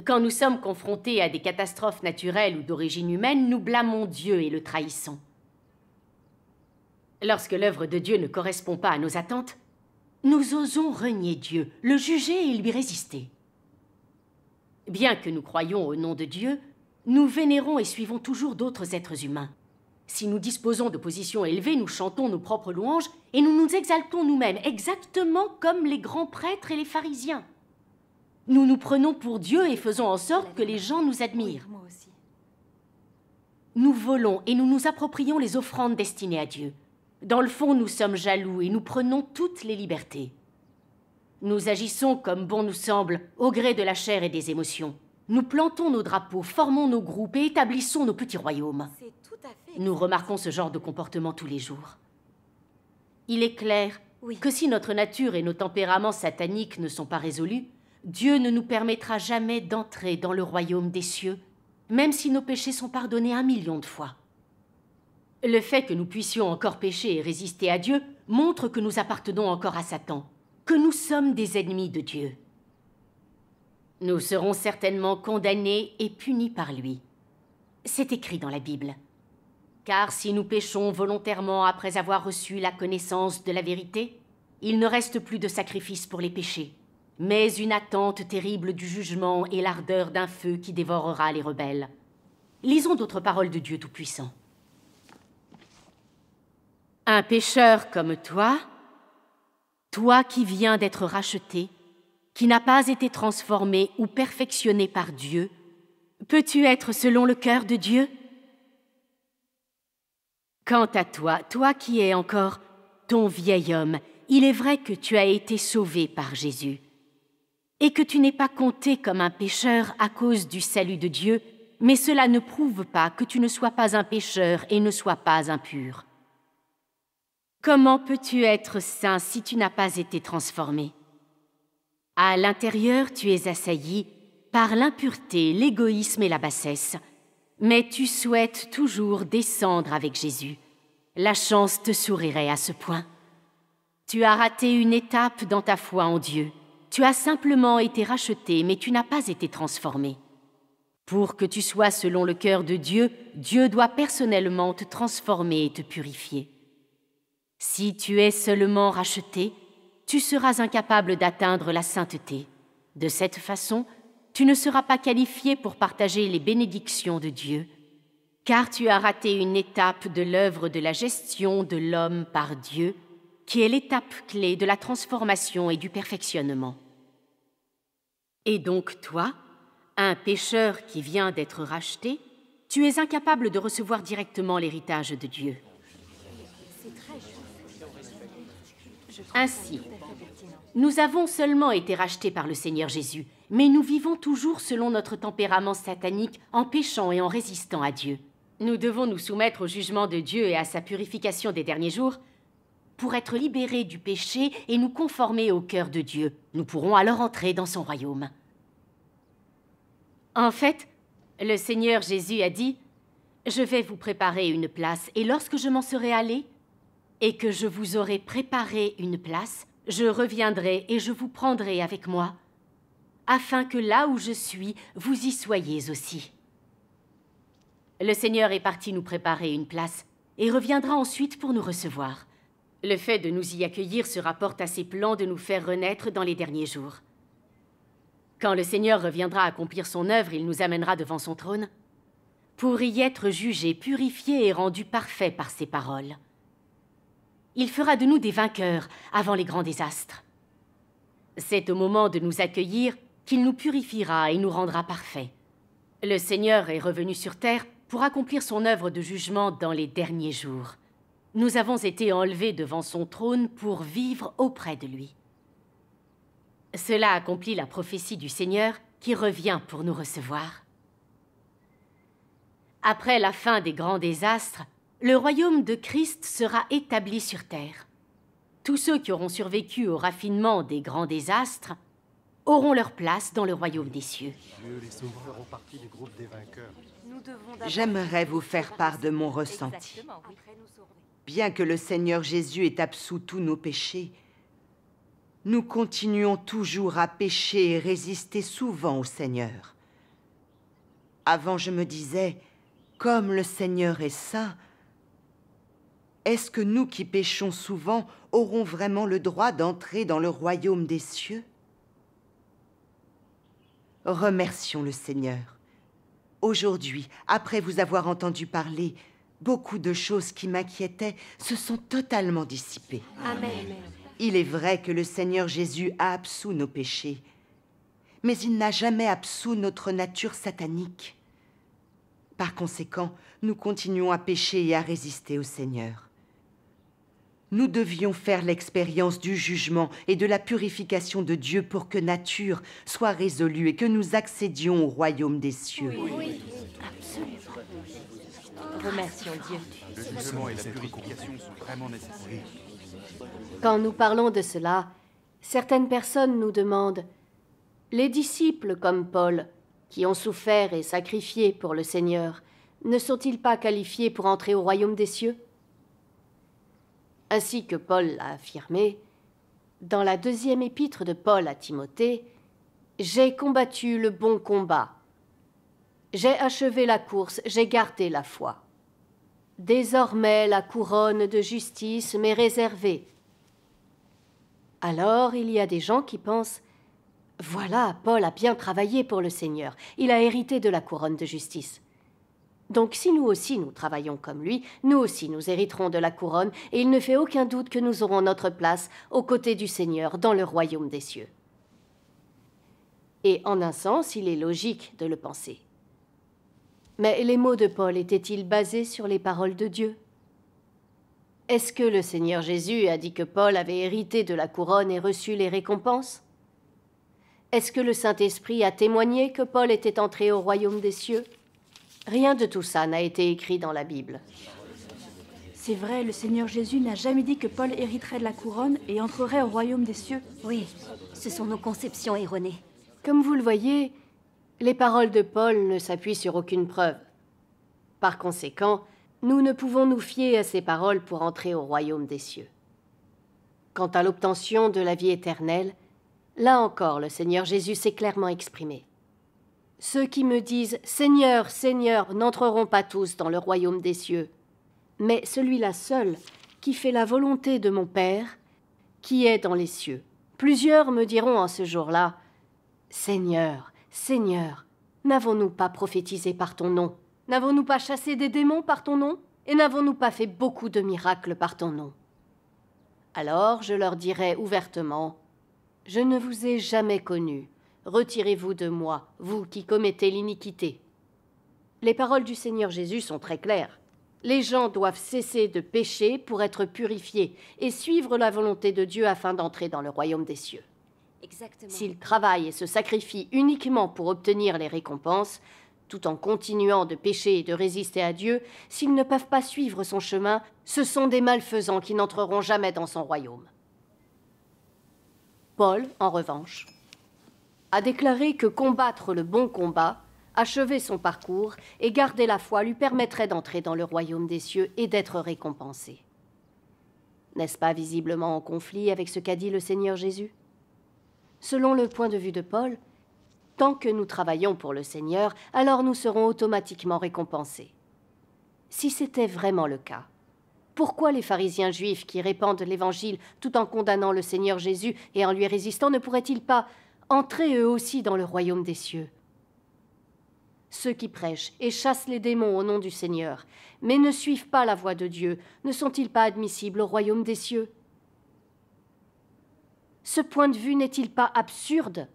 Quand nous sommes confrontés à des catastrophes naturelles ou d'origine humaine, nous blâmons Dieu et le trahissons. Lorsque l'œuvre de Dieu ne correspond pas à nos attentes, nous osons renier Dieu, le juger et lui résister. Bien que nous croyons au nom de Dieu, nous vénérons et suivons toujours d'autres êtres humains. Si nous disposons de positions élevées, nous chantons nos propres louanges et nous nous exaltons nous-mêmes, exactement comme les grands prêtres et les pharisiens. Nous nous prenons pour Dieu et faisons en sorte que les gens nous admirent. Nous volons et nous nous approprions les offrandes destinées à Dieu. Dans le fond, nous sommes jaloux et nous prenons toutes les libertés. Nous agissons comme bon nous semble, au gré de la chair et des émotions. Nous plantons nos drapeaux, formons nos groupes et établissons nos petits royaumes. nous remarquons ce genre de comportement tous les jours. Il est clair que si notre nature et nos tempéraments sataniques ne sont pas résolus, Dieu ne nous permettra jamais d'entrer dans le royaume des cieux, même si nos péchés sont pardonnés un million de fois. Le fait que nous puissions encore pécher et résister à Dieu montre que nous appartenons encore à Satan, que nous sommes des ennemis de Dieu. Nous serons certainement condamnés et punis par lui. C'est écrit dans la Bible. Car si nous péchons volontairement après avoir reçu la connaissance de la vérité, il ne reste plus de sacrifice pour les péchés, mais une attente terrible du jugement et l'ardeur d'un feu qui dévorera les rebelles. Lisons d'autres paroles de Dieu Tout-Puissant. Un pécheur comme toi, toi qui viens d'être racheté, qui n'a pas été transformé ou perfectionné par Dieu, peux-tu être selon le cœur de Dieu Quant à toi, toi qui es encore ton vieil homme, il est vrai que tu as été sauvé par Jésus, et que tu n'es pas compté comme un pécheur à cause du salut de Dieu, mais cela ne prouve pas que tu ne sois pas un pécheur et ne sois pas impur. Comment peux-tu être saint si tu n'as pas été transformé À l'intérieur, tu es assailli par l'impureté, l'égoïsme et la bassesse, mais tu souhaites toujours descendre avec Jésus. La chance te sourirait à ce point. Tu as raté une étape dans ta foi en Dieu. Tu as simplement été racheté, mais tu n'as pas été transformé. Pour que tu sois selon le cœur de Dieu, Dieu doit personnellement te transformer et te purifier. Si tu es seulement racheté, tu seras incapable d'atteindre la sainteté. De cette façon, tu ne seras pas qualifié pour partager les bénédictions de Dieu, car tu as raté une étape de l'œuvre de la gestion de l'homme par Dieu, qui est l'étape clé de la transformation et du perfectionnement. Et donc toi, un pécheur qui vient d'être racheté, tu es incapable de recevoir directement l'héritage de Dieu. Ainsi, nous avons seulement été rachetés par le Seigneur Jésus, mais nous vivons toujours selon notre tempérament satanique en péchant et en résistant à Dieu. Nous devons nous soumettre au jugement de Dieu et à sa purification des derniers jours pour être libérés du péché et nous conformer au cœur de Dieu. Nous pourrons alors entrer dans son royaume. En fait, le Seigneur Jésus a dit, Je vais vous préparer une place, et lorsque je m'en serai allé, et que je vous aurai préparé une place, je reviendrai et je vous prendrai avec moi, afin que là où je suis, vous y soyez aussi. Le Seigneur est parti nous préparer une place et reviendra ensuite pour nous recevoir. Le fait de nous y accueillir se rapporte à ses plans de nous faire renaître dans les derniers jours. Quand le Seigneur reviendra accomplir son œuvre, il nous amènera devant son trône pour y être jugé, purifié et rendu parfait par ses paroles. Il fera de nous des vainqueurs avant les grands désastres. C'est au moment de nous accueillir qu'il nous purifiera et nous rendra parfaits. Le Seigneur est revenu sur terre pour accomplir son œuvre de jugement dans les derniers jours. Nous avons été enlevés devant son trône pour vivre auprès de lui. Cela accomplit la prophétie du Seigneur qui revient pour nous recevoir. Après la fin des grands désastres, le royaume de Christ sera établi sur terre. Tous ceux qui auront survécu au raffinement des grands désastres auront leur place dans le royaume des cieux. J'aimerais vous faire part de mon ressenti. Bien que le Seigneur Jésus ait absous tous nos péchés, nous continuons toujours à pécher et résister souvent au Seigneur. Avant, je me disais, comme le Seigneur est saint, est-ce que nous qui péchons souvent aurons vraiment le droit d'entrer dans le royaume des cieux Remercions le Seigneur. Aujourd'hui, après vous avoir entendu parler, beaucoup de choses qui m'inquiétaient se sont totalement dissipées. Amen. Il est vrai que le Seigneur Jésus a absous nos péchés, mais il n'a jamais absous notre nature satanique. Par conséquent, nous continuons à pécher et à résister au Seigneur. Nous devions faire l'expérience du jugement et de la purification de Dieu pour que nature soit résolue et que nous accédions au royaume des cieux. Oui, absolument. Remercions Dieu. Le jugement et la purification sont vraiment nécessaires. Quand nous parlons de cela, certaines personnes nous demandent Les disciples comme Paul, qui ont souffert et sacrifié pour le Seigneur, ne sont-ils pas qualifiés pour entrer au royaume des cieux ainsi que Paul l'a affirmé, dans la deuxième épître de Paul à Timothée, J'ai combattu le bon combat, j'ai achevé la course, j'ai gardé la foi. Désormais la couronne de justice m'est réservée. Alors il y a des gens qui pensent Voilà, Paul a bien travaillé pour le Seigneur, il a hérité de la couronne de justice. Donc si nous aussi nous travaillons comme lui, nous aussi nous hériterons de la couronne, et il ne fait aucun doute que nous aurons notre place aux côtés du Seigneur dans le royaume des cieux. Et en un sens, il est logique de le penser. Mais les mots de Paul étaient-ils basés sur les paroles de Dieu Est-ce que le Seigneur Jésus a dit que Paul avait hérité de la couronne et reçu les récompenses Est-ce que le Saint-Esprit a témoigné que Paul était entré au royaume des cieux Rien de tout ça n'a été écrit dans la Bible. C'est vrai, le Seigneur Jésus n'a jamais dit que Paul hériterait de la couronne et entrerait au royaume des cieux. Oui, ce sont nos conceptions erronées. Comme vous le voyez, les paroles de Paul ne s'appuient sur aucune preuve. Par conséquent, nous ne pouvons nous fier à ces paroles pour entrer au royaume des cieux. Quant à l'obtention de la vie éternelle, là encore le Seigneur Jésus s'est clairement exprimé. Ceux qui me disent Seigneur, Seigneur n'entreront pas tous dans le royaume des cieux, mais celui-là seul qui fait la volonté de mon Père, qui est dans les cieux. Plusieurs me diront en ce jour-là Seigneur, Seigneur, n'avons-nous pas prophétisé par ton nom N'avons-nous pas chassé des démons par ton nom Et n'avons-nous pas fait beaucoup de miracles par ton nom Alors je leur dirai ouvertement Je ne vous ai jamais connus Retirez-vous de moi, vous qui commettez l'iniquité. Les paroles du Seigneur Jésus sont très claires. Les gens doivent cesser de pécher pour être purifiés et suivre la volonté de Dieu afin d'entrer dans le royaume des cieux. S'ils travaillent et se sacrifient uniquement pour obtenir les récompenses, tout en continuant de pécher et de résister à Dieu, s'ils ne peuvent pas suivre son chemin, ce sont des malfaisants qui n'entreront jamais dans son royaume. Paul, en revanche, a déclaré que combattre le bon combat, achever son parcours et garder la foi lui permettrait d'entrer dans le royaume des cieux et d'être récompensé. N'est-ce pas visiblement en conflit avec ce qu'a dit le Seigneur Jésus Selon le point de vue de Paul, tant que nous travaillons pour le Seigneur, alors nous serons automatiquement récompensés. Si c'était vraiment le cas, pourquoi les pharisiens juifs qui répandent l'Évangile tout en condamnant le Seigneur Jésus et en lui résistant ne pourraient-ils pas entrez eux aussi dans le royaume des cieux. Ceux qui prêchent et chassent les démons au nom du Seigneur, mais ne suivent pas la voie de Dieu, ne sont-ils pas admissibles au royaume des cieux Ce point de vue n'est-il pas absurde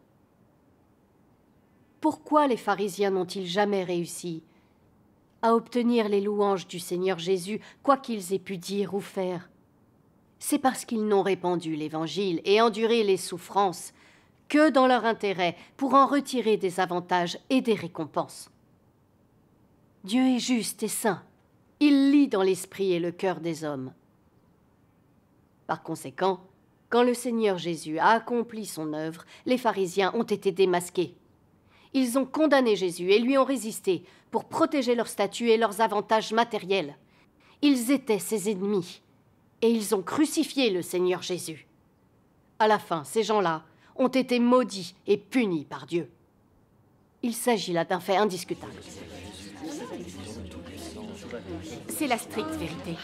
Pourquoi les pharisiens n'ont-ils jamais réussi à obtenir les louanges du Seigneur Jésus, quoi qu'ils aient pu dire ou faire. C'est parce qu'ils n'ont répandu l'Évangile et enduré les souffrances que dans leur intérêt pour en retirer des avantages et des récompenses. Dieu est juste et saint. Il lit dans l'esprit et le cœur des hommes. Par conséquent, quand le Seigneur Jésus a accompli son œuvre, les pharisiens ont été démasqués. Ils ont condamné Jésus et lui ont résisté pour protéger leur statut et leurs avantages matériels. Ils étaient ses ennemis et ils ont crucifié le Seigneur Jésus. À la fin, ces gens-là ont été maudits et punis par Dieu. Il s'agit là d'un fait indiscutable. C'est la stricte vérité.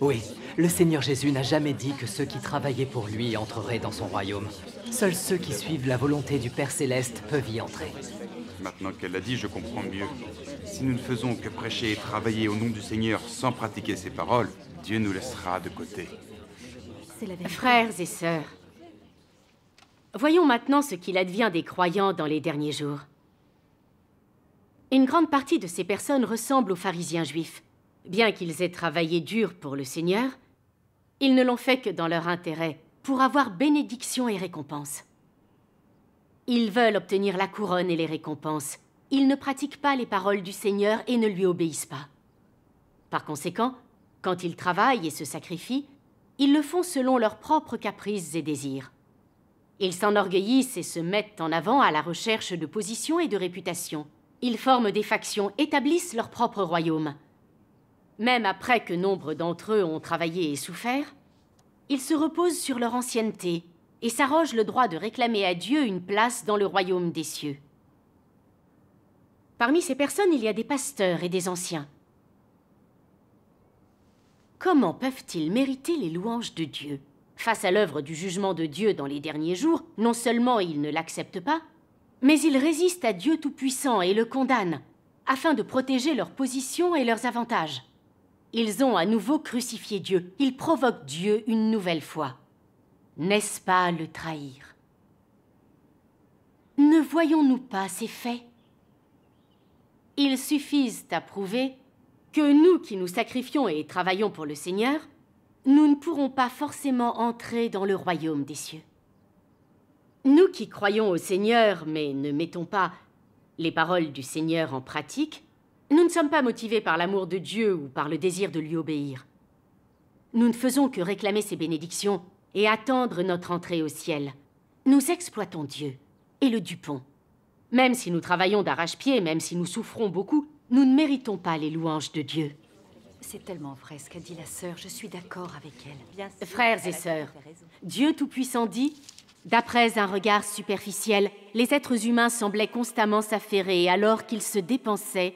Oui, le Seigneur Jésus n'a jamais dit que ceux qui travaillaient pour lui entreraient dans son royaume. Seuls ceux qui suivent la volonté du Père céleste peuvent y entrer. Maintenant qu'elle l'a dit, je comprends mieux. Si nous ne faisons que prêcher et travailler au nom du Seigneur sans pratiquer ses paroles, Dieu nous laissera de côté. Frères et sœurs, Voyons maintenant ce qu'il advient des croyants dans les derniers jours. Une grande partie de ces personnes ressemblent aux pharisiens juifs. Bien qu'ils aient travaillé dur pour le Seigneur, ils ne l'ont fait que dans leur intérêt, pour avoir bénédiction et récompense. Ils veulent obtenir la couronne et les récompenses. Ils ne pratiquent pas les paroles du Seigneur et ne lui obéissent pas. Par conséquent, quand ils travaillent et se sacrifient, ils le font selon leurs propres caprices et désirs. Ils s'enorgueillissent et se mettent en avant à la recherche de position et de réputation. Ils forment des factions, établissent leur propre royaume. Même après que nombre d'entre eux ont travaillé et souffert, ils se reposent sur leur ancienneté et s'arrogent le droit de réclamer à Dieu une place dans le royaume des cieux. Parmi ces personnes, il y a des pasteurs et des anciens. Comment peuvent-ils mériter les louanges de Dieu Face à l'œuvre du jugement de Dieu dans les derniers jours, non seulement ils ne l'acceptent pas, mais ils résistent à Dieu Tout-Puissant et le condamnent, afin de protéger leur position et leurs avantages. Ils ont à nouveau crucifié Dieu, ils provoquent Dieu une nouvelle fois. N'est-ce pas le trahir Ne voyons-nous pas ces faits Ils suffisent à prouver que nous qui nous sacrifions et travaillons pour le Seigneur, nous ne pourrons pas forcément entrer dans le royaume des cieux. Nous qui croyons au Seigneur, mais ne mettons pas les paroles du Seigneur en pratique, nous ne sommes pas motivés par l'amour de Dieu ou par le désir de lui obéir. Nous ne faisons que réclamer ses bénédictions et attendre notre entrée au ciel. Nous exploitons Dieu et le dupons. Même si nous travaillons d'arrache-pied, même si nous souffrons beaucoup, nous ne méritons pas les louanges de Dieu. C'est tellement vrai ce qu'a dit la sœur, je suis d'accord avec elle. Frères et sœurs, Dieu Tout-Puissant dit D'après un regard superficiel, les êtres humains semblaient constamment s'affairer alors qu'ils se dépensaient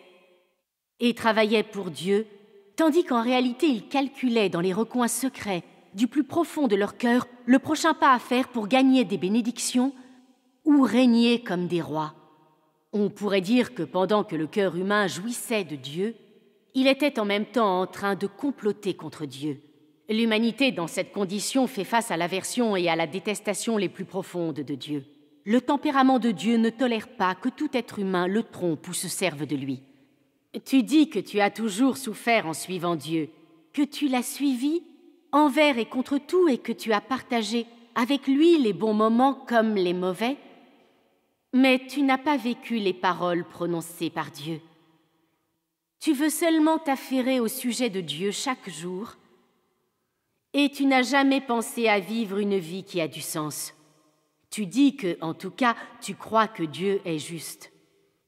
et travaillaient pour Dieu, tandis qu'en réalité ils calculaient dans les recoins secrets du plus profond de leur cœur le prochain pas à faire pour gagner des bénédictions ou régner comme des rois. On pourrait dire que pendant que le cœur humain jouissait de Dieu, il était en même temps en train de comploter contre Dieu. L'humanité, dans cette condition, fait face à l'aversion et à la détestation les plus profondes de Dieu. Le tempérament de Dieu ne tolère pas que tout être humain le trompe ou se serve de lui. Tu dis que tu as toujours souffert en suivant Dieu, que tu l'as suivi envers et contre tout et que tu as partagé avec lui les bons moments comme les mauvais, mais tu n'as pas vécu les paroles prononcées par Dieu. Tu veux seulement t'affairer au sujet de Dieu chaque jour et tu n'as jamais pensé à vivre une vie qui a du sens. Tu dis que, en tout cas, tu crois que Dieu est juste.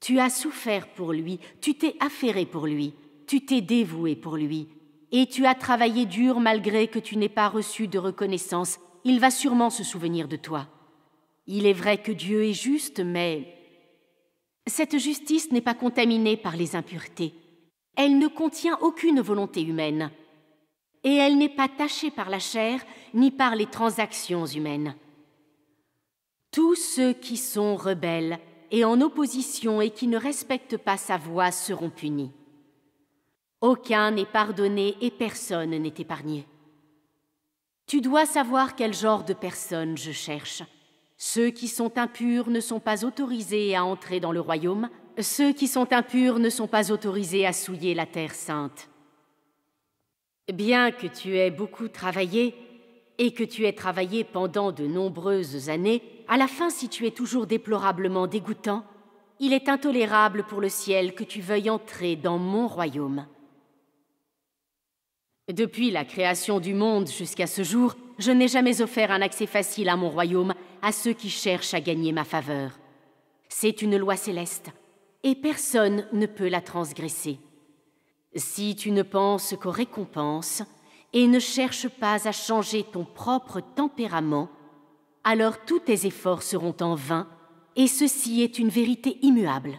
Tu as souffert pour lui, tu t'es affairé pour lui, tu t'es dévoué pour lui, et tu as travaillé dur malgré que tu n'aies pas reçu de reconnaissance. Il va sûrement se souvenir de toi. Il est vrai que Dieu est juste, mais cette justice n'est pas contaminée par les impuretés. Elle ne contient aucune volonté humaine. Et elle n'est pas tachée par la chair ni par les transactions humaines. Tous ceux qui sont rebelles et en opposition et qui ne respectent pas sa voix seront punis. Aucun n'est pardonné et personne n'est épargné. Tu dois savoir quel genre de personnes je cherche. Ceux qui sont impurs ne sont pas autorisés à entrer dans le royaume, ceux qui sont impurs ne sont pas autorisés à souiller la terre sainte. Bien que tu aies beaucoup travaillé, et que tu aies travaillé pendant de nombreuses années, à la fin si tu es toujours déplorablement dégoûtant, il est intolérable pour le ciel que tu veuilles entrer dans mon royaume. Depuis la création du monde jusqu'à ce jour, je n'ai jamais offert un accès facile à mon royaume à ceux qui cherchent à gagner ma faveur. C'est une loi céleste, et personne ne peut la transgresser. Si tu ne penses qu'aux récompenses et ne cherches pas à changer ton propre tempérament, alors tous tes efforts seront en vain, et ceci est une vérité immuable.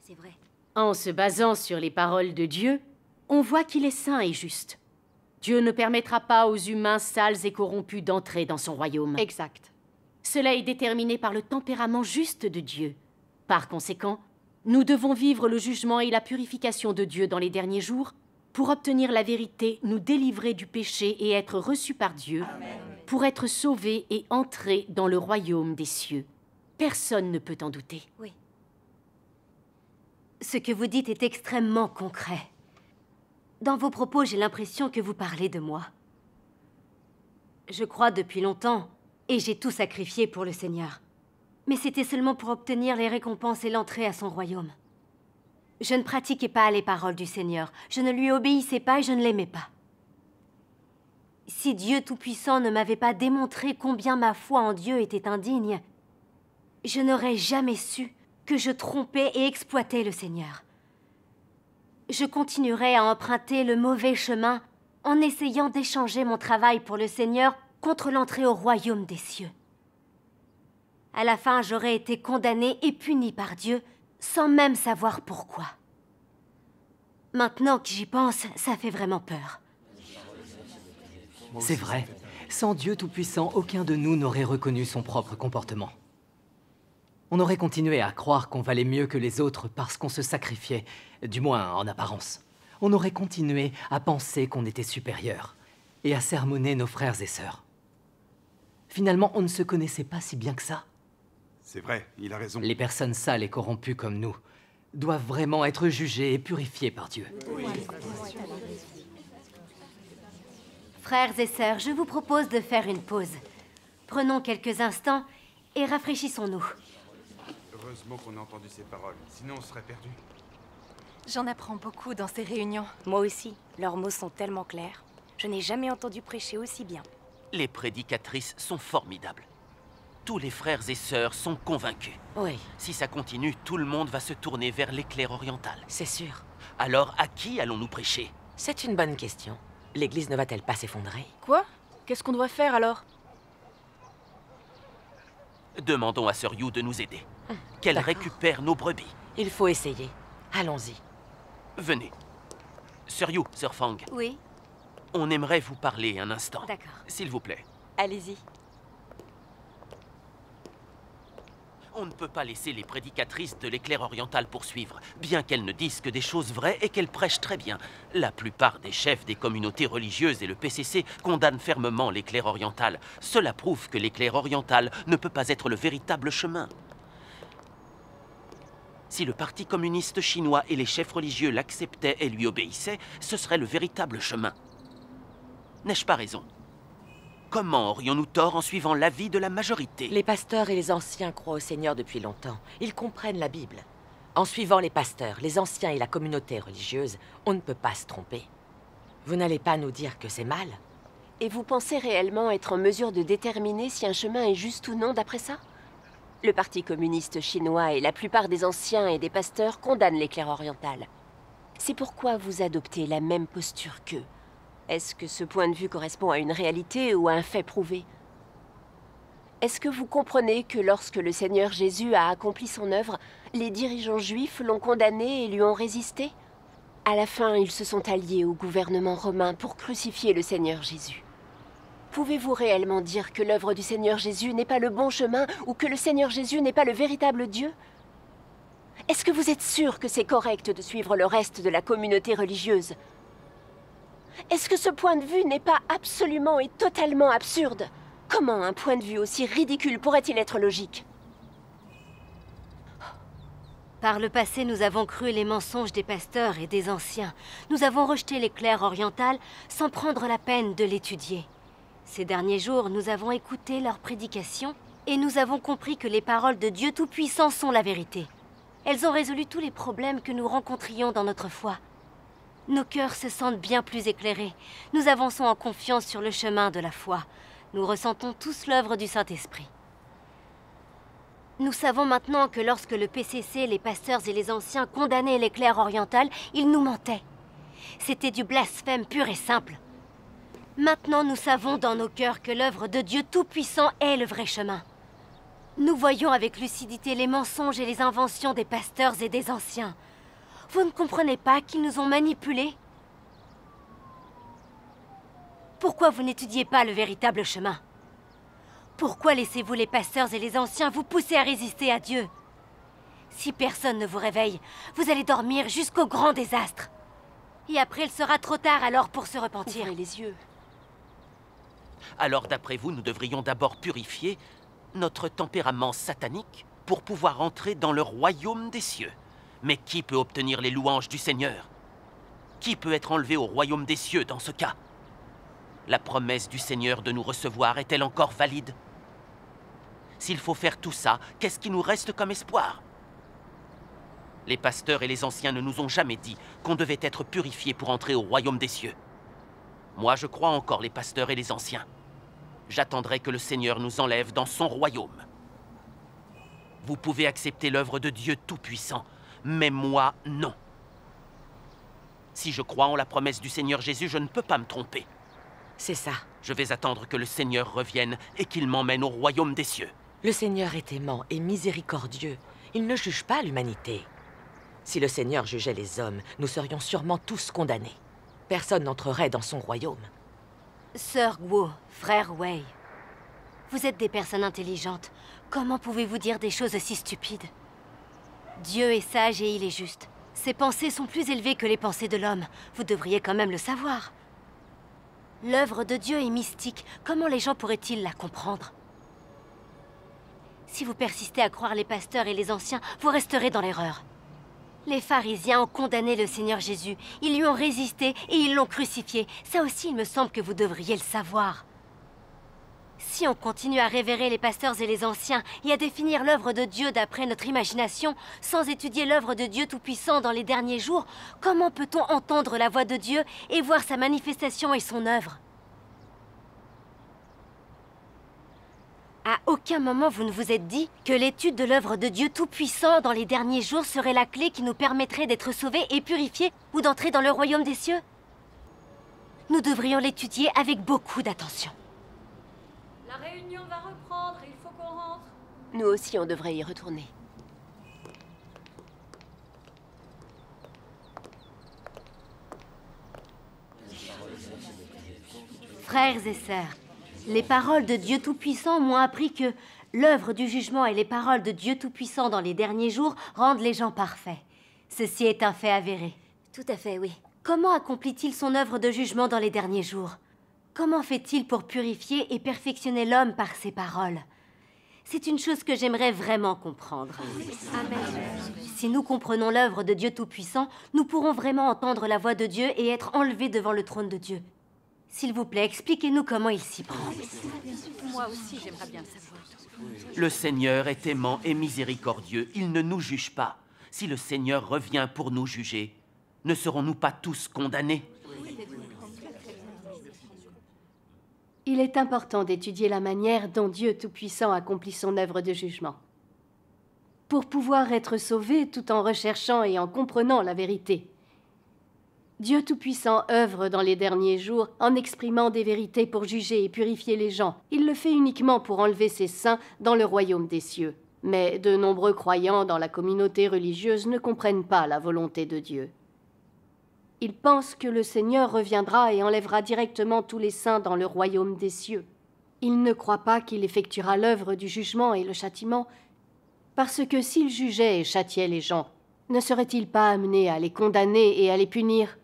C'est vrai. En se basant sur les paroles de Dieu, on voit qu'il est saint et juste. Dieu ne permettra pas aux humains sales et corrompus d'entrer dans son royaume. Exact. Cela est déterminé par le tempérament juste de Dieu. Par conséquent, nous devons vivre le jugement et la purification de Dieu dans les derniers jours pour obtenir la vérité, nous délivrer du péché et être reçus par Dieu, pour être sauvés et entrer dans le royaume des cieux. Personne ne peut en douter. Oui. Ce que vous dites est extrêmement concret. Dans vos propos, j'ai l'impression que vous parlez de moi. Je crois depuis longtemps et j'ai tout sacrifié pour le Seigneur. Mais c'était seulement pour obtenir les récompenses et l'entrée à son royaume. Je ne pratiquais pas les paroles du Seigneur, je ne lui obéissais pas et je ne l'aimais pas. Si Dieu Tout-Puissant ne m'avait pas démontré combien ma foi en Dieu était indigne, je n'aurais jamais su que je trompais et exploitais le Seigneur. Je continuerais à emprunter le mauvais chemin en essayant d'échanger mon travail pour le Seigneur contre l'entrée au royaume des cieux. À la fin, j'aurais été condamné et puni par Dieu, sans même savoir pourquoi. Maintenant que j'y pense, ça fait vraiment peur. C'est vrai. Sans Dieu Tout-Puissant, aucun de nous n'aurait reconnu son propre comportement. On aurait continué à croire qu'on valait mieux que les autres parce qu'on se sacrifiait, du moins en apparence. On aurait continué à penser qu'on était supérieur et à sermonner nos frères et sœurs. Finalement, on ne se connaissait pas si bien que ça. C'est vrai, il a raison. Les personnes sales et corrompues comme nous doivent vraiment être jugées et purifiées par Dieu. Frères et sœurs, je vous propose de faire une pause. Prenons quelques instants et rafraîchissons-nous. Heureusement qu'on a entendu ces paroles, sinon on serait perdu. J'en apprends beaucoup dans ces réunions. Moi aussi, leurs mots sont tellement clairs. Je n'ai jamais entendu prêcher aussi bien. Les prédicatrices sont formidables. Tous les frères et sœurs sont convaincus. Oui. Si ça continue, tout le monde va se tourner vers l'éclair oriental. C'est sûr. Alors à qui allons-nous prêcher C'est une bonne question. L'église ne va-t-elle pas s'effondrer Quoi Qu'est-ce qu'on doit faire alors Demandons à Sir Yu de nous aider. Hum, Qu'elle récupère nos brebis. Il faut essayer. Allons-y. Venez. Sir Yu, Sir Fang. Oui. On aimerait vous parler un instant. D'accord. S'il vous plaît. Allez-y. On ne peut pas laisser les prédicatrices de l'éclair oriental poursuivre, bien qu'elles ne disent que des choses vraies et qu'elles prêchent très bien. La plupart des chefs des communautés religieuses et le PCC condamnent fermement l'éclair oriental. Cela prouve que l'éclair oriental ne peut pas être le véritable chemin. Si le Parti communiste chinois et les chefs religieux l'acceptaient et lui obéissaient, ce serait le véritable chemin. N'ai-je pas raison Comment aurions-nous tort en suivant l'avis de la majorité Les pasteurs et les anciens croient au Seigneur depuis longtemps. Ils comprennent la Bible. En suivant les pasteurs, les anciens et la communauté religieuse, on ne peut pas se tromper. Vous n'allez pas nous dire que c'est mal Et vous pensez réellement être en mesure de déterminer si un chemin est juste ou non d'après ça Le Parti communiste chinois et la plupart des anciens et des pasteurs condamnent l'éclair oriental. C'est pourquoi vous adoptez la même posture qu'eux. Est-ce que ce point de vue correspond à une réalité ou à un fait prouvé Est-ce que vous comprenez que lorsque le Seigneur Jésus a accompli son œuvre, les dirigeants juifs l'ont condamné et lui ont résisté À la fin, ils se sont alliés au gouvernement romain pour crucifier le Seigneur Jésus. Pouvez-vous réellement dire que l'œuvre du Seigneur Jésus n'est pas le bon chemin ou que le Seigneur Jésus n'est pas le véritable Dieu Est-ce que vous êtes sûr que c'est correct de suivre le reste de la communauté religieuse est-ce que ce point de vue n'est pas absolument et totalement absurde Comment un point de vue aussi ridicule pourrait-il être logique par le passé, nous avons cru les mensonges des pasteurs et des anciens. Nous avons rejeté l'éclair oriental sans prendre la peine de l'étudier. Ces derniers jours, nous avons écouté leurs prédications et nous avons compris que les paroles de Dieu Tout-Puissant sont la vérité. Elles ont résolu tous les problèmes que nous rencontrions dans notre foi nos cœurs se sentent bien plus éclairés. Nous avançons en confiance sur le chemin de la foi. Nous ressentons tous l'œuvre du Saint-Esprit. Nous savons maintenant que lorsque le PCC, les pasteurs et les anciens condamnaient l'Éclair Oriental, ils nous mentaient. C'était du blasphème pur et simple. Maintenant, nous savons dans nos cœurs que l'œuvre de Dieu Tout-Puissant est le vrai chemin. Nous voyons avec lucidité les mensonges et les inventions des pasteurs et des anciens. Vous ne comprenez pas qu'ils nous ont manipulés Pourquoi vous n'étudiez pas le véritable chemin Pourquoi laissez-vous les pasteurs et les anciens vous pousser à résister à Dieu Si personne ne vous réveille, vous allez dormir jusqu'au grand désastre. Et après, il sera trop tard alors pour se repentir. Ouvrez les yeux. Alors, d'après vous, nous devrions d'abord purifier notre tempérament satanique pour pouvoir entrer dans le royaume des cieux. Mais qui peut obtenir les louanges du Seigneur Qui peut être enlevé au royaume des cieux dans ce cas La promesse du Seigneur de nous recevoir est-elle encore valide S'il faut faire tout ça, qu'est-ce qui nous reste comme espoir Les pasteurs et les anciens ne nous ont jamais dit qu'on devait être purifié pour entrer au royaume des cieux. Moi, je crois encore les pasteurs et les anciens. J'attendrai que le Seigneur nous enlève dans son royaume. Vous pouvez accepter l'œuvre de Dieu Tout-Puissant mais moi, non. Si je crois en la promesse du Seigneur Jésus, je ne peux pas me tromper. C'est ça. Je vais attendre que le Seigneur revienne et qu'il m'emmène au royaume des cieux. Le Seigneur est aimant et miséricordieux. Il ne juge pas l'humanité. Si le Seigneur jugeait les hommes, nous serions sûrement tous condamnés. Personne n'entrerait dans son royaume. Sœur Guo, frère Wei, vous êtes des personnes intelligentes. Comment pouvez-vous dire des choses si stupides Dieu est sage et il est juste. Ses pensées sont plus élevées que les pensées de l'homme. Vous devriez quand même le savoir. L'œuvre de Dieu est mystique. Comment les gens pourraient-ils la comprendre Si vous persistez à croire les pasteurs et les anciens, vous resterez dans l'erreur. Les pharisiens ont condamné le Seigneur Jésus. Ils lui ont résisté et ils l'ont crucifié. Ça aussi, il me semble que vous devriez le savoir. Si on continue à révérer les pasteurs et les anciens et à définir l'œuvre de Dieu d'après notre imagination, sans étudier l'œuvre de Dieu Tout-Puissant dans les derniers jours, comment peut-on entendre la voix de Dieu et voir sa manifestation et son œuvre À aucun moment vous ne vous êtes dit que l'étude de l'œuvre de Dieu Tout-Puissant dans les derniers jours serait la clé qui nous permettrait d'être sauvés et purifiés ou d'entrer dans le royaume des cieux Nous devrions l'étudier avec beaucoup d'attention. Nous aussi, on devrait y retourner. Frères et sœurs, les paroles de Dieu Tout-Puissant m'ont appris que l'œuvre du jugement et les paroles de Dieu Tout-Puissant dans les derniers jours rendent les gens parfaits. Ceci est un fait avéré. Tout à fait, oui. Comment accomplit-il son œuvre de jugement dans les derniers jours Comment fait-il pour purifier et perfectionner l'homme par ses paroles c'est une chose que j'aimerais vraiment comprendre. Amen. Si nous comprenons l'œuvre de Dieu Tout-Puissant, nous pourrons vraiment entendre la voix de Dieu et être enlevés devant le trône de Dieu. S'il vous plaît, expliquez-nous comment il s'y prend. Moi aussi, j'aimerais bien savoir. Le Seigneur est aimant et miséricordieux. Il ne nous juge pas. Si le Seigneur revient pour nous juger, ne serons-nous pas tous condamnés il est important d'étudier la manière dont Dieu Tout-Puissant accomplit son œuvre de jugement. Pour pouvoir être sauvé tout en recherchant et en comprenant la vérité, Dieu Tout-Puissant œuvre dans les derniers jours en exprimant des vérités pour juger et purifier les gens. Il le fait uniquement pour enlever ses saints dans le royaume des cieux. Mais de nombreux croyants dans la communauté religieuse ne comprennent pas la volonté de Dieu. Ils pensent que le Seigneur reviendra et enlèvera directement tous les saints dans le royaume des cieux. Ils ne croient pas qu'il effectuera l'œuvre du jugement et le châtiment, parce que s'il jugeait et châtiait les gens, ne serait-il pas amené à les condamner et à les punir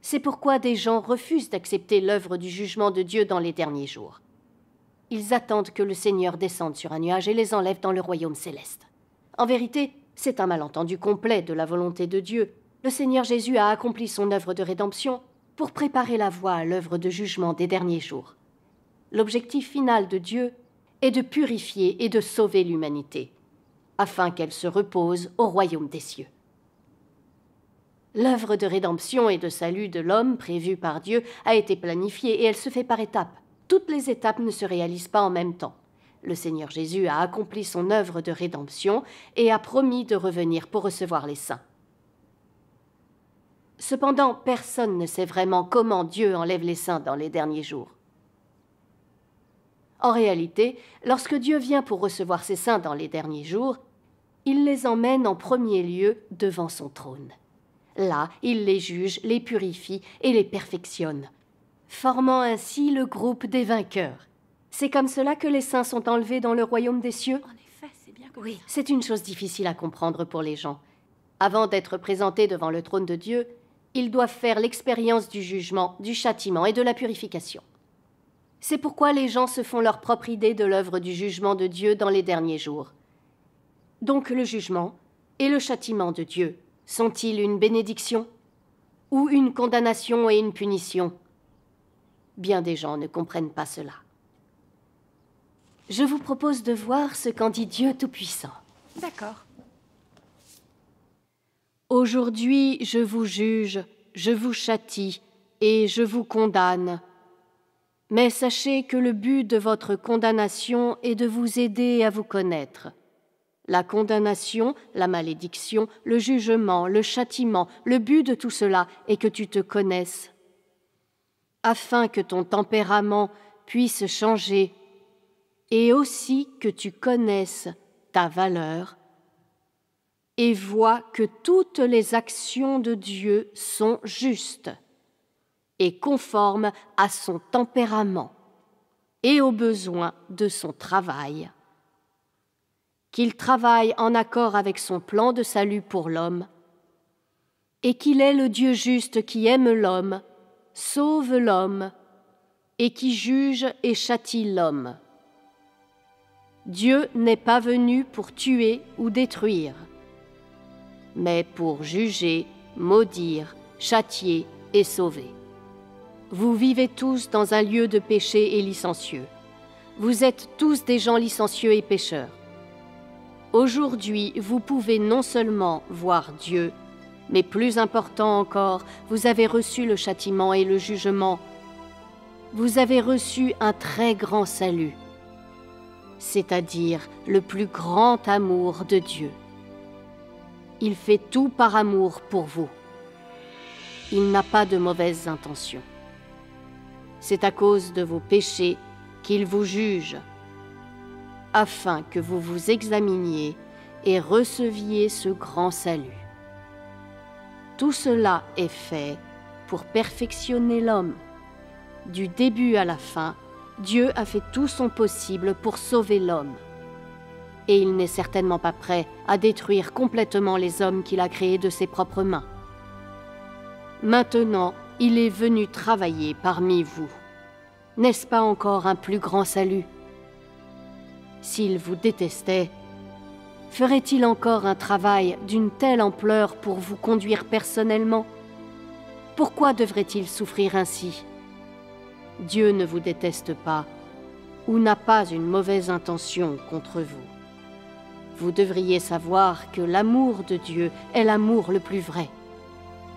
C'est pourquoi des gens refusent d'accepter l'œuvre du jugement de Dieu dans les derniers jours. Ils attendent que le Seigneur descende sur un nuage et les enlève dans le royaume céleste. En vérité, c'est un malentendu complet de la volonté de Dieu, le Seigneur Jésus a accompli son œuvre de rédemption pour préparer la voie à l'œuvre de jugement des derniers jours. L'objectif final de Dieu est de purifier et de sauver l'humanité, afin qu'elle se repose au royaume des cieux. L'œuvre de rédemption et de salut de l'homme prévue par Dieu a été planifiée et elle se fait par étapes. Toutes les étapes ne se réalisent pas en même temps. Le Seigneur Jésus a accompli son œuvre de rédemption et a promis de revenir pour recevoir les saints. Cependant, personne ne sait vraiment comment Dieu enlève les saints dans les derniers jours. En réalité, lorsque Dieu vient pour recevoir ses saints dans les derniers jours, il les emmène en premier lieu devant son trône. Là, il les juge, les purifie et les perfectionne, formant ainsi le groupe des vainqueurs. C'est comme cela que les saints sont enlevés dans le royaume des cieux. c'est c'est une chose difficile à comprendre pour les gens. Avant d'être présentés devant le trône de Dieu, ils doivent faire l'expérience du jugement, du châtiment et de la purification. C'est pourquoi les gens se font leur propre idée de l'œuvre du jugement de Dieu dans les derniers jours. Donc le jugement et le châtiment de Dieu sont-ils une bénédiction ou une condamnation et une punition Bien des gens ne comprennent pas cela. Je vous propose de voir ce qu'en dit Dieu Tout-Puissant. D'accord. Aujourd'hui je vous juge, je vous châtie et je vous condamne. Mais sachez que le but de votre condamnation est de vous aider à vous connaître. La condamnation, la malédiction, le jugement, le châtiment, le but de tout cela est que tu te connaisses, afin que ton tempérament puisse changer, et aussi que tu connaisses ta valeur et voit que toutes les actions de Dieu sont justes et conformes à son tempérament et aux besoins de son travail. Qu'il travaille en accord avec son plan de salut pour l'homme et qu'il est le Dieu juste qui aime l'homme, sauve l'homme et qui juge et châtie l'homme. Dieu n'est pas venu pour tuer ou détruire mais pour juger, maudire, châtier et sauver. Vous vivez tous dans un lieu de péché et licencieux. Vous êtes tous des gens licencieux et pécheurs. Aujourd'hui, vous pouvez non seulement voir Dieu, mais plus important encore, vous avez reçu le châtiment et le jugement. Vous avez reçu un très grand salut, c'est-à-dire le plus grand amour de Dieu. Il fait tout par amour pour vous. Il n'a pas de mauvaises intentions. C'est à cause de vos péchés qu'il vous juge, afin que vous vous examiniez et receviez ce grand salut. Tout cela est fait pour perfectionner l'homme. Du début à la fin, Dieu a fait tout son possible pour sauver l'homme et il n'est certainement pas prêt à détruire complètement les hommes qu'il a créés de ses propres mains. Maintenant, il est venu travailler parmi vous. N'est-ce pas encore un plus grand salut S'il vous détestait, ferait-il encore un travail d'une telle ampleur pour vous conduire personnellement Pourquoi devrait-il souffrir ainsi Dieu ne vous déteste pas ou n'a pas une mauvaise intention contre vous. Vous devriez savoir que l'amour de Dieu est l'amour le plus vrai.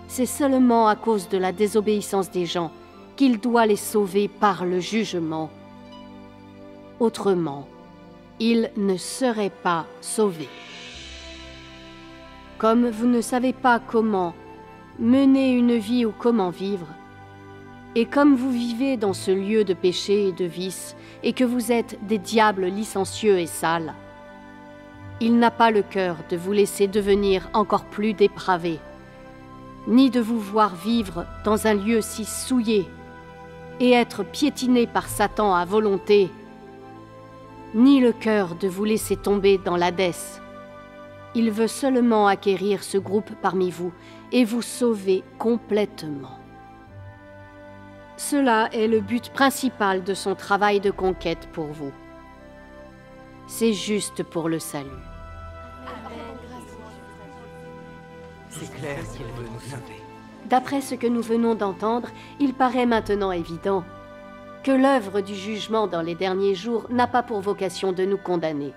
C'est seulement à cause de la désobéissance des gens qu'il doit les sauver par le jugement. Autrement, ils ne seraient pas sauvés. Comme vous ne savez pas comment mener une vie ou comment vivre, et comme vous vivez dans ce lieu de péché et de vice, et que vous êtes des diables licencieux et sales, il n'a pas le cœur de vous laisser devenir encore plus dépravé, ni de vous voir vivre dans un lieu si souillé et être piétiné par Satan à volonté, ni le cœur de vous laisser tomber dans l'Hadès. Il veut seulement acquérir ce groupe parmi vous et vous sauver complètement. Cela est le but principal de son travail de conquête pour vous. C'est juste pour le salut. C'est clair qu'Il veut nous D'après ce que nous venons d'entendre, il paraît maintenant évident que l'œuvre du jugement dans les derniers jours n'a pas pour vocation de nous condamner.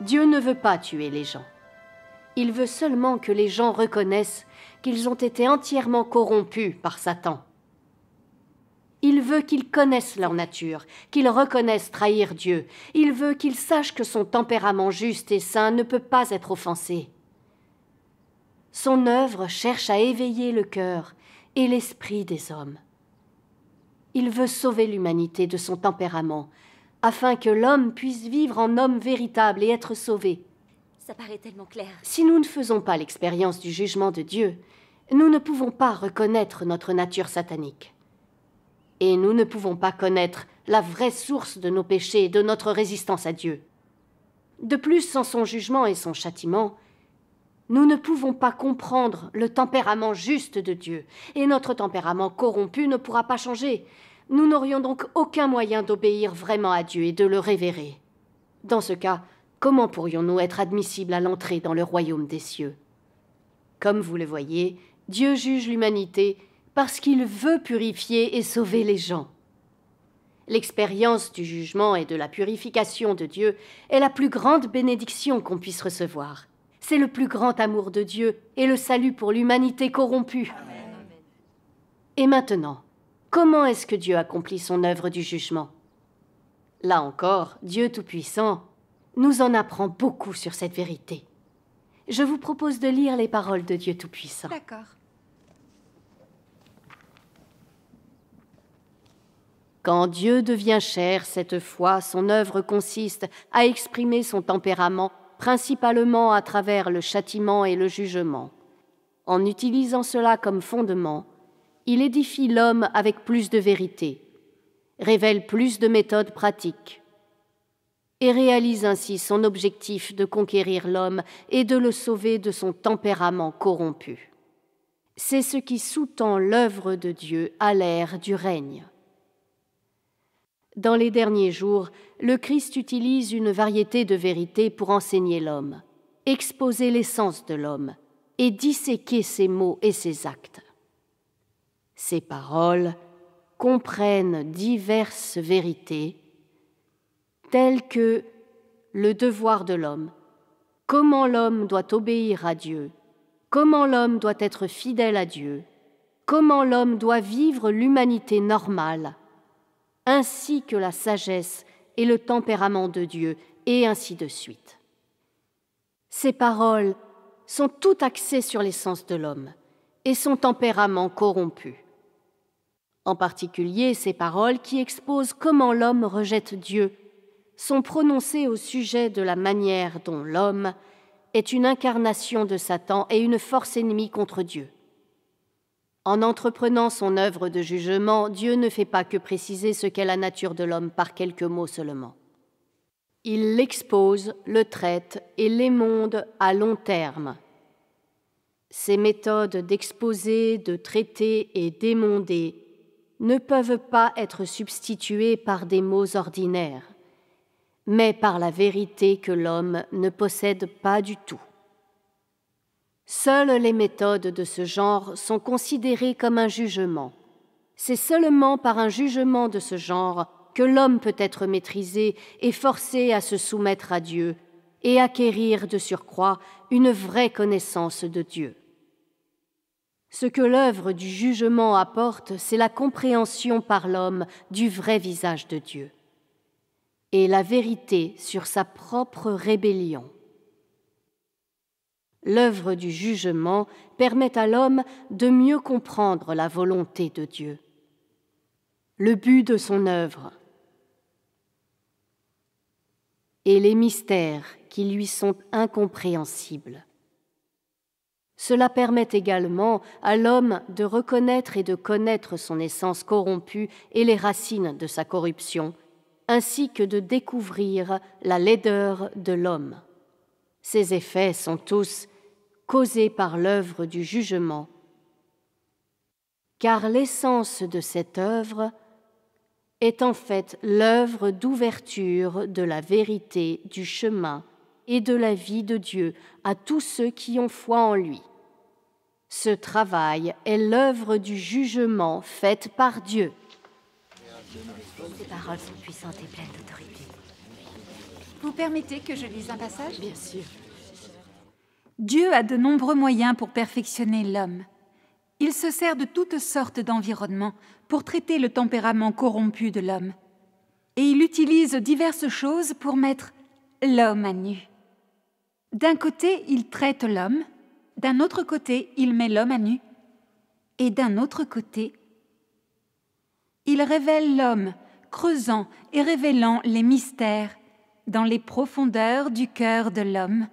Dieu ne veut pas tuer les gens. Il veut seulement que les gens reconnaissent qu'ils ont été entièrement corrompus par Satan. Il veut qu'ils connaissent leur nature, qu'ils reconnaissent trahir Dieu. Il veut qu'ils sachent que son tempérament juste et sain ne peut pas être offensé son œuvre cherche à éveiller le cœur et l'esprit des hommes. Il veut sauver l'humanité de son tempérament, afin que l'homme puisse vivre en homme véritable et être sauvé. Ça paraît tellement clair. Si nous ne faisons pas l'expérience du jugement de Dieu, nous ne pouvons pas reconnaître notre nature satanique. Et nous ne pouvons pas connaître la vraie source de nos péchés et de notre résistance à Dieu. De plus, sans son jugement et son châtiment, nous ne pouvons pas comprendre le tempérament juste de Dieu, et notre tempérament corrompu ne pourra pas changer. Nous n'aurions donc aucun moyen d'obéir vraiment à Dieu et de le révérer. Dans ce cas, comment pourrions-nous être admissibles à l'entrée dans le royaume des cieux Comme vous le voyez, Dieu juge l'humanité parce qu'il veut purifier et sauver les gens. L'expérience du jugement et de la purification de Dieu est la plus grande bénédiction qu'on puisse recevoir. C'est le plus grand amour de Dieu et le salut pour l'humanité corrompue. Et maintenant, comment est-ce que Dieu accomplit son œuvre du jugement Là encore, Dieu Tout-Puissant nous en apprend beaucoup sur cette vérité. Je vous propose de lire les paroles de Dieu Tout-Puissant. D'accord. Quand Dieu devient cher cette fois, son œuvre consiste à exprimer son tempérament principalement à travers le châtiment et le jugement. En utilisant cela comme fondement, il édifie l'homme avec plus de vérité, révèle plus de méthodes pratiques, et réalise ainsi son objectif de conquérir l'homme et de le sauver de son tempérament corrompu. C'est ce qui sous-tend l'œuvre de Dieu à l'ère du règne. Dans les derniers jours, le Christ utilise une variété de vérités pour enseigner l'homme, exposer l'essence de l'homme et disséquer ses mots et ses actes. Ses paroles comprennent diverses vérités telles que le devoir de l'homme, comment l'homme doit obéir à Dieu, comment l'homme doit être fidèle à Dieu, comment l'homme doit vivre l'humanité normale, ainsi que la sagesse et le tempérament de Dieu, et ainsi de suite. Ces paroles sont toutes axées sur l'essence de l'homme et son tempérament corrompu. En particulier, ces paroles qui exposent comment l'homme rejette Dieu sont prononcées au sujet de la manière dont l'homme est une incarnation de Satan et une force ennemie contre Dieu. En entreprenant son œuvre de jugement, Dieu ne fait pas que préciser ce qu'est la nature de l'homme par quelques mots seulement. Il l'expose, le traite et l'émonde à long terme. Ces méthodes d'exposer, de traiter et d'émonder ne peuvent pas être substituées par des mots ordinaires, mais par la vérité que l'homme ne possède pas du tout. Seules les méthodes de ce genre sont considérées comme un jugement. C'est seulement par un jugement de ce genre que l'homme peut être maîtrisé et forcé à se soumettre à Dieu et acquérir de surcroît une vraie connaissance de Dieu. Ce que l'œuvre du jugement apporte, c'est la compréhension par l'homme du vrai visage de Dieu et la vérité sur sa propre rébellion. L'œuvre du jugement permet à l'homme de mieux comprendre la volonté de Dieu, le but de son œuvre et les mystères qui lui sont incompréhensibles. Cela permet également à l'homme de reconnaître et de connaître son essence corrompue et les racines de sa corruption, ainsi que de découvrir la laideur de l'homme. Ces effets sont tous causée par l'œuvre du jugement. Car l'essence de cette œuvre est en fait l'œuvre d'ouverture de la vérité, du chemin et de la vie de Dieu à tous ceux qui ont foi en lui. Ce travail est l'œuvre du jugement faite par Dieu. Ces paroles sont puissantes et pleines d'autorité. Vous permettez que je lise un passage Bien sûr. Dieu a de nombreux moyens pour perfectionner l'homme. Il se sert de toutes sortes d'environnements pour traiter le tempérament corrompu de l'homme. Et il utilise diverses choses pour mettre l'homme à nu. D'un côté, il traite l'homme, d'un autre côté, il met l'homme à nu, et d'un autre côté, il révèle l'homme, creusant et révélant les mystères dans les profondeurs du cœur de l'homme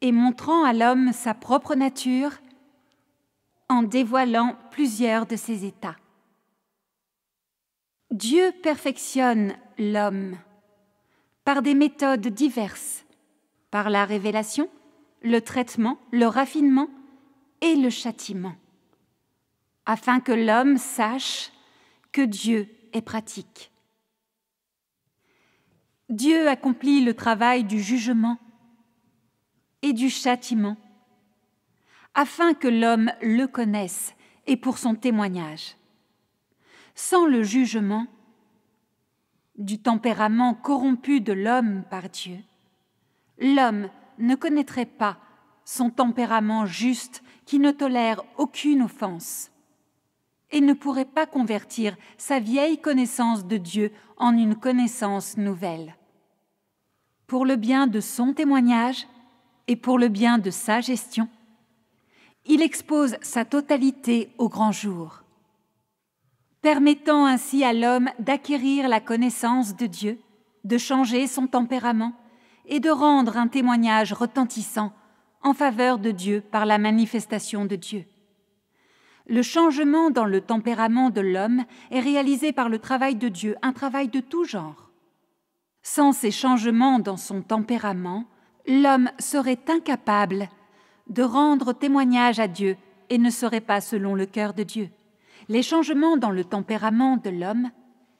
et montrant à l'homme sa propre nature en dévoilant plusieurs de ses états. Dieu perfectionne l'homme par des méthodes diverses, par la révélation, le traitement, le raffinement et le châtiment, afin que l'homme sache que Dieu est pratique. Dieu accomplit le travail du jugement et du châtiment, afin que l'homme le connaisse et pour son témoignage. Sans le jugement du tempérament corrompu de l'homme par Dieu, l'homme ne connaîtrait pas son tempérament juste qui ne tolère aucune offense et ne pourrait pas convertir sa vieille connaissance de Dieu en une connaissance nouvelle. Pour le bien de son témoignage, et pour le bien de sa gestion, il expose sa totalité au grand jour, permettant ainsi à l'homme d'acquérir la connaissance de Dieu, de changer son tempérament et de rendre un témoignage retentissant en faveur de Dieu par la manifestation de Dieu. Le changement dans le tempérament de l'homme est réalisé par le travail de Dieu, un travail de tout genre. Sans ces changements dans son tempérament, l'homme serait incapable de rendre témoignage à Dieu et ne serait pas selon le cœur de Dieu. Les changements dans le tempérament de l'homme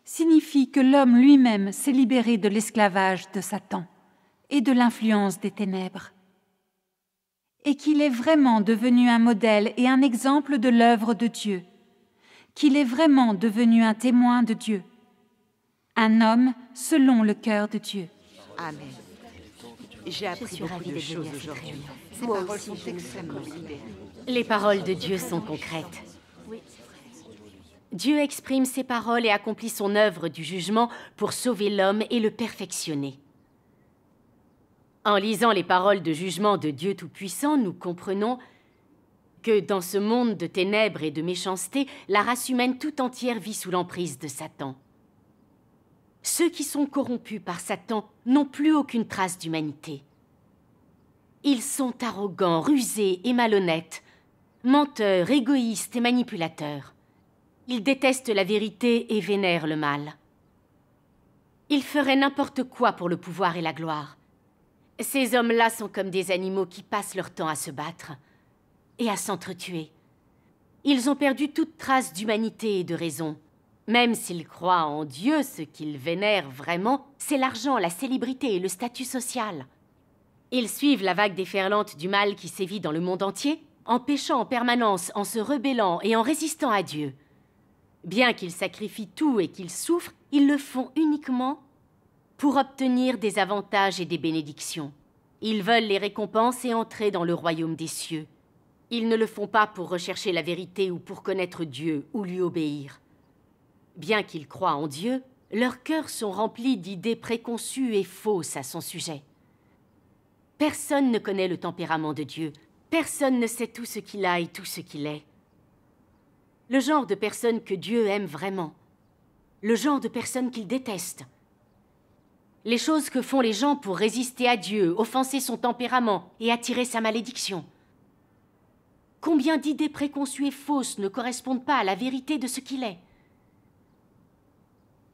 signifient que l'homme lui-même s'est libéré de l'esclavage de Satan et de l'influence des ténèbres, et qu'il est vraiment devenu un modèle et un exemple de l'œuvre de Dieu, qu'il est vraiment devenu un témoin de Dieu, un homme selon le cœur de Dieu. Amen. J'ai appris beaucoup de choses aujourd'hui. sont extrêmement Les paroles de Dieu sont concrètes. Dieu exprime ses paroles et accomplit son œuvre du jugement pour sauver l'homme et le perfectionner. En lisant les paroles de jugement de Dieu Tout-Puissant, nous comprenons que dans ce monde de ténèbres et de méchanceté, la race humaine tout entière vit sous l'emprise de Satan. Ceux qui sont corrompus par Satan n'ont plus aucune trace d'humanité. Ils sont arrogants, rusés et malhonnêtes, menteurs, égoïstes et manipulateurs. Ils détestent la vérité et vénèrent le mal. Ils feraient n'importe quoi pour le pouvoir et la gloire. Ces hommes-là sont comme des animaux qui passent leur temps à se battre et à s'entretuer. Ils ont perdu toute trace d'humanité et de raison. Même s'ils croient en Dieu, ce qu'ils vénèrent vraiment, c'est l'argent, la célébrité et le statut social. Ils suivent la vague déferlante du mal qui sévit dans le monde entier, en péchant en permanence, en se rebellant et en résistant à Dieu. Bien qu'ils sacrifient tout et qu'ils souffrent, ils le font uniquement pour obtenir des avantages et des bénédictions. Ils veulent les récompenses et entrer dans le royaume des cieux. Ils ne le font pas pour rechercher la vérité ou pour connaître Dieu ou lui obéir. Bien qu'ils croient en Dieu, leurs cœurs sont remplis d'idées préconçues et fausses à son sujet. Personne ne connaît le tempérament de Dieu, personne ne sait tout ce qu'il a et tout ce qu'il est. Le genre de personne que Dieu aime vraiment, le genre de personnes qu'il déteste. Les choses que font les gens pour résister à Dieu, offenser son tempérament et attirer sa malédiction. Combien d'idées préconçues et fausses ne correspondent pas à la vérité de ce qu'il est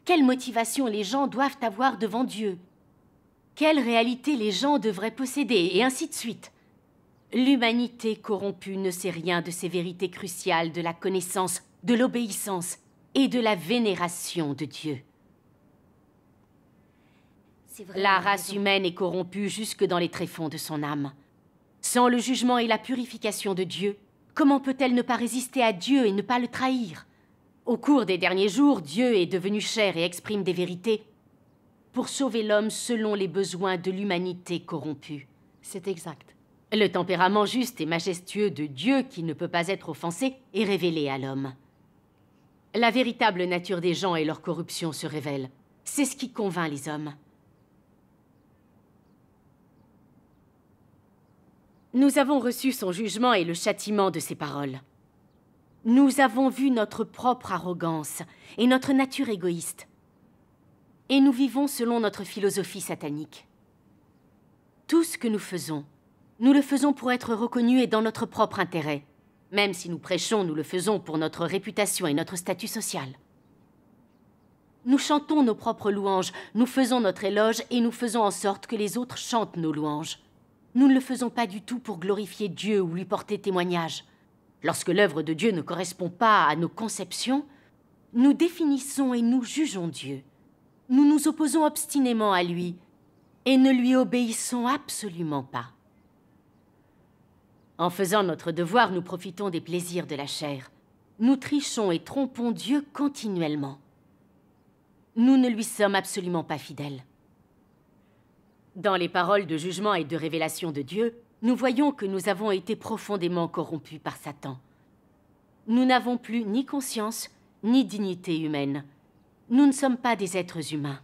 quelle motivation les gens doivent avoir devant Dieu Quelle réalité les gens devraient posséder Et ainsi de suite. L'humanité corrompue ne sait rien de ces vérités cruciales de la connaissance, de l'obéissance et de la vénération de Dieu. La race humaine est corrompue jusque dans les tréfonds de son âme. Sans le jugement et la purification de Dieu, comment peut-elle ne pas résister à Dieu et ne pas le trahir au cours des derniers jours, Dieu est devenu cher et exprime des vérités pour sauver l'homme selon les besoins de l'humanité corrompue. C'est exact. Le tempérament juste et majestueux de Dieu qui ne peut pas être offensé est révélé à l'homme. La véritable nature des gens et leur corruption se révèlent. C'est ce qui convainc les hommes. Nous avons reçu son jugement et le châtiment de ses paroles. Nous avons vu notre propre arrogance et notre nature égoïste. Et nous vivons selon notre philosophie satanique. Tout ce que nous faisons, nous le faisons pour être reconnus et dans notre propre intérêt. Même si nous prêchons, nous le faisons pour notre réputation et notre statut social. Nous chantons nos propres louanges, nous faisons notre éloge et nous faisons en sorte que les autres chantent nos louanges. Nous ne le faisons pas du tout pour glorifier Dieu ou lui porter témoignage. Lorsque l'œuvre de Dieu ne correspond pas à nos conceptions, nous définissons et nous jugeons Dieu. Nous nous opposons obstinément à lui et ne lui obéissons absolument pas. En faisant notre devoir, nous profitons des plaisirs de la chair. Nous trichons et trompons Dieu continuellement. Nous ne lui sommes absolument pas fidèles. Dans les paroles de jugement et de révélation de Dieu, nous voyons que nous avons été profondément corrompus par Satan. Nous n'avons plus ni conscience, ni dignité humaine. Nous ne sommes pas des êtres humains.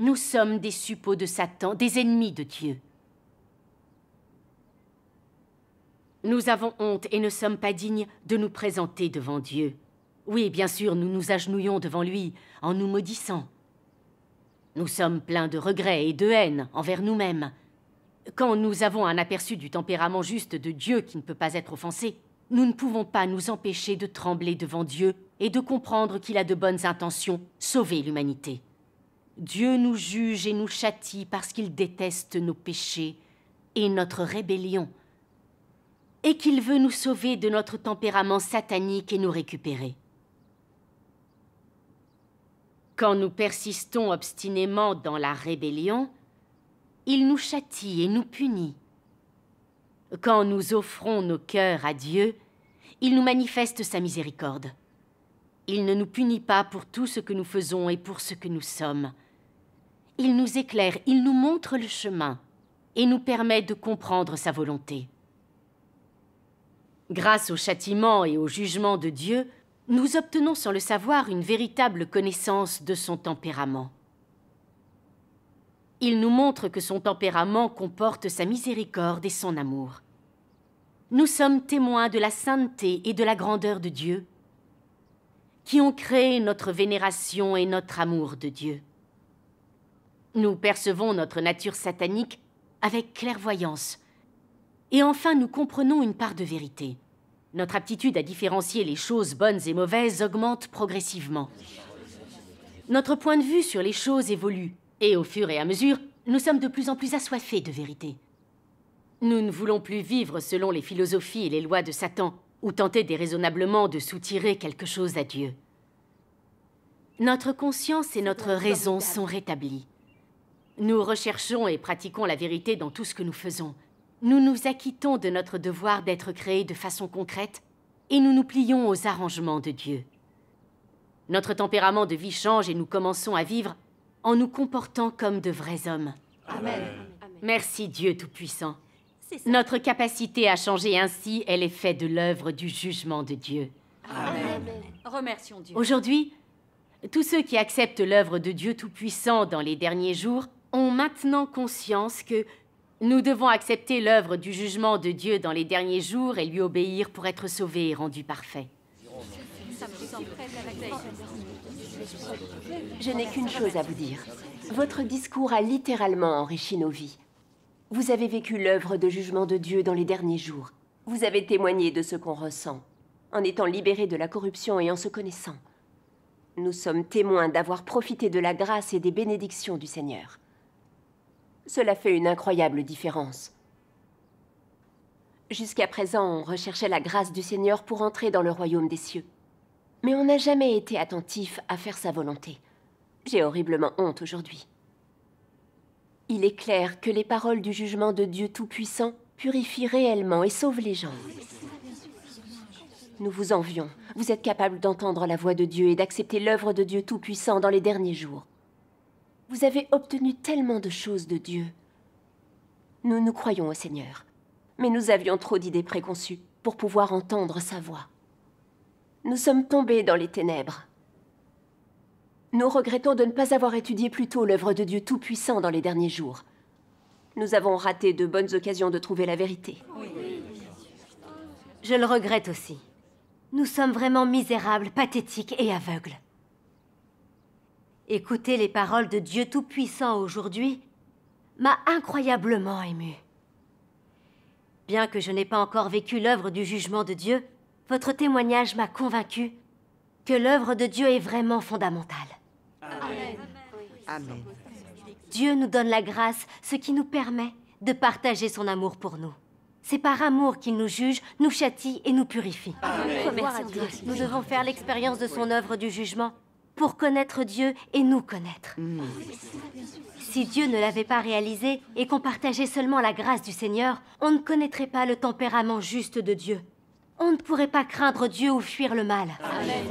Nous sommes des suppôts de Satan, des ennemis de Dieu. Nous avons honte et ne sommes pas dignes de nous présenter devant Dieu. Oui, bien sûr, nous nous agenouillons devant lui en nous maudissant. Nous sommes pleins de regrets et de haine envers nous-mêmes quand nous avons un aperçu du tempérament juste de Dieu qui ne peut pas être offensé, nous ne pouvons pas nous empêcher de trembler devant Dieu et de comprendre qu'il a de bonnes intentions, sauver l'humanité. Dieu nous juge et nous châtie parce qu'il déteste nos péchés et notre rébellion, et qu'il veut nous sauver de notre tempérament satanique et nous récupérer. Quand nous persistons obstinément dans la rébellion, il nous châtie et nous punit. Quand nous offrons nos cœurs à Dieu, il nous manifeste sa miséricorde. Il ne nous punit pas pour tout ce que nous faisons et pour ce que nous sommes. Il nous éclaire, il nous montre le chemin et nous permet de comprendre sa volonté. Grâce au châtiment et au jugement de Dieu, nous obtenons sans le savoir une véritable connaissance de son tempérament. Il nous montre que son tempérament comporte sa miséricorde et son amour. Nous sommes témoins de la sainteté et de la grandeur de Dieu, qui ont créé notre vénération et notre amour de Dieu. Nous percevons notre nature satanique avec clairvoyance, et enfin nous comprenons une part de vérité. Notre aptitude à différencier les choses bonnes et mauvaises augmente progressivement. Notre point de vue sur les choses évolue, et au fur et à mesure, nous sommes de plus en plus assoiffés de vérité. Nous ne voulons plus vivre selon les philosophies et les lois de Satan, ou tenter déraisonnablement de soutirer quelque chose à Dieu. Notre conscience et notre raison sont rétablies. Nous recherchons et pratiquons la vérité dans tout ce que nous faisons. Nous nous acquittons de notre devoir d'être créés de façon concrète et nous nous plions aux arrangements de Dieu. Notre tempérament de vie change et nous commençons à vivre en nous comportant comme de vrais hommes. Amen. Merci Dieu Tout-Puissant. Notre capacité à changer ainsi, est l'effet de l'œuvre du jugement de Dieu. Amen. Remercions Dieu. Aujourd'hui, tous ceux qui acceptent l'œuvre de Dieu Tout-Puissant dans les derniers jours ont maintenant conscience que nous devons accepter l'œuvre du jugement de Dieu dans les derniers jours et lui obéir pour être sauvés et rendus parfaits. Je n'ai qu'une chose à vous dire. Votre discours a littéralement enrichi nos vies. Vous avez vécu l'œuvre de jugement de Dieu dans les derniers jours. Vous avez témoigné de ce qu'on ressent, en étant libéré de la corruption et en se connaissant. Nous sommes témoins d'avoir profité de la grâce et des bénédictions du Seigneur. Cela fait une incroyable différence. Jusqu'à présent, on recherchait la grâce du Seigneur pour entrer dans le royaume des cieux mais on n'a jamais été attentif à faire sa volonté. J'ai horriblement honte aujourd'hui. Il est clair que les paroles du jugement de Dieu Tout-Puissant purifient réellement et sauvent les gens. Nous vous envions. Vous êtes capables d'entendre la voix de Dieu et d'accepter l'œuvre de Dieu Tout-Puissant dans les derniers jours. Vous avez obtenu tellement de choses de Dieu. Nous nous croyons au Seigneur, mais nous avions trop d'idées préconçues pour pouvoir entendre sa voix. Nous sommes tombés dans les ténèbres. Nous regrettons de ne pas avoir étudié plus tôt l'œuvre de Dieu Tout-Puissant dans les derniers jours. Nous avons raté de bonnes occasions de trouver la vérité. Oui. Je le regrette aussi. Nous sommes vraiment misérables, pathétiques et aveugles. Écouter les paroles de Dieu Tout-Puissant aujourd'hui m'a incroyablement ému. Bien que je n'ai pas encore vécu l'œuvre du jugement de Dieu, votre témoignage m'a convaincu que l'œuvre de Dieu est vraiment fondamentale. Amen. Dieu nous donne la grâce, ce qui nous permet de partager son amour pour nous. C'est par amour qu'il nous juge, nous châtie et nous purifie. Nous devons faire l'expérience de son œuvre du jugement pour connaître Dieu et nous connaître. Mm. Si Dieu ne l'avait pas réalisé et qu'on partageait seulement la grâce du Seigneur, on ne connaîtrait pas le tempérament juste de Dieu. On ne pourrait pas craindre Dieu ou fuir le mal. Amen.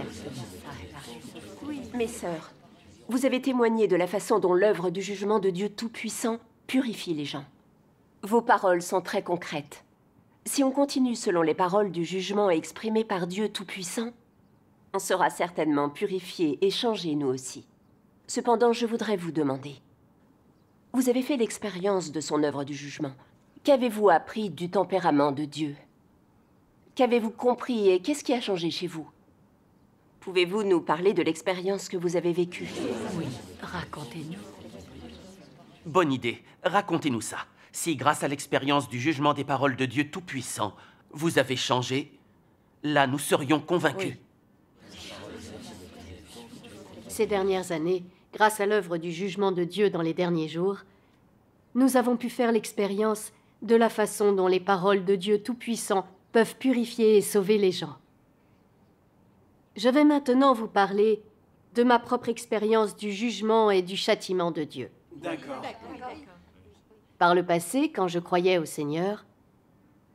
Mes sœurs, vous avez témoigné de la façon dont l'œuvre du jugement de Dieu Tout-Puissant purifie les gens. Vos paroles sont très concrètes. Si on continue selon les paroles du jugement exprimées par Dieu Tout-Puissant, on sera certainement purifié et changé nous aussi. Cependant, je voudrais vous demander, vous avez fait l'expérience de son œuvre du jugement. Qu'avez-vous appris du tempérament de Dieu Qu'avez-vous compris et qu'est-ce qui a changé chez vous Pouvez-vous nous parler de l'expérience que vous avez vécue Oui, racontez-nous. Bonne idée, racontez-nous ça. Si grâce à l'expérience du jugement des paroles de Dieu Tout-Puissant, vous avez changé, là nous serions convaincus. Ces dernières années, grâce à l'œuvre du jugement de Dieu dans les derniers jours, nous avons pu faire l'expérience de la façon dont les paroles de Dieu Tout-Puissant peuvent purifier et sauver les gens. Je vais maintenant vous parler de ma propre expérience du jugement et du châtiment de Dieu. D'accord. Par le passé, quand je croyais au Seigneur,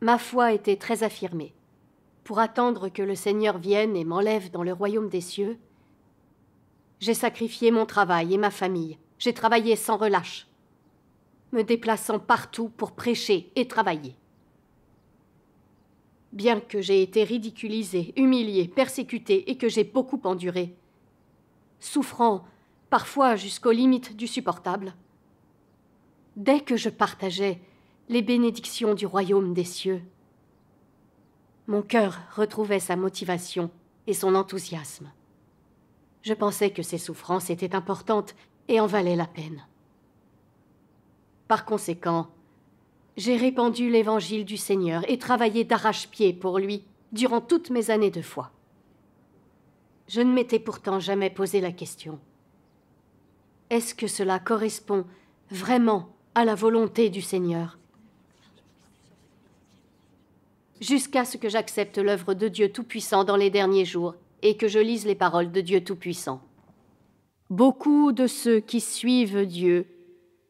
ma foi était très affirmée. Pour attendre que le Seigneur vienne et m'enlève dans le royaume des cieux, j'ai sacrifié mon travail et ma famille. J'ai travaillé sans relâche, me déplaçant partout pour prêcher et travailler bien que j'ai été ridiculisée, humiliée, persécutée et que j'ai beaucoup enduré, souffrant parfois jusqu'aux limites du supportable. Dès que je partageais les bénédictions du royaume des cieux, mon cœur retrouvait sa motivation et son enthousiasme. Je pensais que ces souffrances étaient importantes et en valaient la peine. Par conséquent, j'ai répandu l'évangile du Seigneur et travaillé d'arrache-pied pour lui durant toutes mes années de foi. Je ne m'étais pourtant jamais posé la question. Est-ce que cela correspond vraiment à la volonté du Seigneur Jusqu'à ce que j'accepte l'œuvre de Dieu Tout-Puissant dans les derniers jours et que je lise les paroles de Dieu Tout-Puissant. Beaucoup de ceux qui suivent Dieu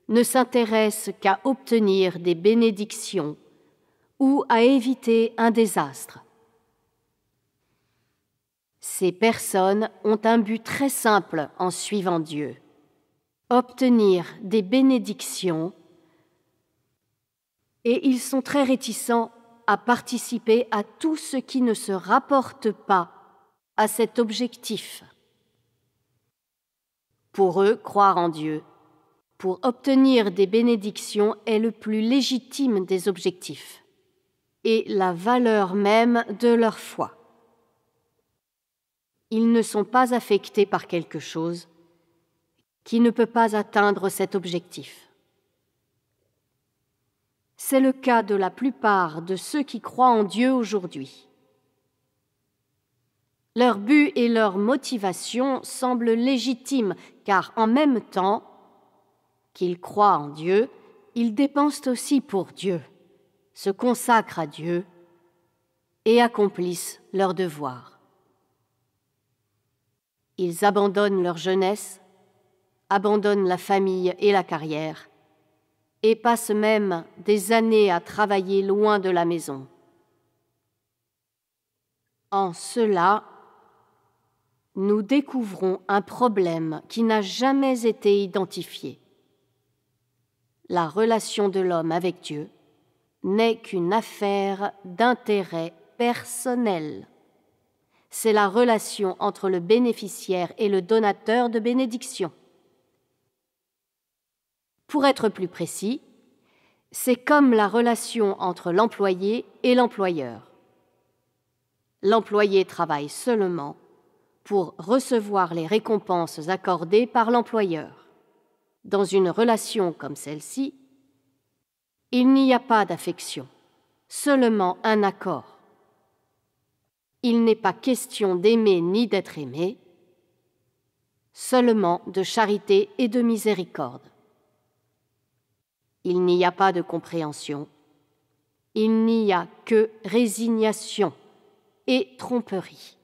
ne s'intéressent qu'à obtenir des bénédictions ou à éviter un désastre. Ces personnes ont un but très simple en suivant Dieu. Obtenir des bénédictions et ils sont très réticents à participer à tout ce qui ne se rapporte pas à cet objectif. Pour eux, croire en Dieu pour obtenir des bénédictions est le plus légitime des objectifs et la valeur même de leur foi. Ils ne sont pas affectés par quelque chose qui ne peut pas atteindre cet objectif. C'est le cas de la plupart de ceux qui croient en Dieu aujourd'hui. Leur but et leur motivation semblent légitimes car en même temps qu'ils croient en Dieu, ils dépensent aussi pour Dieu, se consacrent à Dieu et accomplissent leurs devoirs. Ils abandonnent leur jeunesse, abandonnent la famille et la carrière, et passent même des années à travailler loin de la maison. En cela, nous découvrons un problème qui n'a jamais été identifié la relation de l'homme avec Dieu n'est qu'une affaire d'intérêt personnel. C'est la relation entre le bénéficiaire et le donateur de bénédiction. Pour être plus précis, c'est comme la relation entre l'employé et l'employeur. L'employé travaille seulement pour recevoir les récompenses accordées par l'employeur dans une relation comme celle-ci, il n'y a pas d'affection, seulement un accord. Il n'est pas question d'aimer ni d'être aimé, seulement de charité et de miséricorde. Il n'y a pas de compréhension, il n'y a que résignation et tromperie.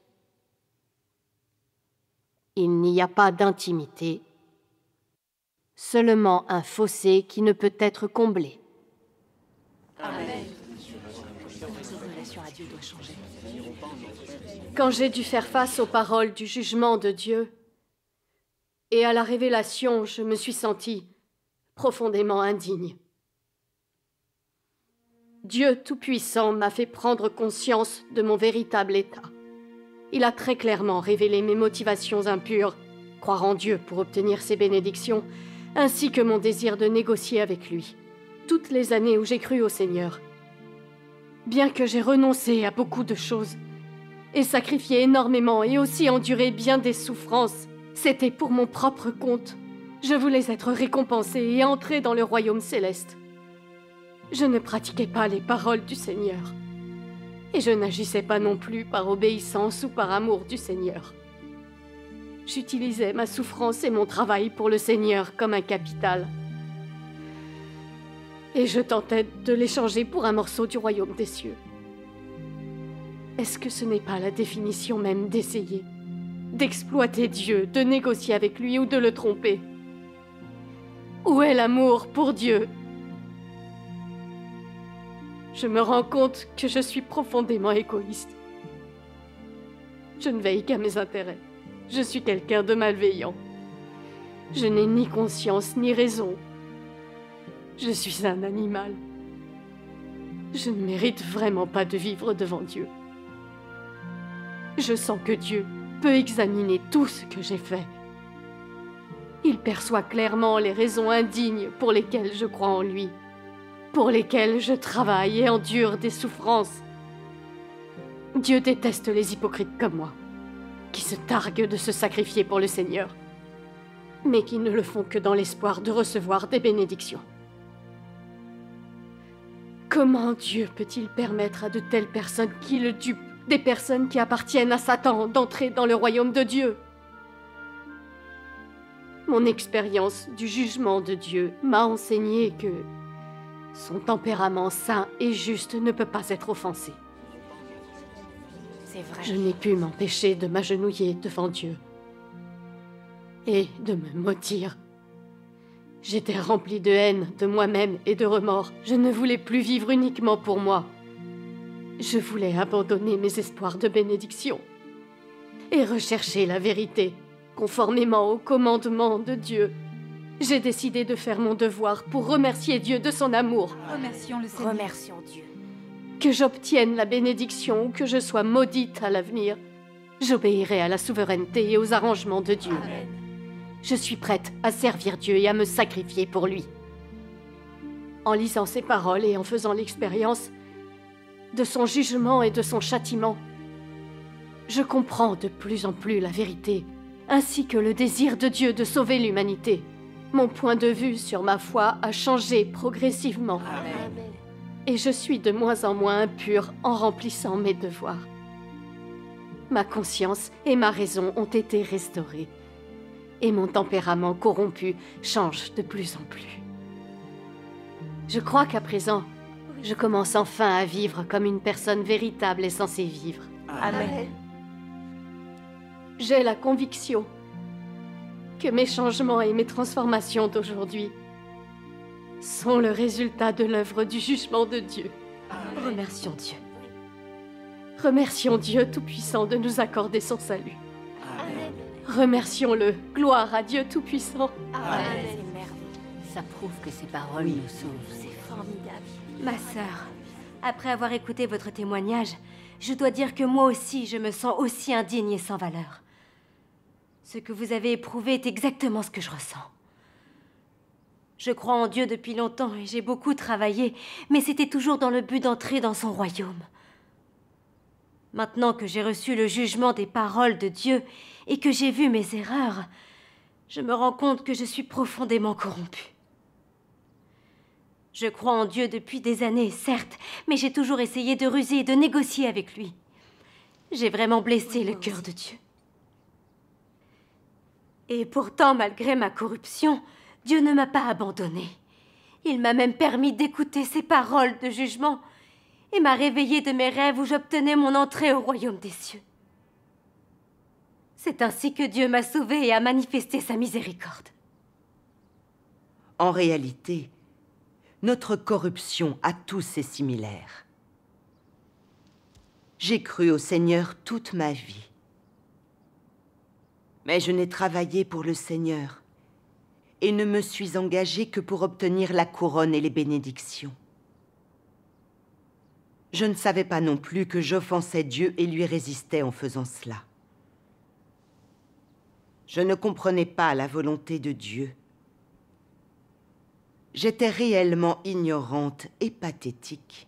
Il n'y a pas d'intimité, seulement un fossé qui ne peut être comblé. Quand j'ai dû faire face aux paroles du jugement de Dieu et à la révélation, je me suis sentie profondément indigne. Dieu Tout-Puissant m'a fait prendre conscience de mon véritable état. Il a très clairement révélé mes motivations impures. Croire en Dieu pour obtenir ses bénédictions ainsi que mon désir de négocier avec lui. Toutes les années où j'ai cru au Seigneur. Bien que j'ai renoncé à beaucoup de choses, et sacrifié énormément, et aussi enduré bien des souffrances, c'était pour mon propre compte. Je voulais être récompensé et entrer dans le royaume céleste. Je ne pratiquais pas les paroles du Seigneur. Et je n'agissais pas non plus par obéissance ou par amour du Seigneur. J'utilisais ma souffrance et mon travail pour le Seigneur comme un capital. Et je tentais de l'échanger pour un morceau du royaume des cieux. Est-ce que ce n'est pas la définition même d'essayer D'exploiter Dieu, de négocier avec lui ou de le tromper Où est l'amour pour Dieu Je me rends compte que je suis profondément égoïste. Je ne veille qu'à mes intérêts. Je suis quelqu'un de malveillant. Je n'ai ni conscience ni raison. Je suis un animal. Je ne mérite vraiment pas de vivre devant Dieu. Je sens que Dieu peut examiner tout ce que j'ai fait. Il perçoit clairement les raisons indignes pour lesquelles je crois en lui, pour lesquelles je travaille et endure des souffrances. Dieu déteste les hypocrites comme moi qui se targuent de se sacrifier pour le Seigneur, mais qui ne le font que dans l'espoir de recevoir des bénédictions. Comment Dieu peut-il permettre à de telles personnes qui le dupent, des personnes qui appartiennent à Satan, d'entrer dans le royaume de Dieu Mon expérience du jugement de Dieu m'a enseigné que son tempérament sain et juste ne peut pas être offensé. Je n'ai pu m'empêcher de m'agenouiller devant Dieu et de me motir. J'étais rempli de haine de moi-même et de remords. Je ne voulais plus vivre uniquement pour moi. Je voulais abandonner mes espoirs de bénédiction et rechercher la vérité, conformément au commandement de Dieu. J'ai décidé de faire mon devoir pour remercier Dieu de son amour. Remercions le Seigneur. Dieu que j'obtienne la bénédiction ou que je sois maudite à l'avenir, j'obéirai à la souveraineté et aux arrangements de Dieu. Je suis prête à servir Dieu et à me sacrifier pour lui. En lisant Ses paroles et en faisant l'expérience de son jugement et de son châtiment, je comprends de plus en plus la vérité, ainsi que le désir de Dieu de sauver l'humanité. Mon point de vue sur ma foi a changé progressivement et je suis de moins en moins impure en remplissant mes devoirs. Ma conscience et ma raison ont été restaurées, et mon tempérament corrompu change de plus en plus. Je crois qu'à présent, je commence enfin à vivre comme une personne véritable est censée vivre. Amen. J'ai la conviction que mes changements et mes transformations d'aujourd'hui sont le résultat de l'œuvre du jugement de Dieu. Remercions Dieu. Remercions Dieu Tout-Puissant de nous accorder son salut. Remercions-le. Gloire à Dieu Tout-Puissant. Amen. Ça prouve que ces paroles nous sauvent. C'est formidable. Ma sœur, après avoir écouté votre témoignage, je dois dire que moi aussi, je me sens aussi indigne et sans valeur. Ce que vous avez éprouvé est exactement ce que je ressens. Je crois en Dieu depuis longtemps et j'ai beaucoup travaillé, mais c'était toujours dans le but d'entrer dans son royaume. Maintenant que j'ai reçu le jugement des paroles de Dieu et que j'ai vu mes erreurs, je me rends compte que je suis profondément corrompue. Je crois en Dieu depuis des années, certes, mais j'ai toujours essayé de ruser et de négocier avec lui. J'ai vraiment blessé le cœur de Dieu. Et pourtant, malgré ma corruption, Dieu ne m'a pas abandonné. Il m'a même permis d'écouter ses paroles de jugement et m'a réveillé de mes rêves où j'obtenais mon entrée au royaume des cieux. C'est ainsi que Dieu m'a sauvé et a manifesté sa miséricorde. En réalité, notre corruption a tous ses similaires. J'ai cru au Seigneur toute ma vie. Mais je n'ai travaillé pour le Seigneur et ne me suis engagée que pour obtenir la couronne et les bénédictions. Je ne savais pas non plus que j'offensais Dieu et lui résistais en faisant cela. Je ne comprenais pas la volonté de Dieu. J'étais réellement ignorante et pathétique.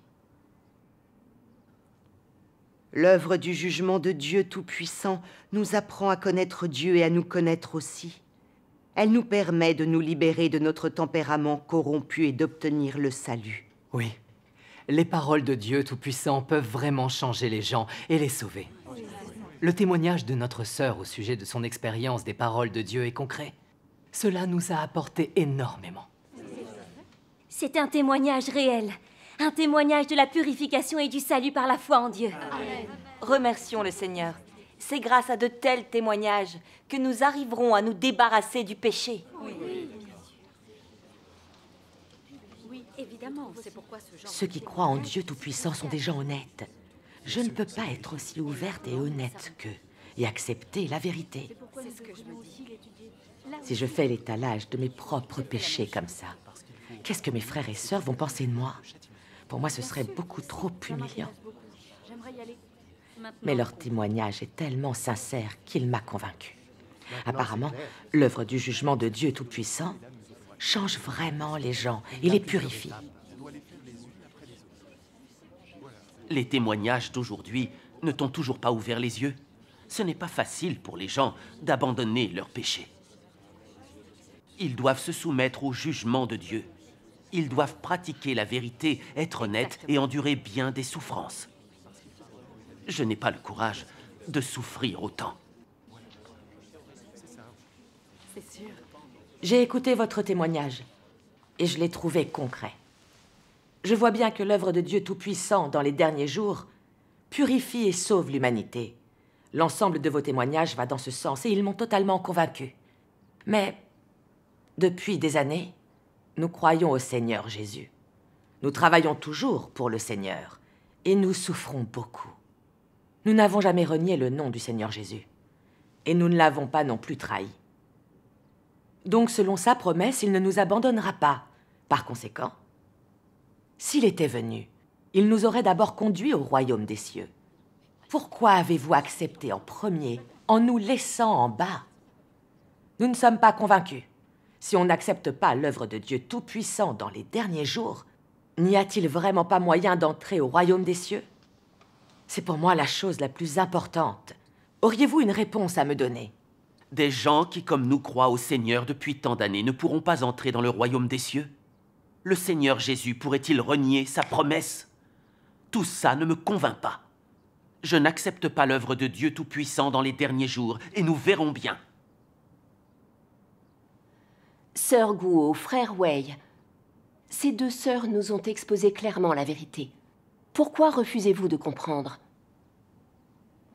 L'œuvre du jugement de Dieu Tout-Puissant nous apprend à connaître Dieu et à nous connaître aussi. Elle nous permet de nous libérer de notre tempérament corrompu et d'obtenir le salut. Oui. Les paroles de Dieu Tout-Puissant peuvent vraiment changer les gens et les sauver. Le témoignage de notre sœur au sujet de son expérience des paroles de Dieu est concret. Cela nous a apporté énormément. C'est un témoignage réel, un témoignage de la purification et du salut par la foi en Dieu. Remercions le Seigneur. C'est grâce à de tels témoignages que nous arriverons à nous débarrasser du péché. Oui, oui évidemment. C'est pourquoi ce genre Ceux qui croient en Dieu Tout-Puissant sont des gens honnêtes. Je ne peux pas être aussi ouverte et honnête qu'eux et accepter la vérité. Si je fais l'étalage de mes propres péchés comme ça, qu'est-ce que mes frères et sœurs vont penser de moi Pour moi, ce serait beaucoup trop humiliant. J'aimerais y aller mais leur témoignage est tellement sincère qu'il m'a convaincu. Apparemment, l'œuvre du jugement de Dieu Tout-Puissant change vraiment les gens et les purifie. Les témoignages d'aujourd'hui ne t'ont toujours pas ouvert les yeux Ce n'est pas facile pour les gens d'abandonner leurs péchés. Ils doivent se soumettre au jugement de Dieu. Ils doivent pratiquer la vérité, être honnêtes et endurer bien des souffrances. Je n'ai pas le courage de souffrir autant. C'est sûr. J'ai écouté votre témoignage et je l'ai trouvé concret. Je vois bien que l'œuvre de Dieu Tout-Puissant dans les derniers jours purifie et sauve l'humanité. L'ensemble de vos témoignages va dans ce sens et ils m'ont totalement convaincu. Mais depuis des années, nous croyons au Seigneur Jésus. Nous travaillons toujours pour le Seigneur et nous souffrons beaucoup. Nous n'avons jamais renié le nom du Seigneur Jésus. Et nous ne l'avons pas non plus trahi. Donc selon sa promesse, il ne nous abandonnera pas. Par conséquent, s'il était venu, il nous aurait d'abord conduits au royaume des cieux. Pourquoi avez-vous accepté en premier, en nous laissant en bas Nous ne sommes pas convaincus. Si on n'accepte pas l'œuvre de Dieu Tout-Puissant dans les derniers jours, n'y a-t-il vraiment pas moyen d'entrer au royaume des cieux c'est pour moi la chose la plus importante. Auriez-vous une réponse à me donner Des gens qui, comme nous, croient au Seigneur depuis tant d'années ne pourront pas entrer dans le royaume des cieux Le Seigneur Jésus pourrait-il renier sa promesse Tout ça ne me convainc pas. Je n'accepte pas l'œuvre de Dieu Tout-Puissant dans les derniers jours, et nous verrons bien. Sœur Guo, frère Wei, ces deux sœurs nous ont exposé clairement la vérité. Pourquoi refusez-vous de comprendre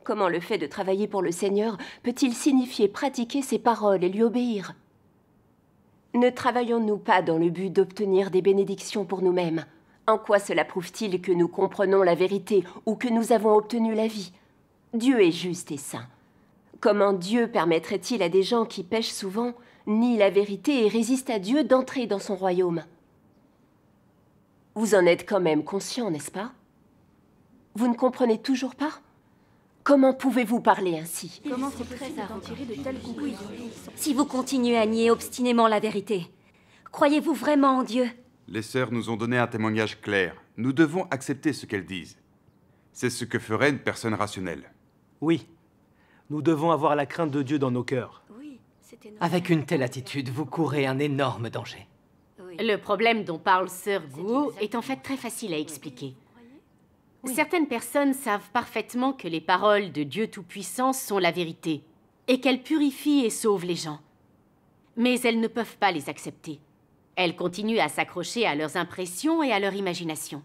Comment le fait de travailler pour le Seigneur peut-il signifier pratiquer ses paroles et lui obéir Ne travaillons-nous pas dans le but d'obtenir des bénédictions pour nous-mêmes En quoi cela prouve-t-il que nous comprenons la vérité ou que nous avons obtenu la vie Dieu est juste et saint. Comment Dieu permettrait-il à des gens qui pêchent souvent, nient la vérité et résistent à Dieu d'entrer dans son royaume Vous en êtes quand même conscient, n'est-ce pas vous ne comprenez toujours pas Comment pouvez-vous parler ainsi Comment Si vous continuez à nier obstinément la vérité, croyez-vous vraiment en Dieu Les sœurs nous ont donné un témoignage clair. Nous devons accepter ce qu'elles disent. C'est ce que ferait une personne rationnelle. Oui. Nous devons avoir la crainte de Dieu dans nos cœurs. Oui, Avec une telle attitude, vous courez un énorme danger. Le problème dont parle Sœur Gu, est en fait très facile à expliquer. Certaines personnes savent parfaitement que les paroles de Dieu Tout-Puissant sont la vérité et qu'elles purifient et sauvent les gens. Mais elles ne peuvent pas les accepter. Elles continuent à s'accrocher à leurs impressions et à leur imagination.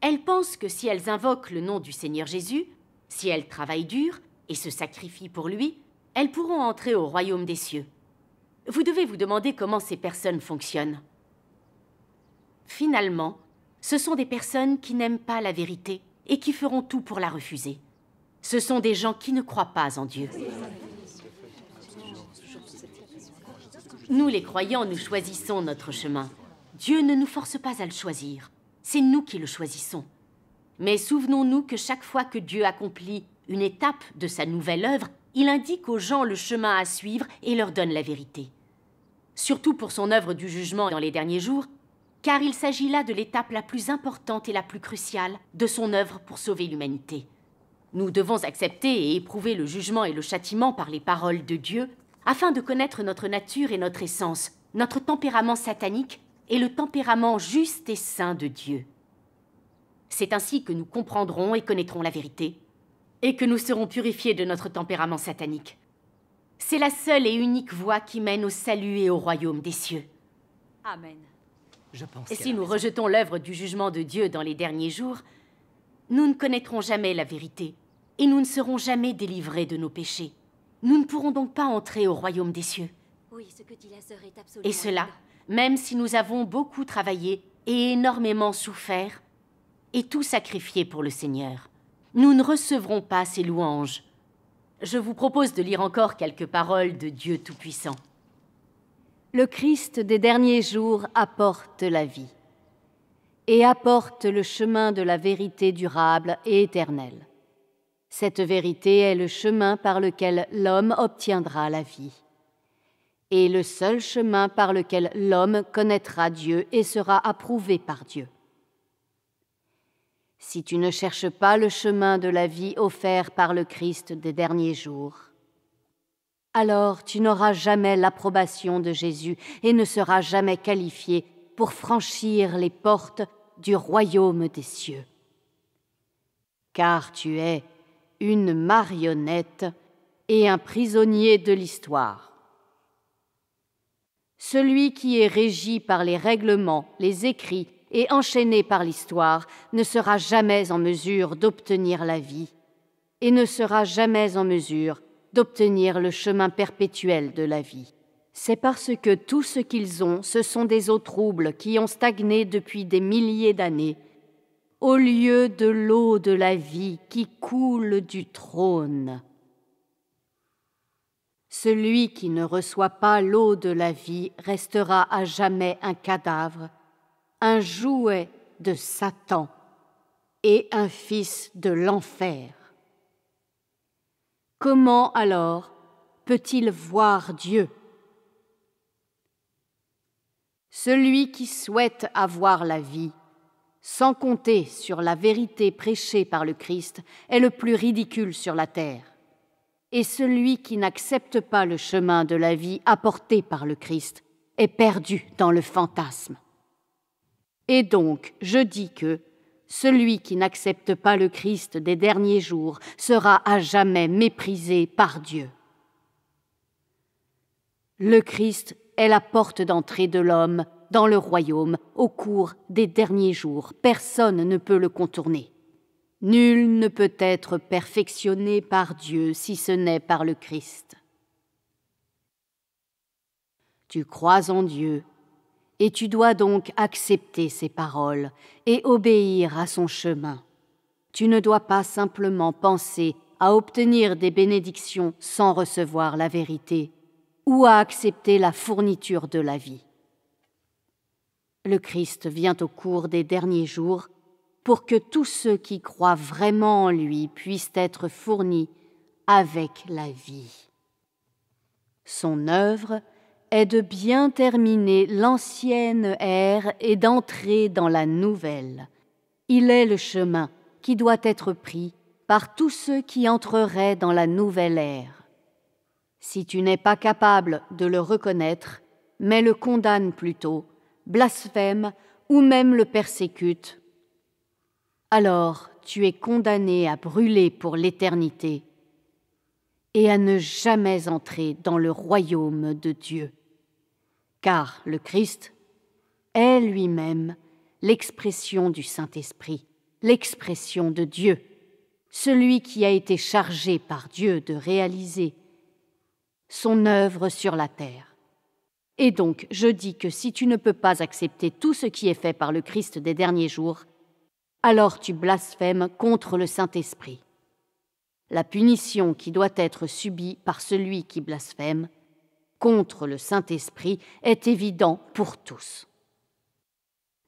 Elles pensent que si elles invoquent le nom du Seigneur Jésus, si elles travaillent dur et se sacrifient pour lui, elles pourront entrer au royaume des cieux. Vous devez vous demander comment ces personnes fonctionnent. Finalement, ce sont des personnes qui n'aiment pas la vérité et qui feront tout pour la refuser. Ce sont des gens qui ne croient pas en Dieu. Nous, les croyants, nous choisissons notre chemin. Dieu ne nous force pas à le choisir. C'est nous qui le choisissons. Mais souvenons-nous que chaque fois que Dieu accomplit une étape de sa nouvelle œuvre, il indique aux gens le chemin à suivre et leur donne la vérité. Surtout pour son œuvre du jugement dans les derniers jours, car il s'agit là de l'étape la plus importante et la plus cruciale de son œuvre pour sauver l'humanité. Nous devons accepter et éprouver le jugement et le châtiment par les paroles de Dieu, afin de connaître notre nature et notre essence, notre tempérament satanique et le tempérament juste et saint de Dieu. C'est ainsi que nous comprendrons et connaîtrons la vérité, et que nous serons purifiés de notre tempérament satanique. C'est la seule et unique voie qui mène au salut et au royaume des cieux. Amen. Et si nous rejetons l'œuvre du jugement de Dieu dans les derniers jours, nous ne connaîtrons jamais la vérité et nous ne serons jamais délivrés de nos péchés. Nous ne pourrons donc pas entrer au royaume des cieux. Oui, ce que dit la sœur est absolument. Et cela, même si nous avons beaucoup travaillé et énormément souffert et tout sacrifié pour le Seigneur, nous ne recevrons pas ces louanges. Je vous propose de lire encore quelques paroles de Dieu Tout-Puissant le Christ des derniers jours apporte la vie et apporte le chemin de la vérité durable et éternelle. Cette vérité est le chemin par lequel l'homme obtiendra la vie, et le seul chemin par lequel l'homme connaîtra Dieu et sera approuvé par Dieu. Si tu ne cherches pas le chemin de la vie offert par le Christ des derniers jours, alors tu n'auras jamais l'approbation de Jésus et ne seras jamais qualifié pour franchir les portes du royaume des cieux. Car tu es une marionnette et un prisonnier de l'histoire. Celui qui est régi par les règlements, les écrits et enchaîné par l'histoire ne sera jamais en mesure d'obtenir la vie et ne sera jamais en mesure d'obtenir le chemin perpétuel de la vie. C'est parce que tout ce qu'ils ont, ce sont des eaux troubles qui ont stagné depuis des milliers d'années, au lieu de l'eau de la vie qui coule du trône. Celui qui ne reçoit pas l'eau de la vie restera à jamais un cadavre, un jouet de Satan et un fils de l'enfer. Comment alors peut-il voir Dieu Celui qui souhaite avoir la vie, sans compter sur la vérité prêchée par le Christ, est le plus ridicule sur la terre. Et celui qui n'accepte pas le chemin de la vie apporté par le Christ est perdu dans le fantasme. Et donc, je dis que, celui qui n'accepte pas le Christ des derniers jours sera à jamais méprisé par Dieu. Le Christ est la porte d'entrée de l'homme dans le royaume au cours des derniers jours. Personne ne peut le contourner. Nul ne peut être perfectionné par Dieu si ce n'est par le Christ. Tu crois en Dieu, et tu dois donc accepter ses paroles et obéir à son chemin. Tu ne dois pas simplement penser à obtenir des bénédictions sans recevoir la vérité, ou à accepter la fourniture de la vie. Le Christ vient au cours des derniers jours pour que tous ceux qui croient vraiment en lui puissent être fournis avec la vie. Son œuvre, est de bien terminer l'ancienne ère et d'entrer dans la nouvelle. Il est le chemin qui doit être pris par tous ceux qui entreraient dans la nouvelle ère. Si tu n'es pas capable de le reconnaître, mais le condamne plutôt, blasphème ou même le persécute, alors tu es condamné à brûler pour l'éternité et à ne jamais entrer dans le royaume de Dieu. Car le Christ est lui-même l'expression du Saint-Esprit, l'expression de Dieu, celui qui a été chargé par Dieu de réaliser son œuvre sur la terre. Et donc, je dis que si tu ne peux pas accepter tout ce qui est fait par le Christ des derniers jours, alors tu blasphèmes contre le Saint-Esprit la punition qui doit être subie par celui qui blasphème contre le Saint-Esprit est évidente pour tous.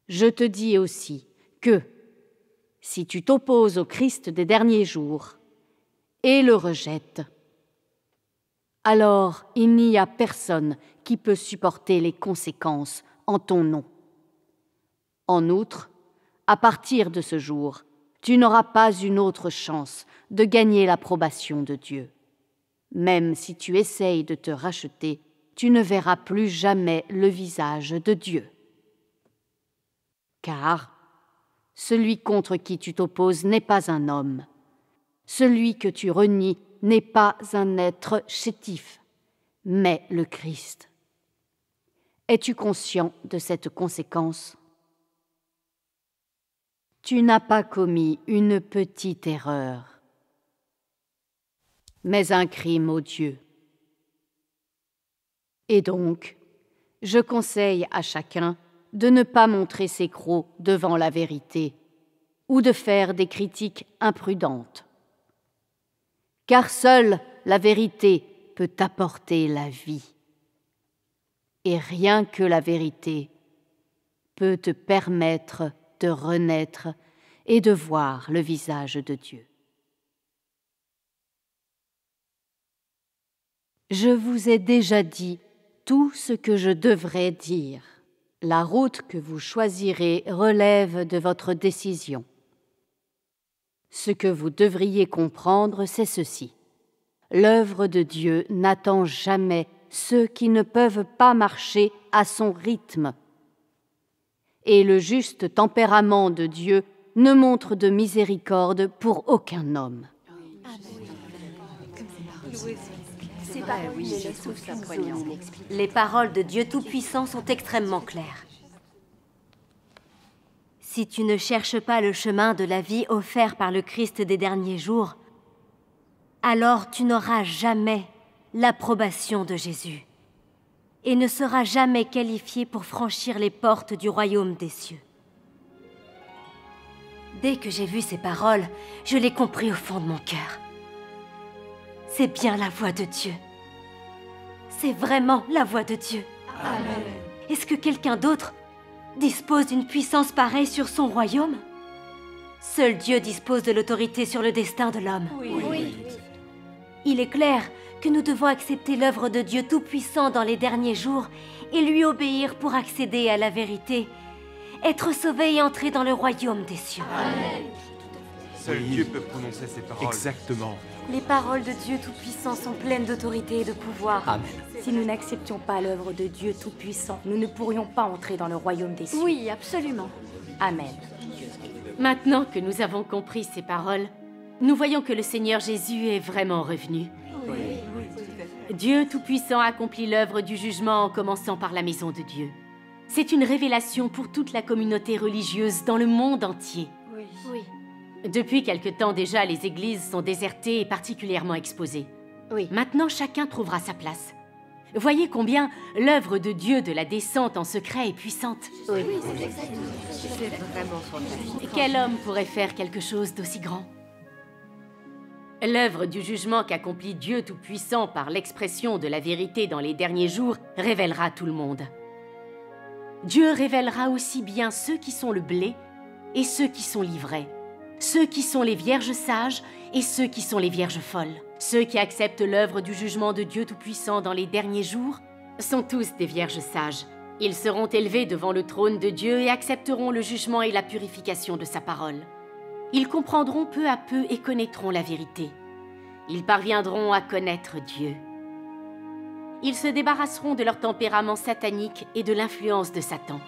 Je te dis aussi que, si tu t'opposes au Christ des derniers jours et le rejettes, alors il n'y a personne qui peut supporter les conséquences en ton nom. En outre, à partir de ce jour, tu n'auras pas une autre chance de gagner l'approbation de Dieu. Même si tu essayes de te racheter, tu ne verras plus jamais le visage de Dieu. Car celui contre qui tu t'opposes n'est pas un homme. Celui que tu renies n'est pas un être chétif, mais le Christ. Es-tu conscient de cette conséquence Tu n'as pas commis une petite erreur mais un crime odieux. Et donc, je conseille à chacun de ne pas montrer ses crocs devant la vérité ou de faire des critiques imprudentes. Car seule la vérité peut apporter la vie. Et rien que la vérité peut te permettre de renaître et de voir le visage de Dieu. Je vous ai déjà dit tout ce que je devrais dire. La route que vous choisirez relève de votre décision. Ce que vous devriez comprendre, c'est ceci. L'œuvre de Dieu n'attend jamais ceux qui ne peuvent pas marcher à son rythme. Et le juste tempérament de Dieu ne montre de miséricorde pour aucun homme. Les paroles de Dieu Tout-Puissant sont extrêmement claires. Si tu ne cherches pas le chemin de la vie offert par le Christ des derniers jours, alors tu n'auras jamais l'approbation de Jésus et ne seras jamais qualifié pour franchir les portes du royaume des cieux. Dès que j'ai vu ces paroles, je l'ai compris au fond de mon cœur. C'est bien la voix de Dieu c'est vraiment la voix de Dieu. Amen. Est-ce que quelqu'un d'autre dispose d'une puissance pareille sur son royaume Seul Dieu dispose de l'autorité sur le destin de l'homme. Oui. oui. Il est clair que nous devons accepter l'œuvre de Dieu Tout-Puissant dans les derniers jours et lui obéir pour accéder à la vérité, être sauvé et entrer dans le royaume des cieux. Amen. Seul Dieu peut prononcer ces paroles. Exactement. Les paroles de Dieu Tout-Puissant sont pleines d'autorité et de pouvoir. Amen. Si nous n'acceptions pas l'œuvre de Dieu Tout-Puissant, nous ne pourrions pas entrer dans le royaume des cieux. Oui, absolument. Amen. Maintenant que nous avons compris ces paroles, nous voyons que le Seigneur Jésus est vraiment revenu. Oui. Dieu Tout-Puissant accomplit l'œuvre du jugement en commençant par la maison de Dieu. C'est une révélation pour toute la communauté religieuse dans le monde entier. Depuis quelque temps déjà, les églises sont désertées et particulièrement exposées. Oui. Maintenant, chacun trouvera sa place. Voyez combien l'œuvre de Dieu de la descente en secret est puissante. Oui, c'est vraiment Quel homme pourrait faire quelque chose d'aussi grand L'œuvre du jugement qu'accomplit Dieu Tout-Puissant par l'expression de la vérité dans les derniers jours révélera tout le monde. Dieu révélera aussi bien ceux qui sont le blé et ceux qui sont livrés ceux qui sont les vierges sages et ceux qui sont les vierges folles. Ceux qui acceptent l'œuvre du jugement de Dieu Tout-Puissant dans les derniers jours sont tous des vierges sages. Ils seront élevés devant le trône de Dieu et accepteront le jugement et la purification de sa parole. Ils comprendront peu à peu et connaîtront la vérité. Ils parviendront à connaître Dieu. Ils se débarrasseront de leur tempérament satanique et de l'influence de Satan.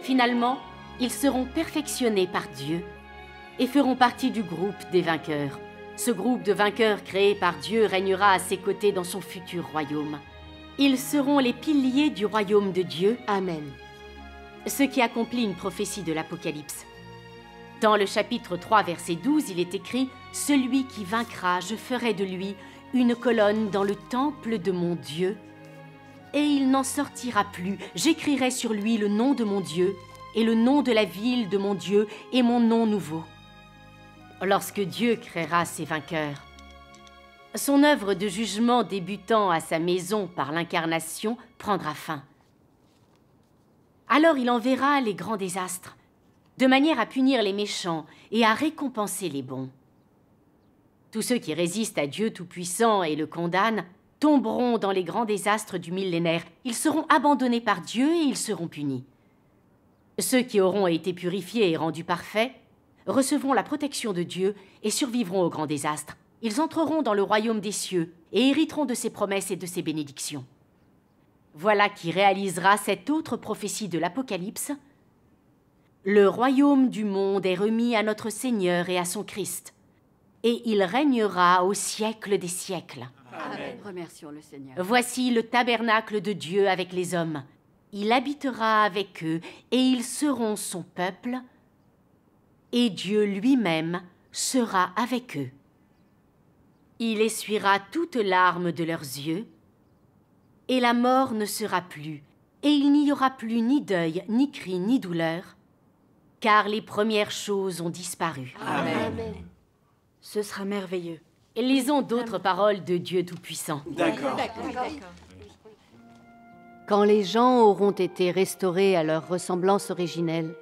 Finalement, ils seront perfectionnés par Dieu et feront partie du groupe des vainqueurs. Ce groupe de vainqueurs créé par Dieu régnera à ses côtés dans son futur royaume. Ils seront les piliers du royaume de Dieu. Amen. Ce qui accomplit une prophétie de l'Apocalypse. Dans le chapitre 3, verset 12, il est écrit Celui qui vaincra, je ferai de lui une colonne dans le temple de mon Dieu, et il n'en sortira plus. J'écrirai sur lui le nom de mon Dieu, et le nom de la ville de mon Dieu, et mon nom nouveau lorsque Dieu créera ses vainqueurs. Son œuvre de jugement débutant à sa maison par l'incarnation prendra fin. Alors il enverra les grands désastres, de manière à punir les méchants et à récompenser les bons. Tous ceux qui résistent à Dieu Tout-Puissant et le condamnent tomberont dans les grands désastres du millénaire. Ils seront abandonnés par Dieu et ils seront punis. Ceux qui auront été purifiés et rendus parfaits recevront la protection de Dieu et survivront au grand désastre. Ils entreront dans le royaume des cieux et hériteront de ses promesses et de ses bénédictions. Voilà qui réalisera cette autre prophétie de l'Apocalypse. Le royaume du monde est remis à notre Seigneur et à son Christ, et il règnera au siècle des siècles. Amen. Remercions le Seigneur. Voici le tabernacle de Dieu avec les hommes. Il habitera avec eux, et ils seront son peuple, et Dieu lui-même sera avec eux. Il essuiera toutes larmes de leurs yeux, et la mort ne sera plus, et il n'y aura plus ni deuil, ni cri, ni douleur, car les premières choses ont disparu. Amen. Ce sera merveilleux. Et lisons d'autres paroles de Dieu Tout-Puissant. D'accord. Quand les gens auront été restaurés à leur ressemblance originelle,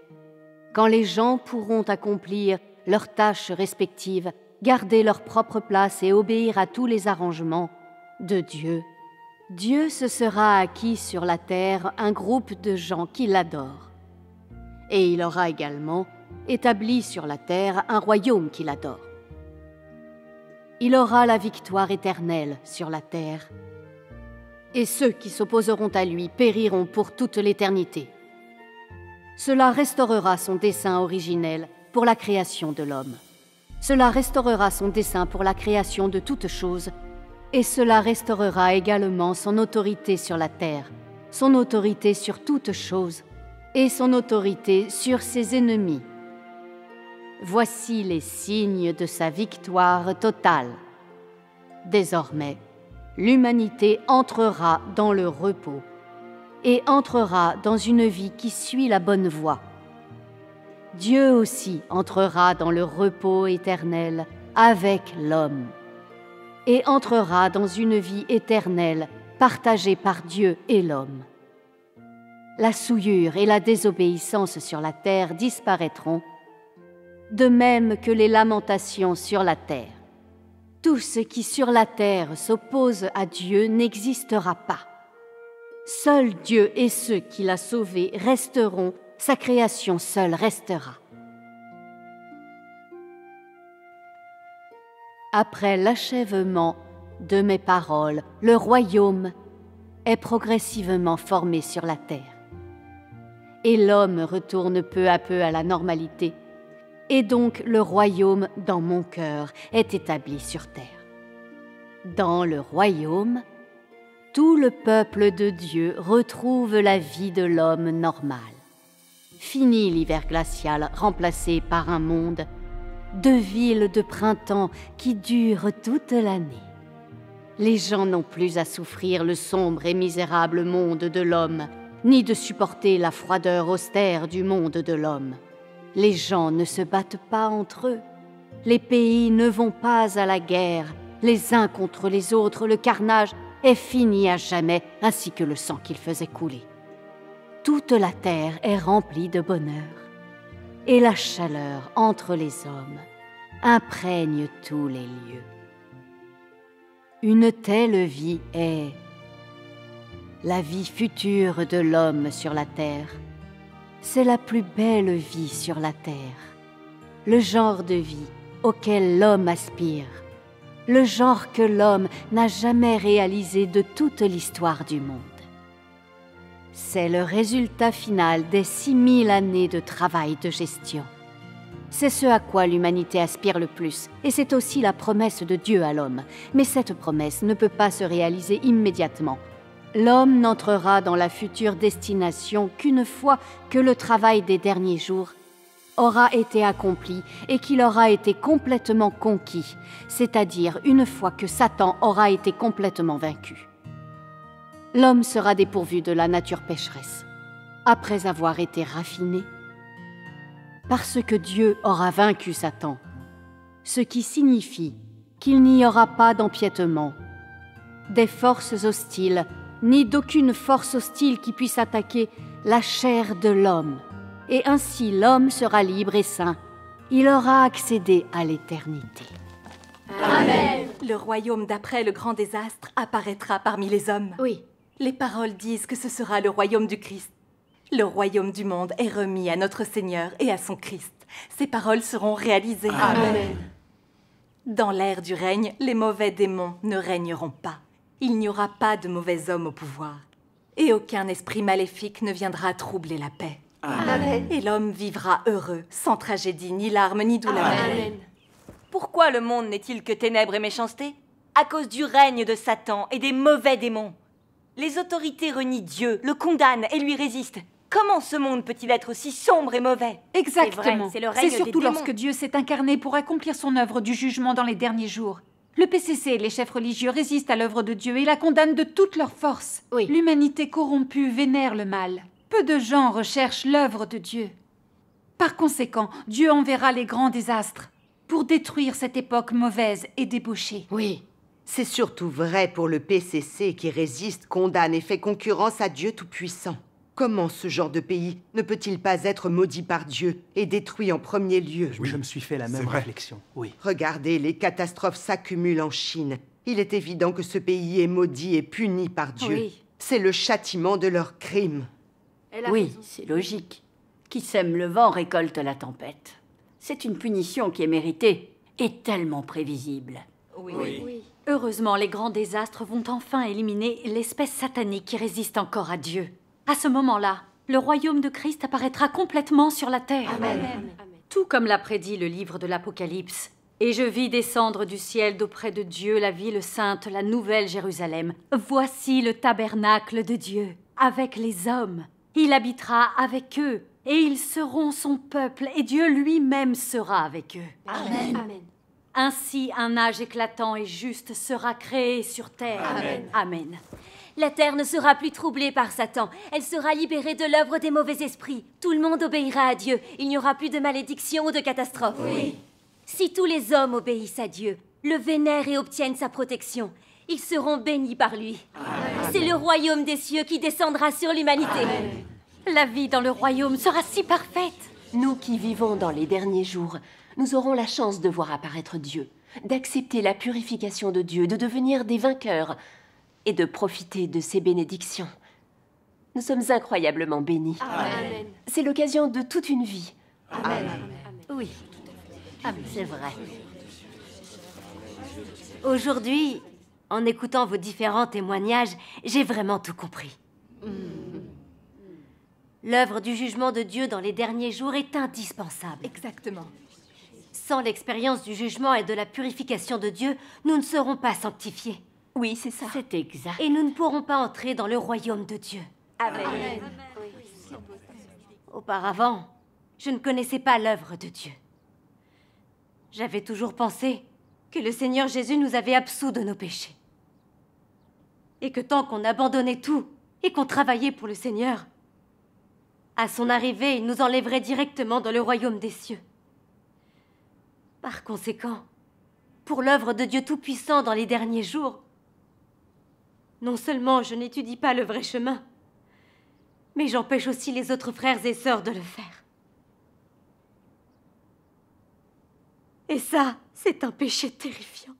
quand les gens pourront accomplir leurs tâches respectives, garder leur propre place et obéir à tous les arrangements de Dieu. Dieu se sera acquis sur la terre un groupe de gens qui l'adorent. Et il aura également établi sur la terre un royaume qu'il adore. Il aura la victoire éternelle sur la terre, et ceux qui s'opposeront à lui périront pour toute l'éternité. Cela restaurera son dessein originel pour la création de l'homme. Cela restaurera son dessein pour la création de toutes choses, et cela restaurera également son autorité sur la terre, son autorité sur toutes choses, et son autorité sur ses ennemis. Voici les signes de sa victoire totale. Désormais, l'humanité entrera dans le repos et entrera dans une vie qui suit la bonne voie. Dieu aussi entrera dans le repos éternel avec l'homme et entrera dans une vie éternelle partagée par Dieu et l'homme. La souillure et la désobéissance sur la terre disparaîtront, de même que les lamentations sur la terre. Tout ce qui sur la terre s'oppose à Dieu n'existera pas. Seul Dieu et ceux qui l'a sauvé resteront, sa création seule restera. Après l'achèvement de mes paroles, le royaume est progressivement formé sur la terre. Et l'homme retourne peu à peu à la normalité, et donc le royaume dans mon cœur est établi sur terre. Dans le royaume, tout le peuple de Dieu retrouve la vie de l'homme normal. Fini l'hiver glacial remplacé par un monde de villes de printemps qui durent toute l'année. Les gens n'ont plus à souffrir le sombre et misérable monde de l'homme, ni de supporter la froideur austère du monde de l'homme. Les gens ne se battent pas entre eux. Les pays ne vont pas à la guerre, les uns contre les autres, le carnage est fini à jamais, ainsi que le sang qu'il faisait couler. Toute la terre est remplie de bonheur, et la chaleur entre les hommes imprègne tous les lieux. Une telle vie est la vie future de l'homme sur la terre. C'est la plus belle vie sur la terre, le genre de vie auquel l'homme aspire le genre que l'homme n'a jamais réalisé de toute l'histoire du monde. C'est le résultat final des 6000 années de travail de gestion. C'est ce à quoi l'humanité aspire le plus, et c'est aussi la promesse de Dieu à l'homme. Mais cette promesse ne peut pas se réaliser immédiatement. L'homme n'entrera dans la future destination qu'une fois que le travail des derniers jours aura été accompli et qu'il aura été complètement conquis, c'est-à-dire une fois que Satan aura été complètement vaincu. L'homme sera dépourvu de la nature pécheresse, après avoir été raffiné, parce que Dieu aura vaincu Satan, ce qui signifie qu'il n'y aura pas d'empiètement, des forces hostiles, ni d'aucune force hostile qui puisse attaquer la chair de l'homme et ainsi l'homme sera libre et saint. Il aura accédé à l'éternité. Amen. Le royaume d'après le grand désastre apparaîtra parmi les hommes. Oui. Les paroles disent que ce sera le royaume du Christ. Le royaume du monde est remis à notre Seigneur et à son Christ. Ces paroles seront réalisées. Amen. Dans l'ère du règne, les mauvais démons ne régneront pas. Il n'y aura pas de mauvais hommes au pouvoir. Et aucun esprit maléfique ne viendra troubler la paix. Et l'homme vivra heureux, sans tragédie, ni larmes, ni douleur. Amen. Pourquoi le monde n'est-il que ténèbres et méchanceté À cause du règne de Satan et des mauvais démons. Les autorités renient Dieu, le condamnent et lui résistent. Comment ce monde peut-il être aussi sombre et mauvais Exactement. C'est surtout lorsque Dieu s'est incarné pour accomplir son œuvre du jugement dans les derniers jours. Le PCC et les chefs religieux résistent à l'œuvre de Dieu et la condamnent de toutes leurs forces. Oui. L'humanité corrompue vénère le mal peu de gens recherchent l'œuvre de Dieu. Par conséquent, Dieu enverra les grands désastres pour détruire cette époque mauvaise et débauchée. Oui, c'est surtout vrai pour le PCC qui résiste, condamne et fait concurrence à Dieu Tout-Puissant. Comment ce genre de pays ne peut-il pas être maudit par Dieu et détruit en premier lieu Je me suis fait la même réflexion, oui. Regardez, les catastrophes s'accumulent en Chine. Il est évident que ce pays est maudit et puni par Dieu. C'est le châtiment de leurs crimes oui, c'est logique. Qui sème le vent récolte la tempête. C'est une punition qui est méritée et tellement prévisible. Oui. oui. oui. Heureusement, les grands désastres vont enfin éliminer l'espèce satanique qui résiste encore à Dieu. À ce moment-là, le royaume de Christ apparaîtra complètement sur la terre. Amen. Tout comme l'a prédit le livre de l'Apocalypse. Et je vis descendre du ciel d'auprès de Dieu la ville sainte, la nouvelle Jérusalem. Voici le tabernacle de Dieu, avec les hommes. Il habitera avec eux, et ils seront son peuple, et Dieu lui-même sera avec eux. Amen. Ainsi, un âge éclatant et juste sera créé sur terre. Amen. La terre ne sera plus troublée par Satan. Elle sera libérée de l'œuvre des mauvais esprits. Tout le monde obéira à Dieu. Il n'y aura plus de malédiction ou de catastrophe. Oui. Si tous les hommes obéissent à Dieu, le vénèrent et obtiennent sa protection, ils seront bénis par lui. C'est le royaume des cieux qui descendra sur l'humanité. La vie dans le royaume sera si parfaite. Nous qui vivons dans les derniers jours, nous aurons la chance de voir apparaître Dieu, d'accepter la purification de Dieu, de devenir des vainqueurs et de profiter de ses bénédictions. Nous sommes incroyablement bénis. C'est l'occasion de toute une vie. Oui, ah, c'est vrai. Aujourd'hui, en écoutant vos différents témoignages, j'ai vraiment tout compris. Mm. L'œuvre du jugement de Dieu dans les derniers jours est indispensable. Exactement. Sans l'expérience du jugement et de la purification de Dieu, nous ne serons pas sanctifiés. Oui, c'est ça. C'est exact. Et nous ne pourrons pas entrer dans le royaume de Dieu. Amen. Amen. Auparavant, je ne connaissais pas l'œuvre de Dieu. J'avais toujours pensé que le Seigneur Jésus nous avait absous de nos péchés et que tant qu'on abandonnait tout et qu'on travaillait pour le Seigneur, à son arrivée, il nous enlèverait directement dans le royaume des cieux. Par conséquent, pour l'œuvre de Dieu Tout-Puissant dans les derniers jours, non seulement je n'étudie pas le vrai chemin, mais j'empêche aussi les autres frères et sœurs de le faire. Et ça, c'est un péché terrifiant.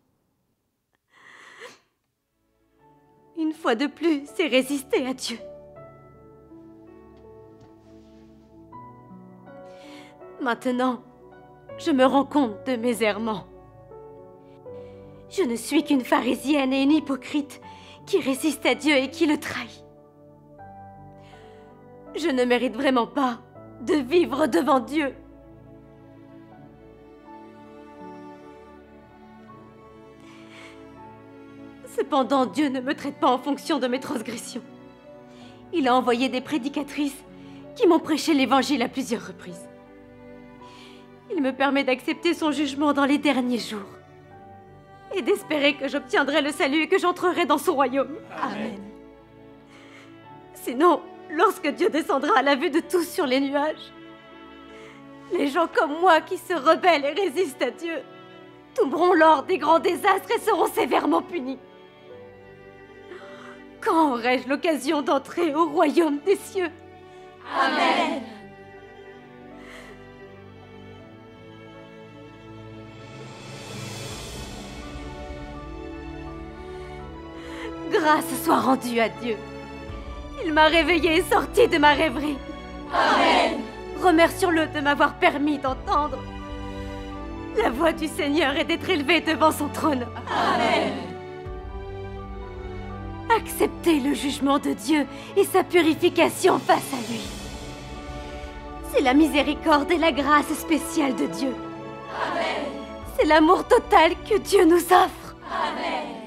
Une fois de plus, c'est résister à Dieu. Maintenant, je me rends compte de mes errements. Je ne suis qu'une pharisienne et une hypocrite qui résiste à Dieu et qui le trahit. Je ne mérite vraiment pas de vivre devant Dieu Cependant, Dieu ne me traite pas en fonction de mes transgressions. Il a envoyé des prédicatrices qui m'ont prêché l'Évangile à plusieurs reprises. Il me permet d'accepter son jugement dans les derniers jours et d'espérer que j'obtiendrai le salut et que j'entrerai dans son royaume. Amen. Sinon, lorsque Dieu descendra à la vue de tous sur les nuages, les gens comme moi qui se rebellent et résistent à Dieu tomberont lors des grands désastres et seront sévèrement punis. Quand aurai-je l'occasion d'entrer au royaume des cieux Amen. Grâce soit rendue à Dieu. Il m'a réveillée et sortie de ma rêverie. Amen. Remercions-le de m'avoir permis d'entendre la voix du Seigneur et d'être élevé devant son trône. Amen. Acceptez le jugement de Dieu et sa purification face à lui. C'est la miséricorde et la grâce spéciale de Dieu. Amen. C'est l'amour total que Dieu nous offre. Amen.